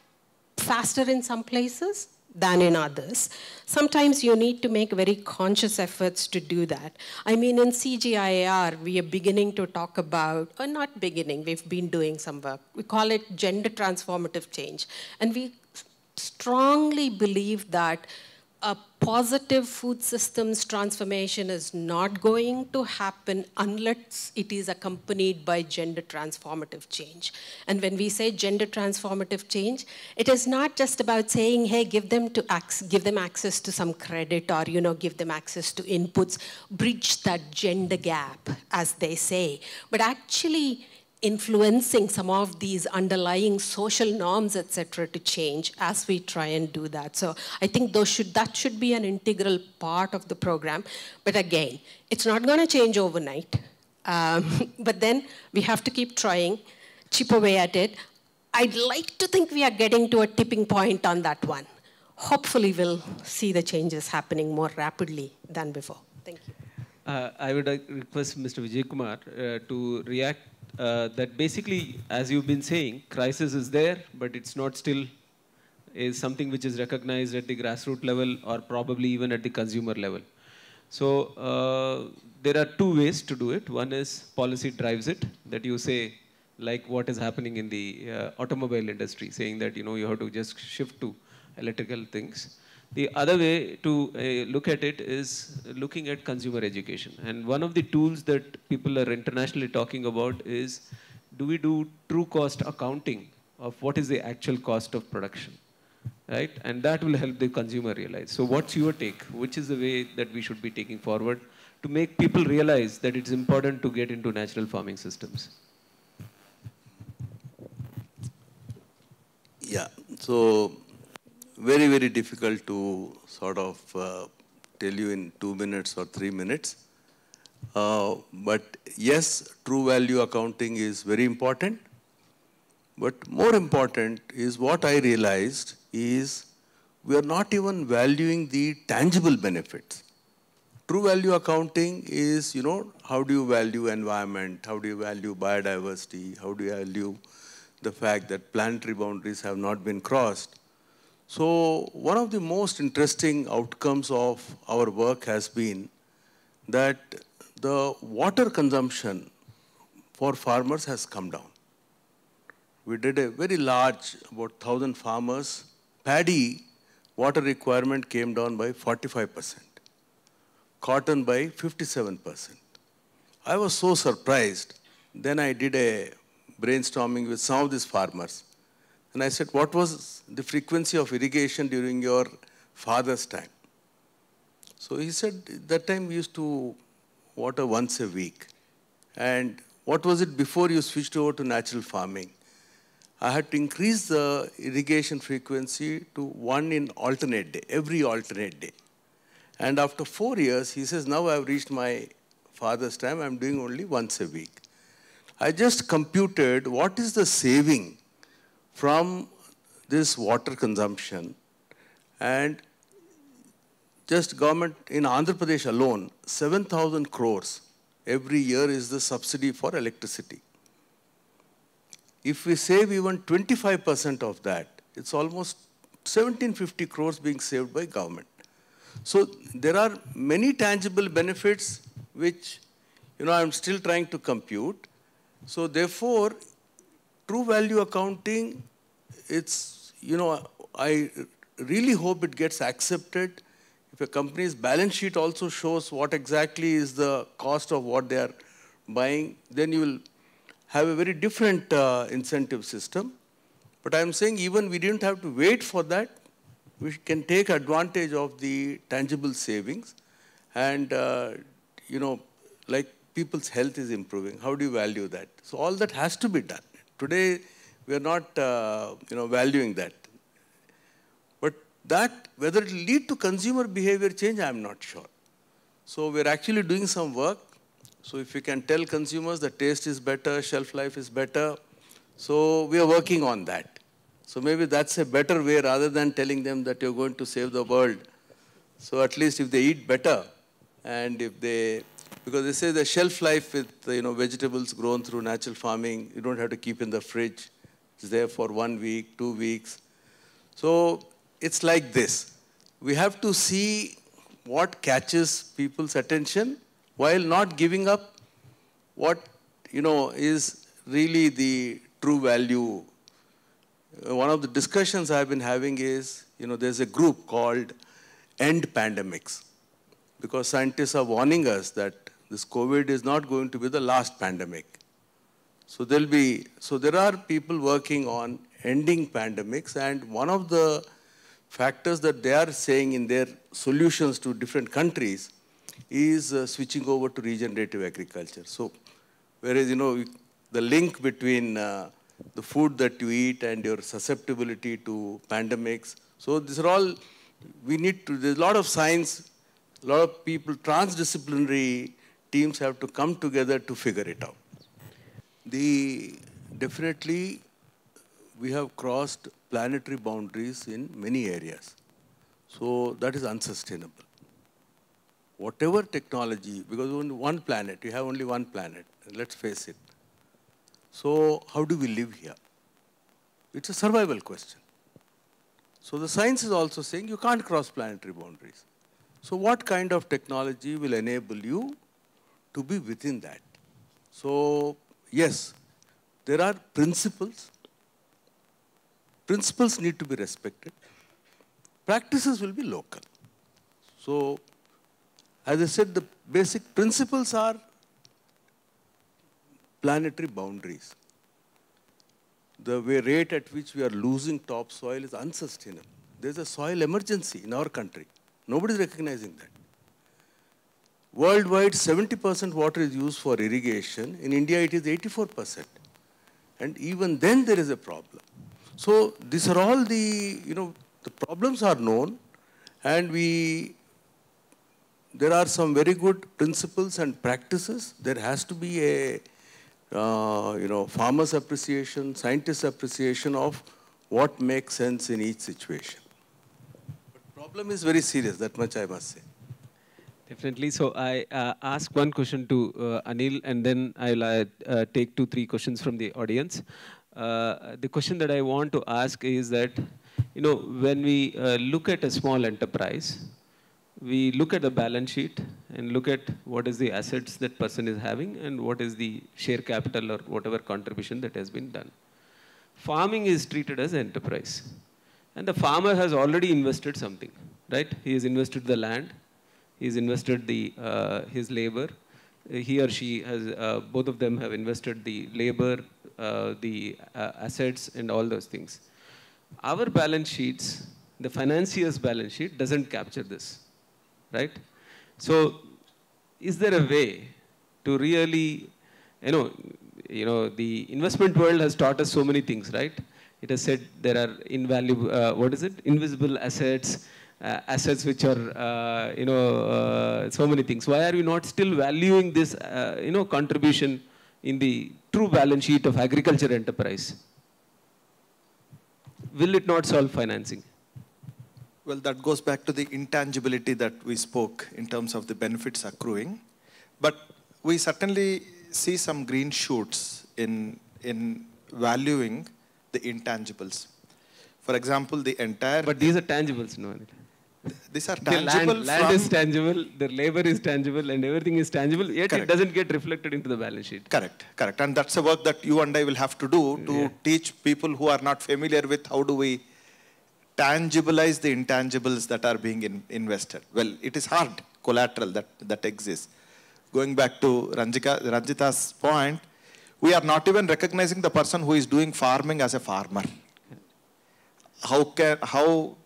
faster in some places, than in others. Sometimes you need to make very conscious efforts to do that. I mean, in CGIAR, we are beginning to talk about, or not beginning, we've been doing some work. We call it gender transformative change. And we strongly believe that a positive food systems transformation is not going to happen unless it is accompanied by gender transformative change. And when we say gender transformative change, it is not just about saying, hey, give them, to give them access to some credit or you know, give them access to inputs, bridge that gender gap, as they say. But actually, influencing some of these underlying social norms, etc., to change as we try and do that. So I think those should, that should be an integral part of the program. But again, it's not going to change overnight. Um, [laughs] but then we have to keep trying, chip away at it. I'd like to think we are getting to a tipping point on that one. Hopefully, we'll see the changes happening more rapidly than before.
Thank you.
Uh, I would uh, request Mr. Vijay Kumar uh, to react uh, that basically, as you've been saying, crisis is there, but it's not still is something which is recognized at the grassroots level or probably even at the consumer level. So uh, there are two ways to do it. One is policy drives it, that you say, like what is happening in the uh, automobile industry, saying that you know you have to just shift to electrical things. The other way to uh, look at it is looking at consumer education. And one of the tools that people are internationally talking about is do we do true cost accounting of what is the actual cost of production? Right? And that will help the consumer realize. So what's your take? Which is the way that we should be taking forward to make people realize that it's important to get into natural farming systems?
Yeah, so very, very difficult to sort of uh, tell you in two minutes or three minutes. Uh, but yes, true value accounting is very important. But more important is what I realized is we are not even valuing the tangible benefits. True value accounting is, you know, how do you value environment? How do you value biodiversity? How do you value the fact that planetary boundaries have not been crossed? So one of the most interesting outcomes of our work has been that the water consumption for farmers has come down. We did a very large, about 1,000 farmers. Paddy water requirement came down by 45%, cotton by 57%. I was so surprised. Then I did a brainstorming with some of these farmers. And I said, what was the frequency of irrigation during your father's time? So he said, that time we used to water once a week. And what was it before you switched over to natural farming? I had to increase the irrigation frequency to one in alternate day, every alternate day. And after four years, he says, now I've reached my father's time, I'm doing only once a week. I just computed what is the saving from this water consumption and just government in Andhra Pradesh alone, 7,000 crores every year is the subsidy for electricity. If we save even 25% of that, it's almost 1750 crores being saved by government. So there are many tangible benefits which, you know, I'm still trying to compute. So therefore, true value accounting, it's, you know, I really hope it gets accepted. If a company's balance sheet also shows what exactly is the cost of what they are buying, then you will have a very different uh, incentive system. But I'm saying even we didn't have to wait for that. We can take advantage of the tangible savings. And, uh, you know, like people's health is improving. How do you value that? So all that has to be done. Today, we are not, uh, you know, valuing that. But that, whether it will lead to consumer behavior change, I am not sure. So we're actually doing some work. So if we can tell consumers the taste is better, shelf life is better, so we are working on that. So maybe that's a better way rather than telling them that you're going to save the world. So at least if they eat better and if they because they say the shelf life with you know vegetables grown through natural farming you don't have to keep in the fridge it's there for one week two weeks so it's like this we have to see what catches people's attention while not giving up what you know is really the true value uh, one of the discussions i've been having is you know there's a group called end pandemics because scientists are warning us that this COVID is not going to be the last pandemic. So there'll be, so there are people working on ending pandemics and one of the factors that they are saying in their solutions to different countries is uh, switching over to regenerative agriculture. So whereas, you know, the link between uh, the food that you eat and your susceptibility to pandemics. So these are all, we need to, there's a lot of science, a lot of people, transdisciplinary teams have to come together to figure it out. The definitely we have crossed planetary boundaries in many areas. So that is unsustainable. Whatever technology, because only one planet, you have only one planet, let's face it. So how do we live here? It's a survival question. So the science is also saying you can't cross planetary boundaries. So what kind of technology will enable you to be within that. So, yes, there are principles. Principles need to be respected. Practices will be local. So, as I said, the basic principles are planetary boundaries. The rate at which we are losing topsoil is unsustainable. There's a soil emergency in our country. Nobody's recognizing that. Worldwide, 70% water is used for irrigation. In India, it is 84%. And even then, there is a problem. So these are all the, you know, the problems are known. And we, there are some very good principles and practices. There has to be a, uh, you know, farmers' appreciation, scientists' appreciation of what makes sense in each situation. But problem is very serious, that much I must say.
Definitely. So I uh, ask one question to uh, Anil, and then I'll uh, uh take two, three questions from the audience. Uh, the question that I want to ask is that, you know, when we uh, look at a small enterprise, we look at the balance sheet and look at what is the assets that person is having and what is the share capital or whatever contribution that has been done. Farming is treated as enterprise. And the farmer has already invested something, right? He has invested the land, he's invested the, uh, his labor. He or she has, uh, both of them have invested the labor, uh, the uh, assets, and all those things. Our balance sheets, the financier's balance sheet doesn't capture this, right? So is there a way to really, you know, you know, the investment world has taught us so many things, right? It has said there are invaluable, uh, what is it? Invisible assets, uh, assets which are, uh, you know, uh, so many things. Why are we not still valuing this, you know, contribution in the true balance sheet of agriculture enterprise?
Will it not solve financing? Well, that goes back to the intangibility that we spoke in terms of the benefits accruing. But we certainly see some green shoots in, in valuing the intangibles. For example, the entire... But these are tangibles, no? these are tangible. The land, land
is
tangible, the labor is tangible, and everything is tangible, yet Correct. it
doesn't get reflected into the balance sheet. Correct. Correct. And that's the work that you and I will have to do to yeah. teach people who are not familiar with how do we tangibilize the intangibles that are being in invested. Well, it is hard collateral that, that exists. Going back to Ranjika, Ranjita's point, we are not even recognizing the person who is doing farming as a farmer. How can, how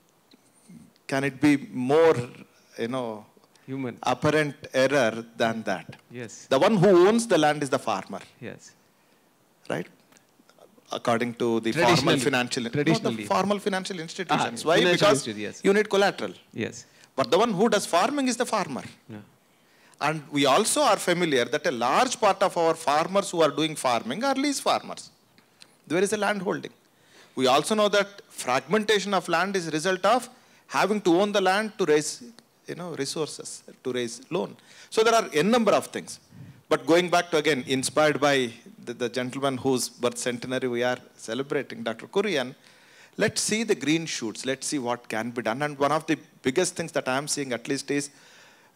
can it be more, you know, human apparent error than that? Yes. The one who owns the land is the farmer. Yes. Right? According to the formal financial traditionally. No, the formal financial institutions. Ah, Why? Financial because yes. you need collateral. Yes. But the one who does farming is the farmer. Yeah. And we also are familiar that a large part of our farmers who are doing farming are lease farmers. There is a landholding. We also know that fragmentation of land is a result of having to own the land to raise you know, resources, to raise loan. So there are n number of things. But going back to again, inspired by the, the gentleman whose birth centenary we are celebrating, Dr. Kurian, let's see the green shoots, let's see what can be done. And one of the biggest things that I'm seeing at least is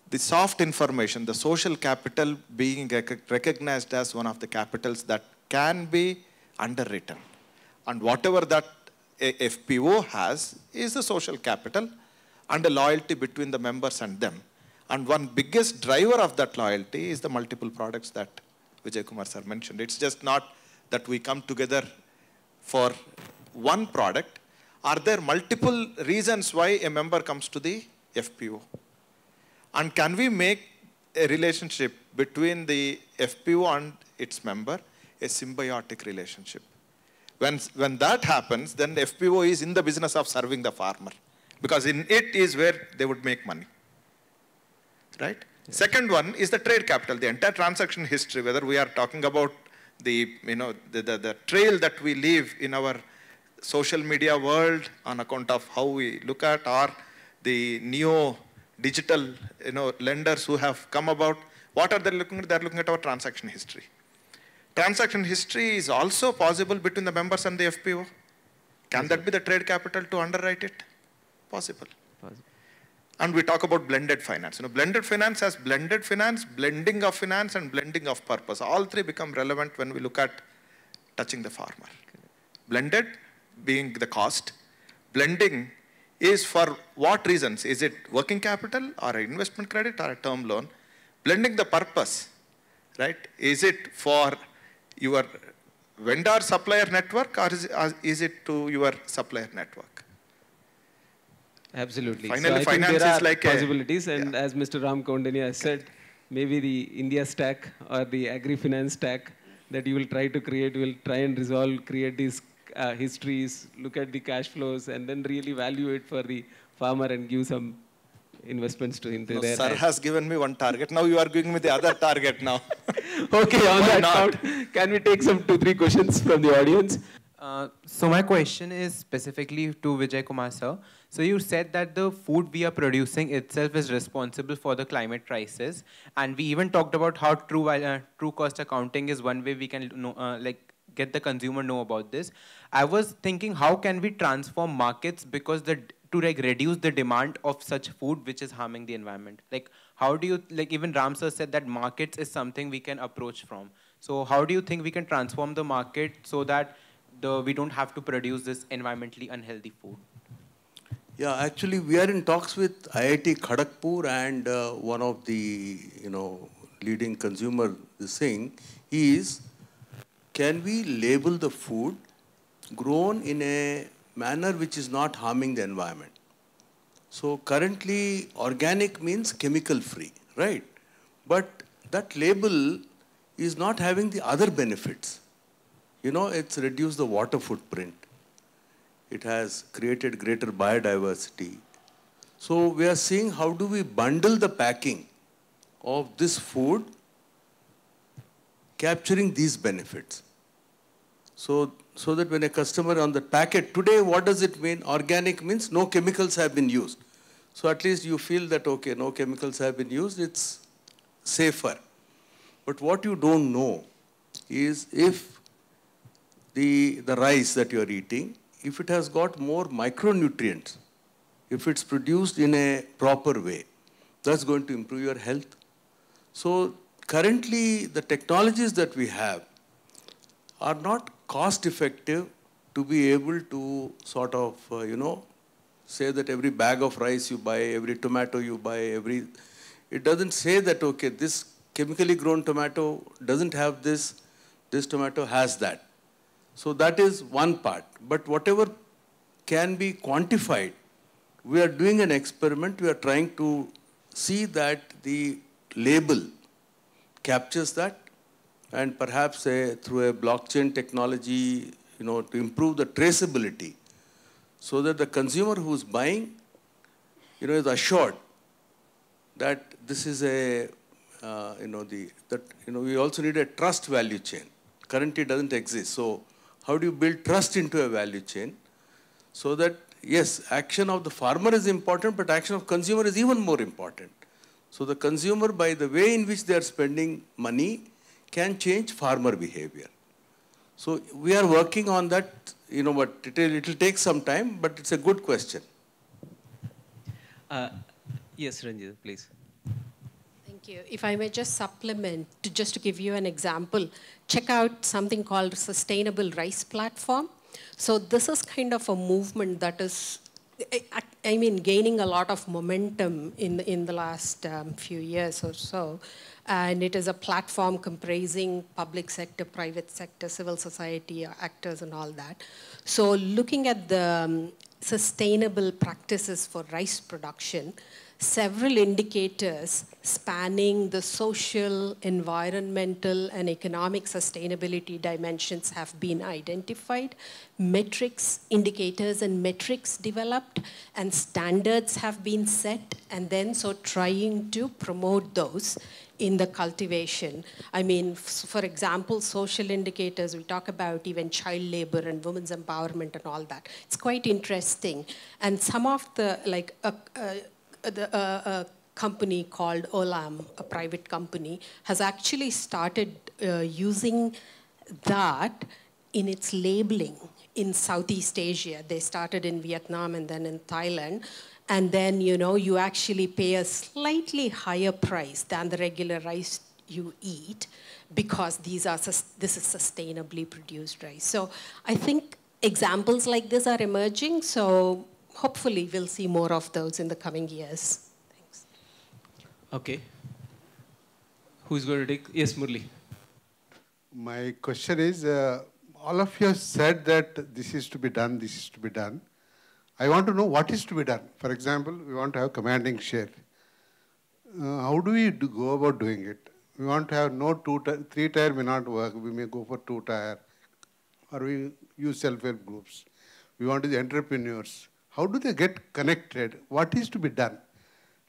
the soft information, the social capital being rec recognized as one of the capitals that can be underwritten. And whatever that FPO has is the social capital and the loyalty between the members and them. And one biggest driver of that loyalty is the multiple products that Vijay Kumar sir mentioned. It's just not that we come together for one product. Are there multiple reasons why a member comes to the FPO? And can we make a relationship between the FPO and its member a symbiotic relationship? When, when that happens, then the FPO is in the business of serving the farmer because in it is where they would make money. Right? Second one is the trade capital, the entire transaction history, whether we are talking about the, you know, the, the, the trail that we leave in our social media world on account of how we look at or the neo digital you know lenders who have come about what are they looking at they're looking at our transaction history transaction history is also possible between the members and the FPO. Can that be the trade capital to underwrite it? Possible. And we talk about blended finance. You know, blended finance has blended finance, blending of finance, and blending of purpose. All three become relevant when we look at touching the farmer. Blended being the cost. Blending is for what reasons? Is it working capital or investment credit or a term loan? Blending the purpose, right? Is it for your vendor supplier network or is, uh, is it to your supplier network?
Absolutely. Finally, so finance like possibilities, a, and yeah. as Mr. Ram Koundania has said, maybe the India stack or the agri-finance stack that you will try to create will try and resolve, create these uh, histories, look at the cash flows, and then really value it for the farmer and give some investments to into no,
there. Sir has given me one target. Now you are giving me the other target now. [laughs] okay, on Why that not? can we take some two, three questions from the audience? Uh,
so my question is specifically to Vijay Kumar sir. So you said that the food we are producing itself is responsible for the climate crisis, and we even talked about how true uh, true cost accounting is one way we can know, uh, like get the consumer know about this. I was thinking how can we transform markets because the to like reduce the demand of such food which is harming the environment like how do you like even ramsar said that markets is something we can approach from so how do you think we can transform the market so that the we don't have to produce this environmentally unhealthy food
yeah actually we are in talks with iit Khadakpur and uh, one of the you know leading consumer saying, is can we label the food grown in a manner which is not harming the environment. So currently organic means chemical free, right? But that label is not having the other benefits. You know, it's reduced the water footprint. It has created greater biodiversity. So we are seeing how do we bundle the packing of this food capturing these benefits. So so that when a customer on the packet, today what does it mean? Organic means no chemicals have been used. So at least you feel that, okay, no chemicals have been used, it's safer. But what you don't know is if the, the rice that you're eating, if it has got more micronutrients, if it's produced in a proper way, that's going to improve your health. So currently the technologies that we have are not cost effective to be able to sort of, uh, you know, say that every bag of rice you buy, every tomato you buy, every... It doesn't say that, okay, this chemically grown tomato doesn't have this, this tomato has that. So that is one part. But whatever can be quantified, we are doing an experiment. We are trying to see that the label captures that and perhaps a, eh, through a blockchain technology, you know, to improve the traceability so that the consumer who's buying, you know, is assured that this is a, uh, you know, the, that, you know, we also need a trust value chain. Currently doesn't exist. So how do you build trust into a value chain so that, yes, action of the farmer is important, but action of consumer is even more important. So the consumer, by the way in which they are spending money, can change farmer behavior. So we are working on that, you know, but it will take some time, but it's a good question.
Uh, yes, Ranjit, please.
Thank you. If I may just supplement, to, just to give you an example, check out something called Sustainable Rice Platform. So this is kind of a movement that is I mean, gaining a lot of momentum in the, in the last um, few years or so and it is a platform comprising public sector, private sector, civil society actors and all that. So looking at the um, sustainable practices for rice production, several indicators spanning the social, environmental, and economic sustainability dimensions have been identified. Metrics, indicators and metrics developed, and standards have been set, and then so trying to promote those in the cultivation. I mean, for example, social indicators, we talk about even child labor and women's empowerment and all that. It's quite interesting. And some of the, like, a the, company called Olam, a private company, has actually started uh, using that in its labeling in Southeast Asia. They started in Vietnam and then in Thailand and then you know you actually pay a slightly higher price than the regular rice you eat because these are this is sustainably produced rice so i think examples like this are emerging so hopefully we'll see more of those in the coming years thanks
okay who's going to take yes murli my
question is uh, all of you have said that this is to be done this is to be done I want to know what is to be done. For example, we want to have commanding share. Uh, how do we do, go about doing it? We want to have no two, three tire may not work. We may go for two tire, or we use self-help groups. We want the entrepreneurs. How do they get connected? What is to be done?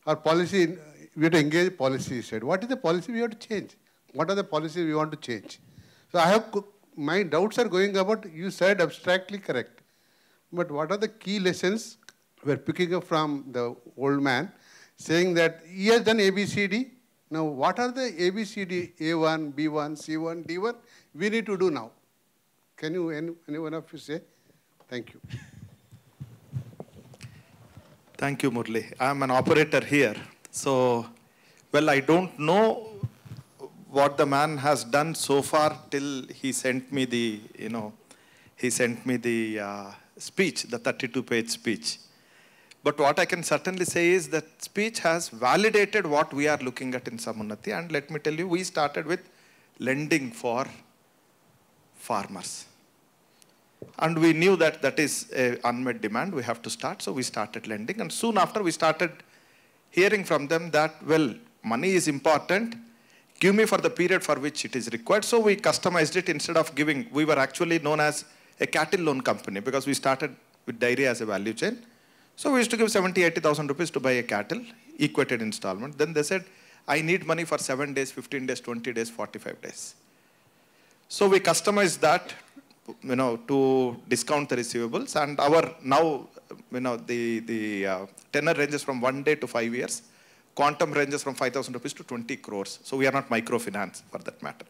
Our policy, we have to engage policy side. What is the policy we have to change? What are the policies we want to change? So I have, my doubts are going about, you said abstractly correct. But what are the key lessons we're picking up from the old man, saying that he has done ABCD. Now, what are the ABCD, A1, B1, C1, D1, we need to do now? Can you, any, one of you say? Thank you.
Thank you, Murli. I'm an operator here. So, well, I don't know what the man has done so far till he sent me the, you know, he sent me the uh, speech, the 32-page speech. But what I can certainly say is that speech has validated what we are looking at in Samanati. And let me tell you, we started with lending for farmers. And we knew that that is an unmet demand. We have to start. So we started lending. And soon after, we started hearing from them that, well, money is important. Give me for the period for which it is required. So we customized it instead of giving. We were actually known as a cattle loan company because we started with dairy as a value chain. So we used to give 70, 80,000 rupees to buy a cattle, equated installment. Then they said, I need money for 7 days, 15 days, 20 days, 45 days. So we customized that, you know, to discount the receivables. And our now, you know, the, the uh, tenor ranges from one day to five years. Quantum ranges from 5,000 rupees to 20 crores. So we are not microfinance for that matter.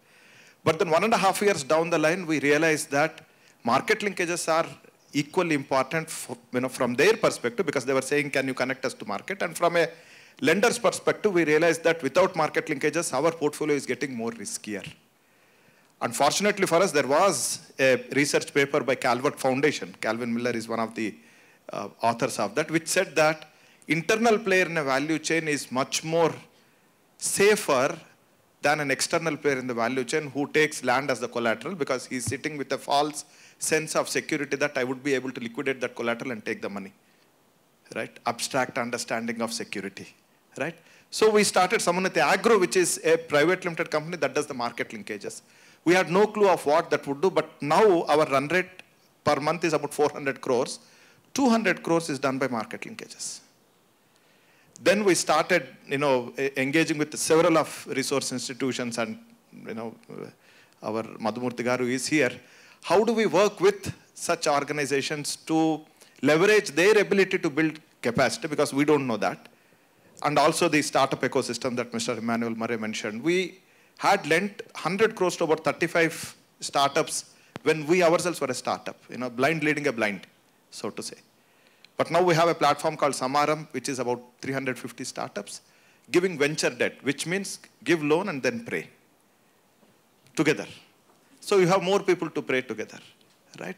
But then one and a half years down the line, we realized that market linkages are equally important for, you know, from their perspective because they were saying, can you connect us to market? And from a lender's perspective, we realized that without market linkages, our portfolio is getting more riskier. Unfortunately for us, there was a research paper by Calvert Foundation. Calvin Miller is one of the uh, authors of that, which said that internal player in a value chain is much more safer than an external player in the value chain who takes land as the collateral because he's sitting with a false sense of security that I would be able to liquidate that collateral and take the money, right? Abstract understanding of security, right? So we started Samanati Agro, which is a private limited company that does the market linkages. We had no clue of what that would do, but now our run rate per month is about 400 crores. 200 crores is done by market linkages. Then we started, you know, engaging with several of resource institutions and, you know, our Madhumurti Garu is here how do we work with such organizations to leverage their ability to build capacity because we don't know that. And also the startup ecosystem that Mr. Emmanuel Murray mentioned. We had lent 100 crores to about 35 startups when we ourselves were a startup, you know, blind leading a blind, so to say. But now we have a platform called Samaram, which is about 350 startups, giving venture debt, which means give loan and then pray together. So you have more people to pray together, right?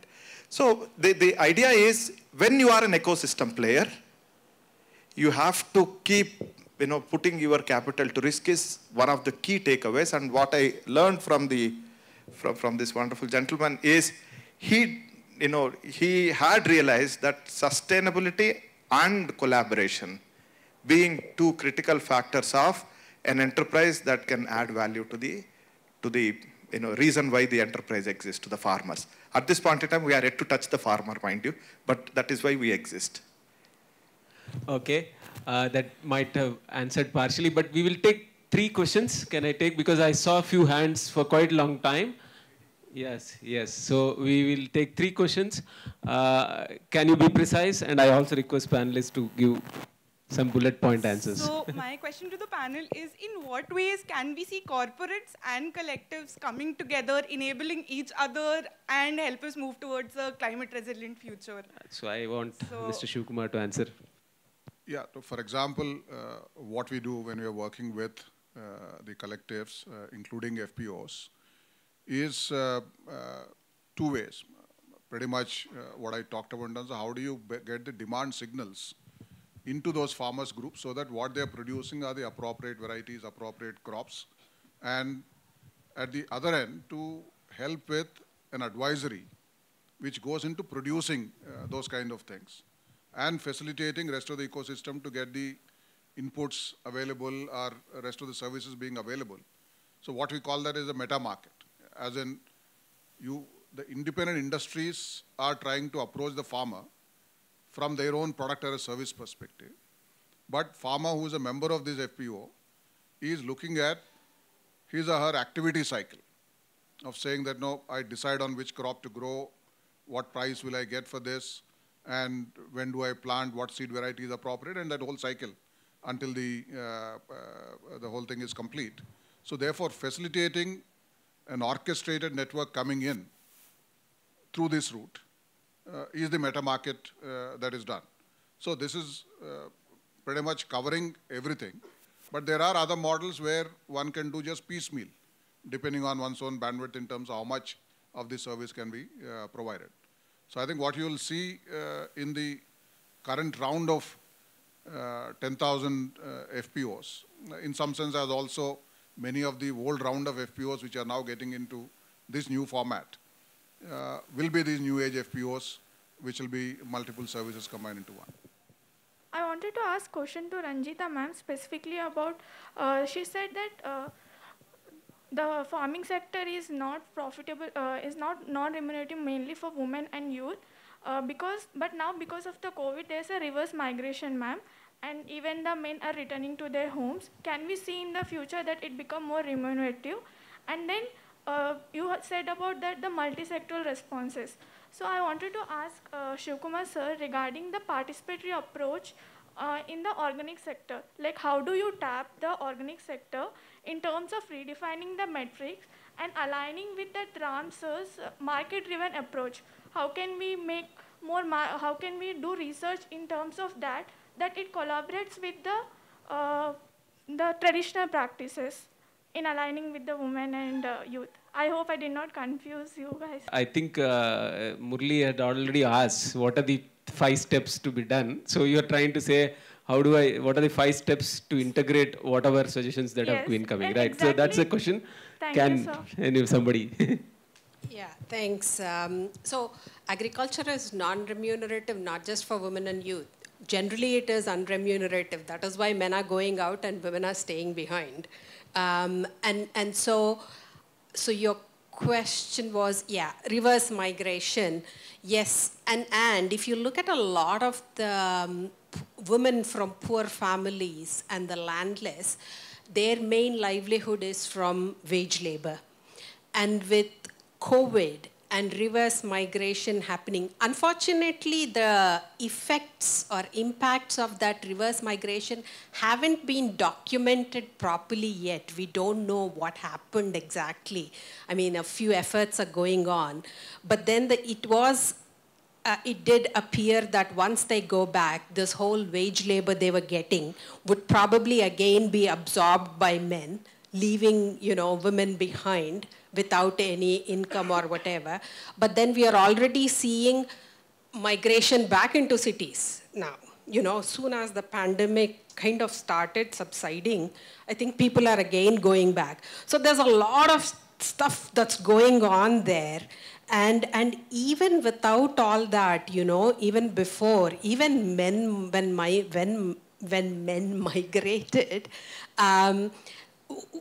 So the, the idea is when you are an ecosystem player, you have to keep you know, putting your capital to risk is one of the key takeaways. And what I learned from, the, from, from this wonderful gentleman is he, you know, he had realized that sustainability and collaboration being two critical factors of an enterprise that can add value to the, to the you know, reason why the enterprise exists to the farmers. At this point in time, we are yet to touch the farmer, mind you, but that is why we exist.
Okay, uh, that might have answered partially, but we will take three questions. Can I take, because I saw a few hands for quite a long time. Yes, yes. So we will take three questions. Uh, can you be precise? And I also request panelists to give some bullet point answers. So
my question to the panel is, in what ways can we see corporates and collectives coming together, enabling each other, and help us move towards a climate-resilient future?
So I want so
Mr.
Shukumar to answer.
Yeah, so for example, uh, what we do when we are working with uh, the collectives, uh, including FPOs, is uh, uh, two ways. Pretty much uh, what I talked about in terms of how do you get the demand signals into those farmers groups so that what they're producing are the appropriate varieties, appropriate crops. And at the other end, to help with an advisory which goes into producing uh, those kind of things and facilitating rest of the ecosystem to get the inputs available or rest of the services being available. So what we call that is a meta market, as in you, the independent industries are trying to approach the farmer from their own product or service perspective. But farmer who is a member of this FPO is looking at his or her activity cycle of saying that, no, I decide on which crop to grow, what price will I get for this, and when do I plant, what seed variety is appropriate, and that whole cycle until the, uh, uh, the whole thing is complete. So therefore, facilitating an orchestrated network coming in through this route uh, is the meta market uh, that is done. So this is uh, pretty much covering everything. But there are other models where one can do just piecemeal, depending on one's own bandwidth in terms of how much of the service can be uh, provided. So I think what you will see uh, in the current round of uh, 10,000 FPOs, in some sense as also many of the old round of FPOs which are now getting into this new format, uh, will be these new age FPOs, which will be multiple services combined into one.
I wanted to ask question to Ranjita ma'am specifically about, uh, she said that uh, the farming sector is not profitable, uh, is not non-remunerative mainly for women and youth. Uh, because, but now because of the COVID, there's a reverse migration, ma'am, and even the men are returning to their homes. Can we see in the future that it become more remunerative? And then uh, you said about that the multisectoral responses. So I wanted to ask uh, Shivkumar sir regarding the participatory approach uh, in the organic sector. Like how do you tap the organic sector in terms of redefining the metrics and aligning with the trans market-driven approach? How can we make more, how can we do research in terms of that, that it collaborates with the, uh, the traditional practices? in aligning with the women and uh, youth. I hope I did not confuse you guys. I think uh, Murli had already asked what are the
five steps to be done. So you are trying to say how do I, what are the five steps to integrate whatever suggestions that yes, have been coming, right? Exactly. So that's the question. Thank Can you, any somebody? [laughs]
yeah, thanks. Um, so agriculture is non-remunerative, not just for women and youth generally it is unremunerative. That is why men are going out and women are staying behind. Um, and and so, so your question was, yeah, reverse migration. Yes, and and if you look at a lot of the um, women from poor families and the landless, their main livelihood is from wage labor. And with COVID and reverse migration happening. Unfortunately, the effects or impacts of that reverse migration haven't been documented properly yet. We don't know what happened exactly. I mean, a few efforts are going on. But then the, it was uh, it did appear that once they go back, this whole wage labor they were getting would probably again be absorbed by men, leaving you know women behind without any income or whatever. But then we are already seeing migration back into cities now. You know, soon as the pandemic kind of started subsiding, I think people are again going back. So there's a lot of stuff that's going on there. And, and even without all that, you know, even before, even men, when, my, when, when men [laughs] migrated, um,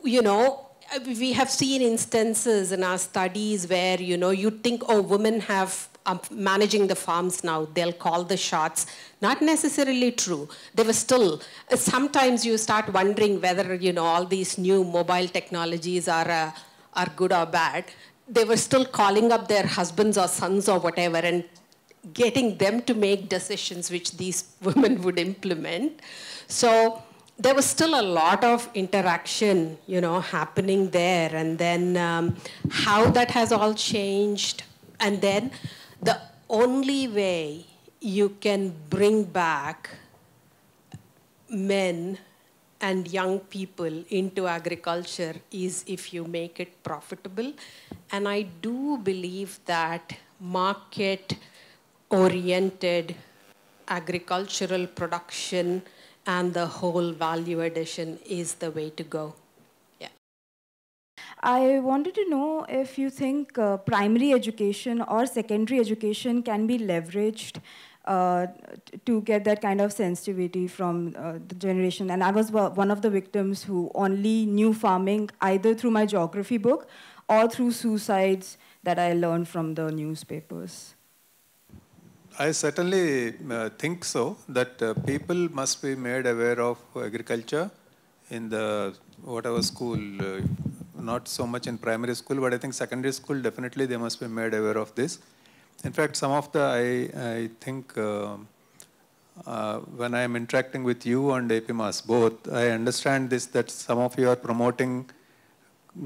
you know, uh, we have seen instances in our studies where, you know, you think, oh, women have um, managing the farms now, they'll call the shots. Not necessarily true. They were still, uh, sometimes you start wondering whether, you know, all these new mobile technologies are, uh, are good or bad. They were still calling up their husbands or sons or whatever and getting them to make decisions which these [laughs] women would implement. So there was still a lot of interaction, you know, happening there, and then um, how that has all changed, and then the only way you can bring back men and young people into agriculture is if you make it profitable, and I do believe that market-oriented agricultural production and the whole value addition is the way to go. Yeah.
I wanted to know if you think uh, primary education or secondary education can be leveraged uh, to get that kind of sensitivity from uh, the generation. And I was one of the victims who only knew farming either through my geography book or through suicides that I learned from the newspapers.
I certainly uh, think so, that uh, people must be made aware of agriculture in the whatever school, uh, not so much in primary school, but I think secondary school, definitely they must be made aware of this. In fact, some of the, I, I think, uh, uh, when I am interacting with you and APMAS both, I understand this, that some of you are promoting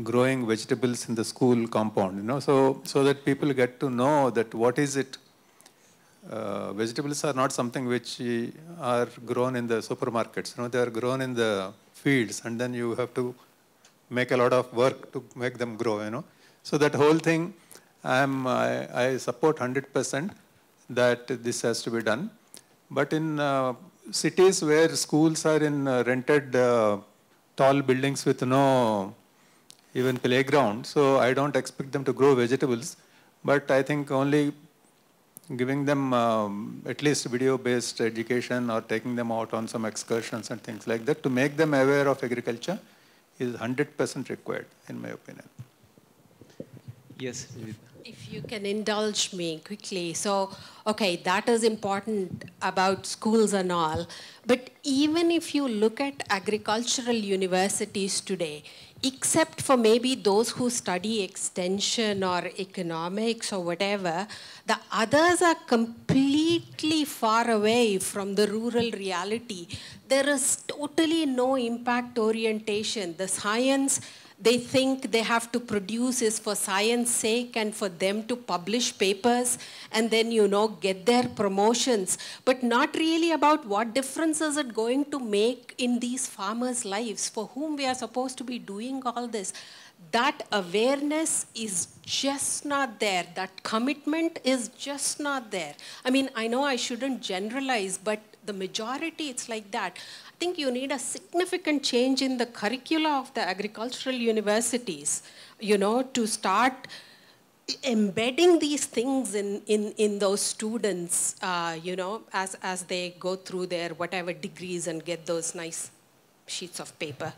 growing vegetables in the school compound, you know, so, so that people get to know that what is it uh, vegetables are not something which are grown in the supermarkets. You know, they are grown in the fields, and then you have to make a lot of work to make them grow. You know, so that whole thing, I'm, I, I support 100% that this has to be done. But in uh, cities where schools are in uh, rented uh, tall buildings with no even playground, so I don't expect them to grow vegetables. But I think only giving them um, at least video-based education or taking them out on some excursions and things like that to make them aware of agriculture is 100% required, in my opinion.
Yes.
If you can indulge me quickly. So, okay, that is important about schools and all. But even if you look at agricultural universities today, except for maybe those who study extension or economics or whatever, the others are completely far away from the rural reality. There is totally no impact orientation. The science they think they have to produce is for science sake and for them to publish papers and then you know get their promotions but not really about what difference is it going to make in these farmers lives for whom we are supposed to be doing all this that awareness is just not there that commitment is just not there i mean i know i shouldn't generalize but the majority it's like that think you need a significant change in the curricula of the agricultural universities, you know, to start embedding these things in, in, in those students, uh, you know, as, as they go through their whatever degrees and get those nice sheets of paper.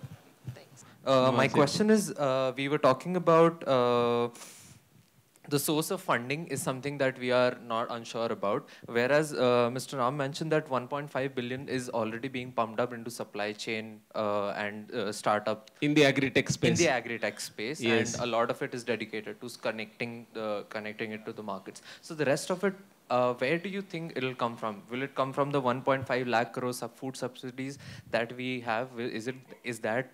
Thanks. Uh, my question is, uh, we were talking about uh, the source of funding is something that we are not unsure about. Whereas uh, Mr. Ram mentioned that 1.5 billion is already being pumped up into supply chain uh, and uh, startup in the agri-tech space. In the agri-tech space, yes. and a lot of it is dedicated to connecting the connecting it to the markets. So the rest of it uh, where do you think it'll come from? Will it come from the 1.5 lakh crore sub food subsidies that we have? Is it is that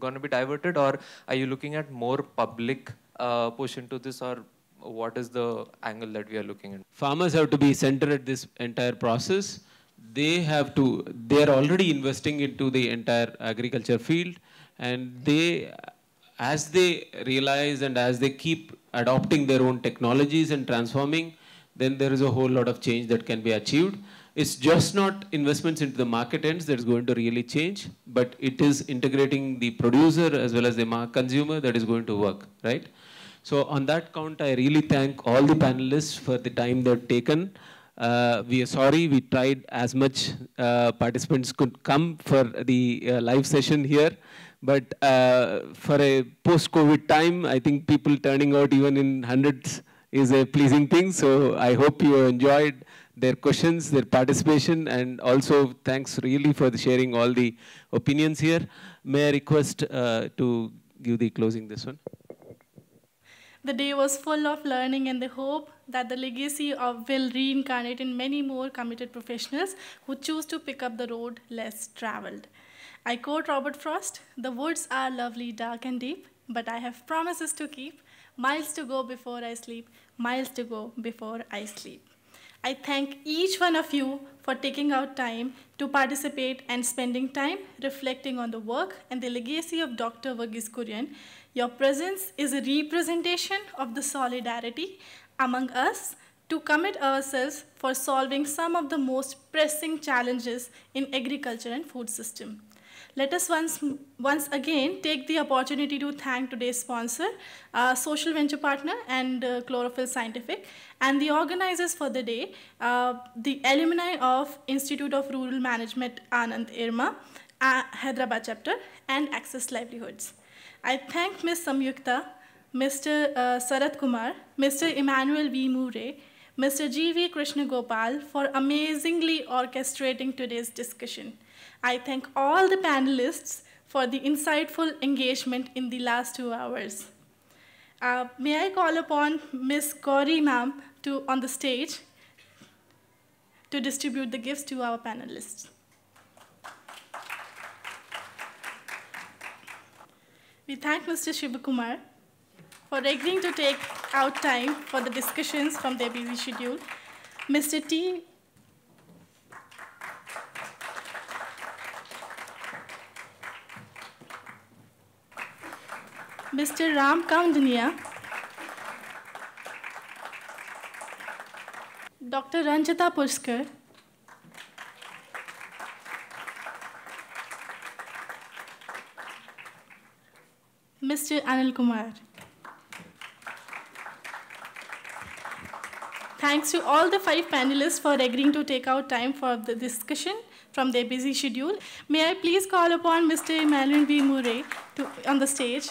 going to be diverted, or are you looking at more public uh, push into this, or what is the angle that we are looking at? Farmers have to be centered at this entire process. They have to, they are already investing into the entire agriculture field and they, as they realize and as they keep adopting their own technologies and transforming, then there is a whole lot of change that can be achieved. It's just not investments into the market ends that is going to really change, but it is integrating the producer as well as the consumer that is going to work, right? So on that count, I really thank all the panelists for the time they've taken. Uh, we are sorry we tried as much uh, participants could come for the uh, live session here. But uh, for a post-COVID time, I think people turning out even in hundreds is a pleasing thing. So I hope you enjoyed their questions, their participation, and also thanks really for sharing all the opinions here. May I request uh, to give the closing this one?
The day was full of learning and the hope that the legacy of will reincarnate in many more committed professionals who choose to pick up the road less traveled. I quote Robert Frost, the woods are lovely, dark and deep, but I have promises to keep, miles to go before I sleep, miles to go before I sleep. I thank each one of you for taking out time to participate and spending time reflecting on the work and the legacy of Dr. Vagis Kurian your presence is a representation of the solidarity among us to commit ourselves for solving some of the most pressing challenges in agriculture and food system. Let us once, once again take the opportunity to thank today's sponsor, uh, social venture partner and uh, Chlorophyll Scientific and the organizers for the day, uh, the alumni of Institute of Rural Management Anand Irma, uh, Hyderabad chapter and Access Livelihoods. I thank Ms. Samyukta, Mr. Uh, Sarat Kumar, Mr. Emmanuel V. Mure, Mr. G.V. Krishnagopal for amazingly orchestrating today's discussion. I thank all the panelists for the insightful engagement in the last two hours. Uh, may I call upon Ms. Gauri ma'am to on the stage to distribute the gifts to our panelists. We thank Mr. Shivakumar for agreeing to take out time for the discussions from their busy schedule. Mr. T. Mr. Ram Kaundania, Dr. Ranjita Pushkar, Mr. Anil Kumar. Thanks to all the five panelists for agreeing to take out time for the discussion from their busy schedule. May I please call upon Mr. Emmanuel B. Murray to, on the stage.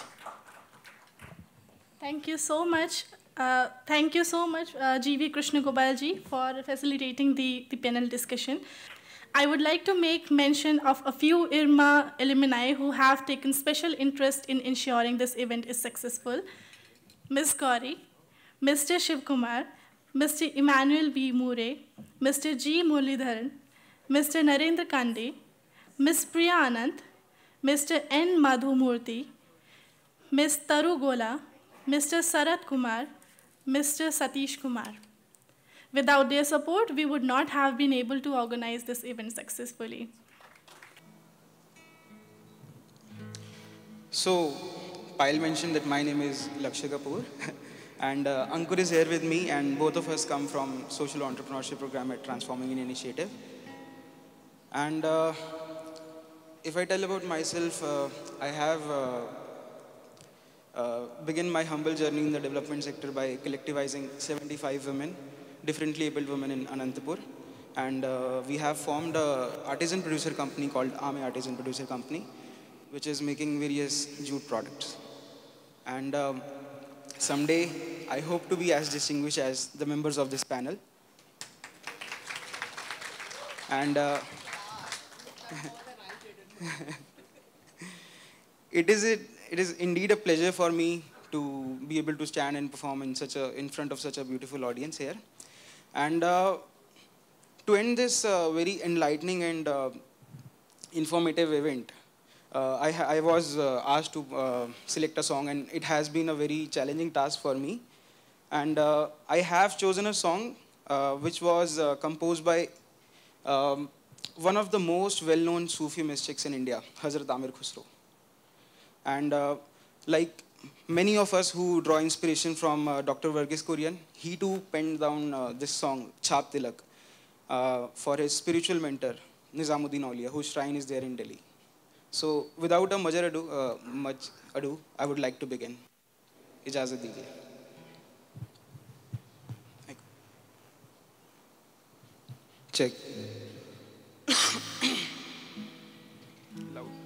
Thank you so much. Uh, thank you so much, uh, G.V. Krishna Gopalji, for facilitating the, the panel discussion. I would like to make mention of a few IRMA alumni who have taken special interest in ensuring this event is successful. Ms. Gauri, Mr. Shivkumar, Mr. Emmanuel B. Mure, Mr. G. Mulidharan, Mr. Narendra Kande, Ms. Priya Anand, Mr. N. Madhumurthy, Ms. Taru Gola, Mr. Sarat Kumar, Mr. Satish Kumar. Without their support, we would not have been able to organize this event successfully.
So, Pyle mentioned that my name is Lakshya Kapoor. [laughs] and uh, Ankur is here with me, and both of us come from social entrepreneurship program at Transforming Initiative. And uh, if I tell about myself, uh, I have uh, uh, begun my humble journey in the development sector by collectivizing 75 women differently abled women in Anantapur. And uh, we have formed a artisan producer company called Ame Artisan Producer Company, which is making various jute products. And um, someday, I hope to be as distinguished as the members of this panel. And uh, [laughs] it is a, it is indeed a pleasure for me to be able to stand and perform in such a in front of such a beautiful audience here. And uh, to end this uh, very enlightening and uh, informative event, I, I, was asked to select a song, and it has been a very challenging task for me. And I have chosen a song which was composed by um, one of the most well-known Sufi mystics in India, Hazrat Amir Khusro. And uh, like many of us who draw inspiration from uh, Dr. Verghese Kurian, he too penned down uh, this song, Chhap Tilak, uh, for his spiritual mentor, Nizamuddin Aulia, whose shrine is there in Delhi. So without a much ado, uh, much ado I would like to begin. Ijazat dijiye. Check.
[coughs]
Loud.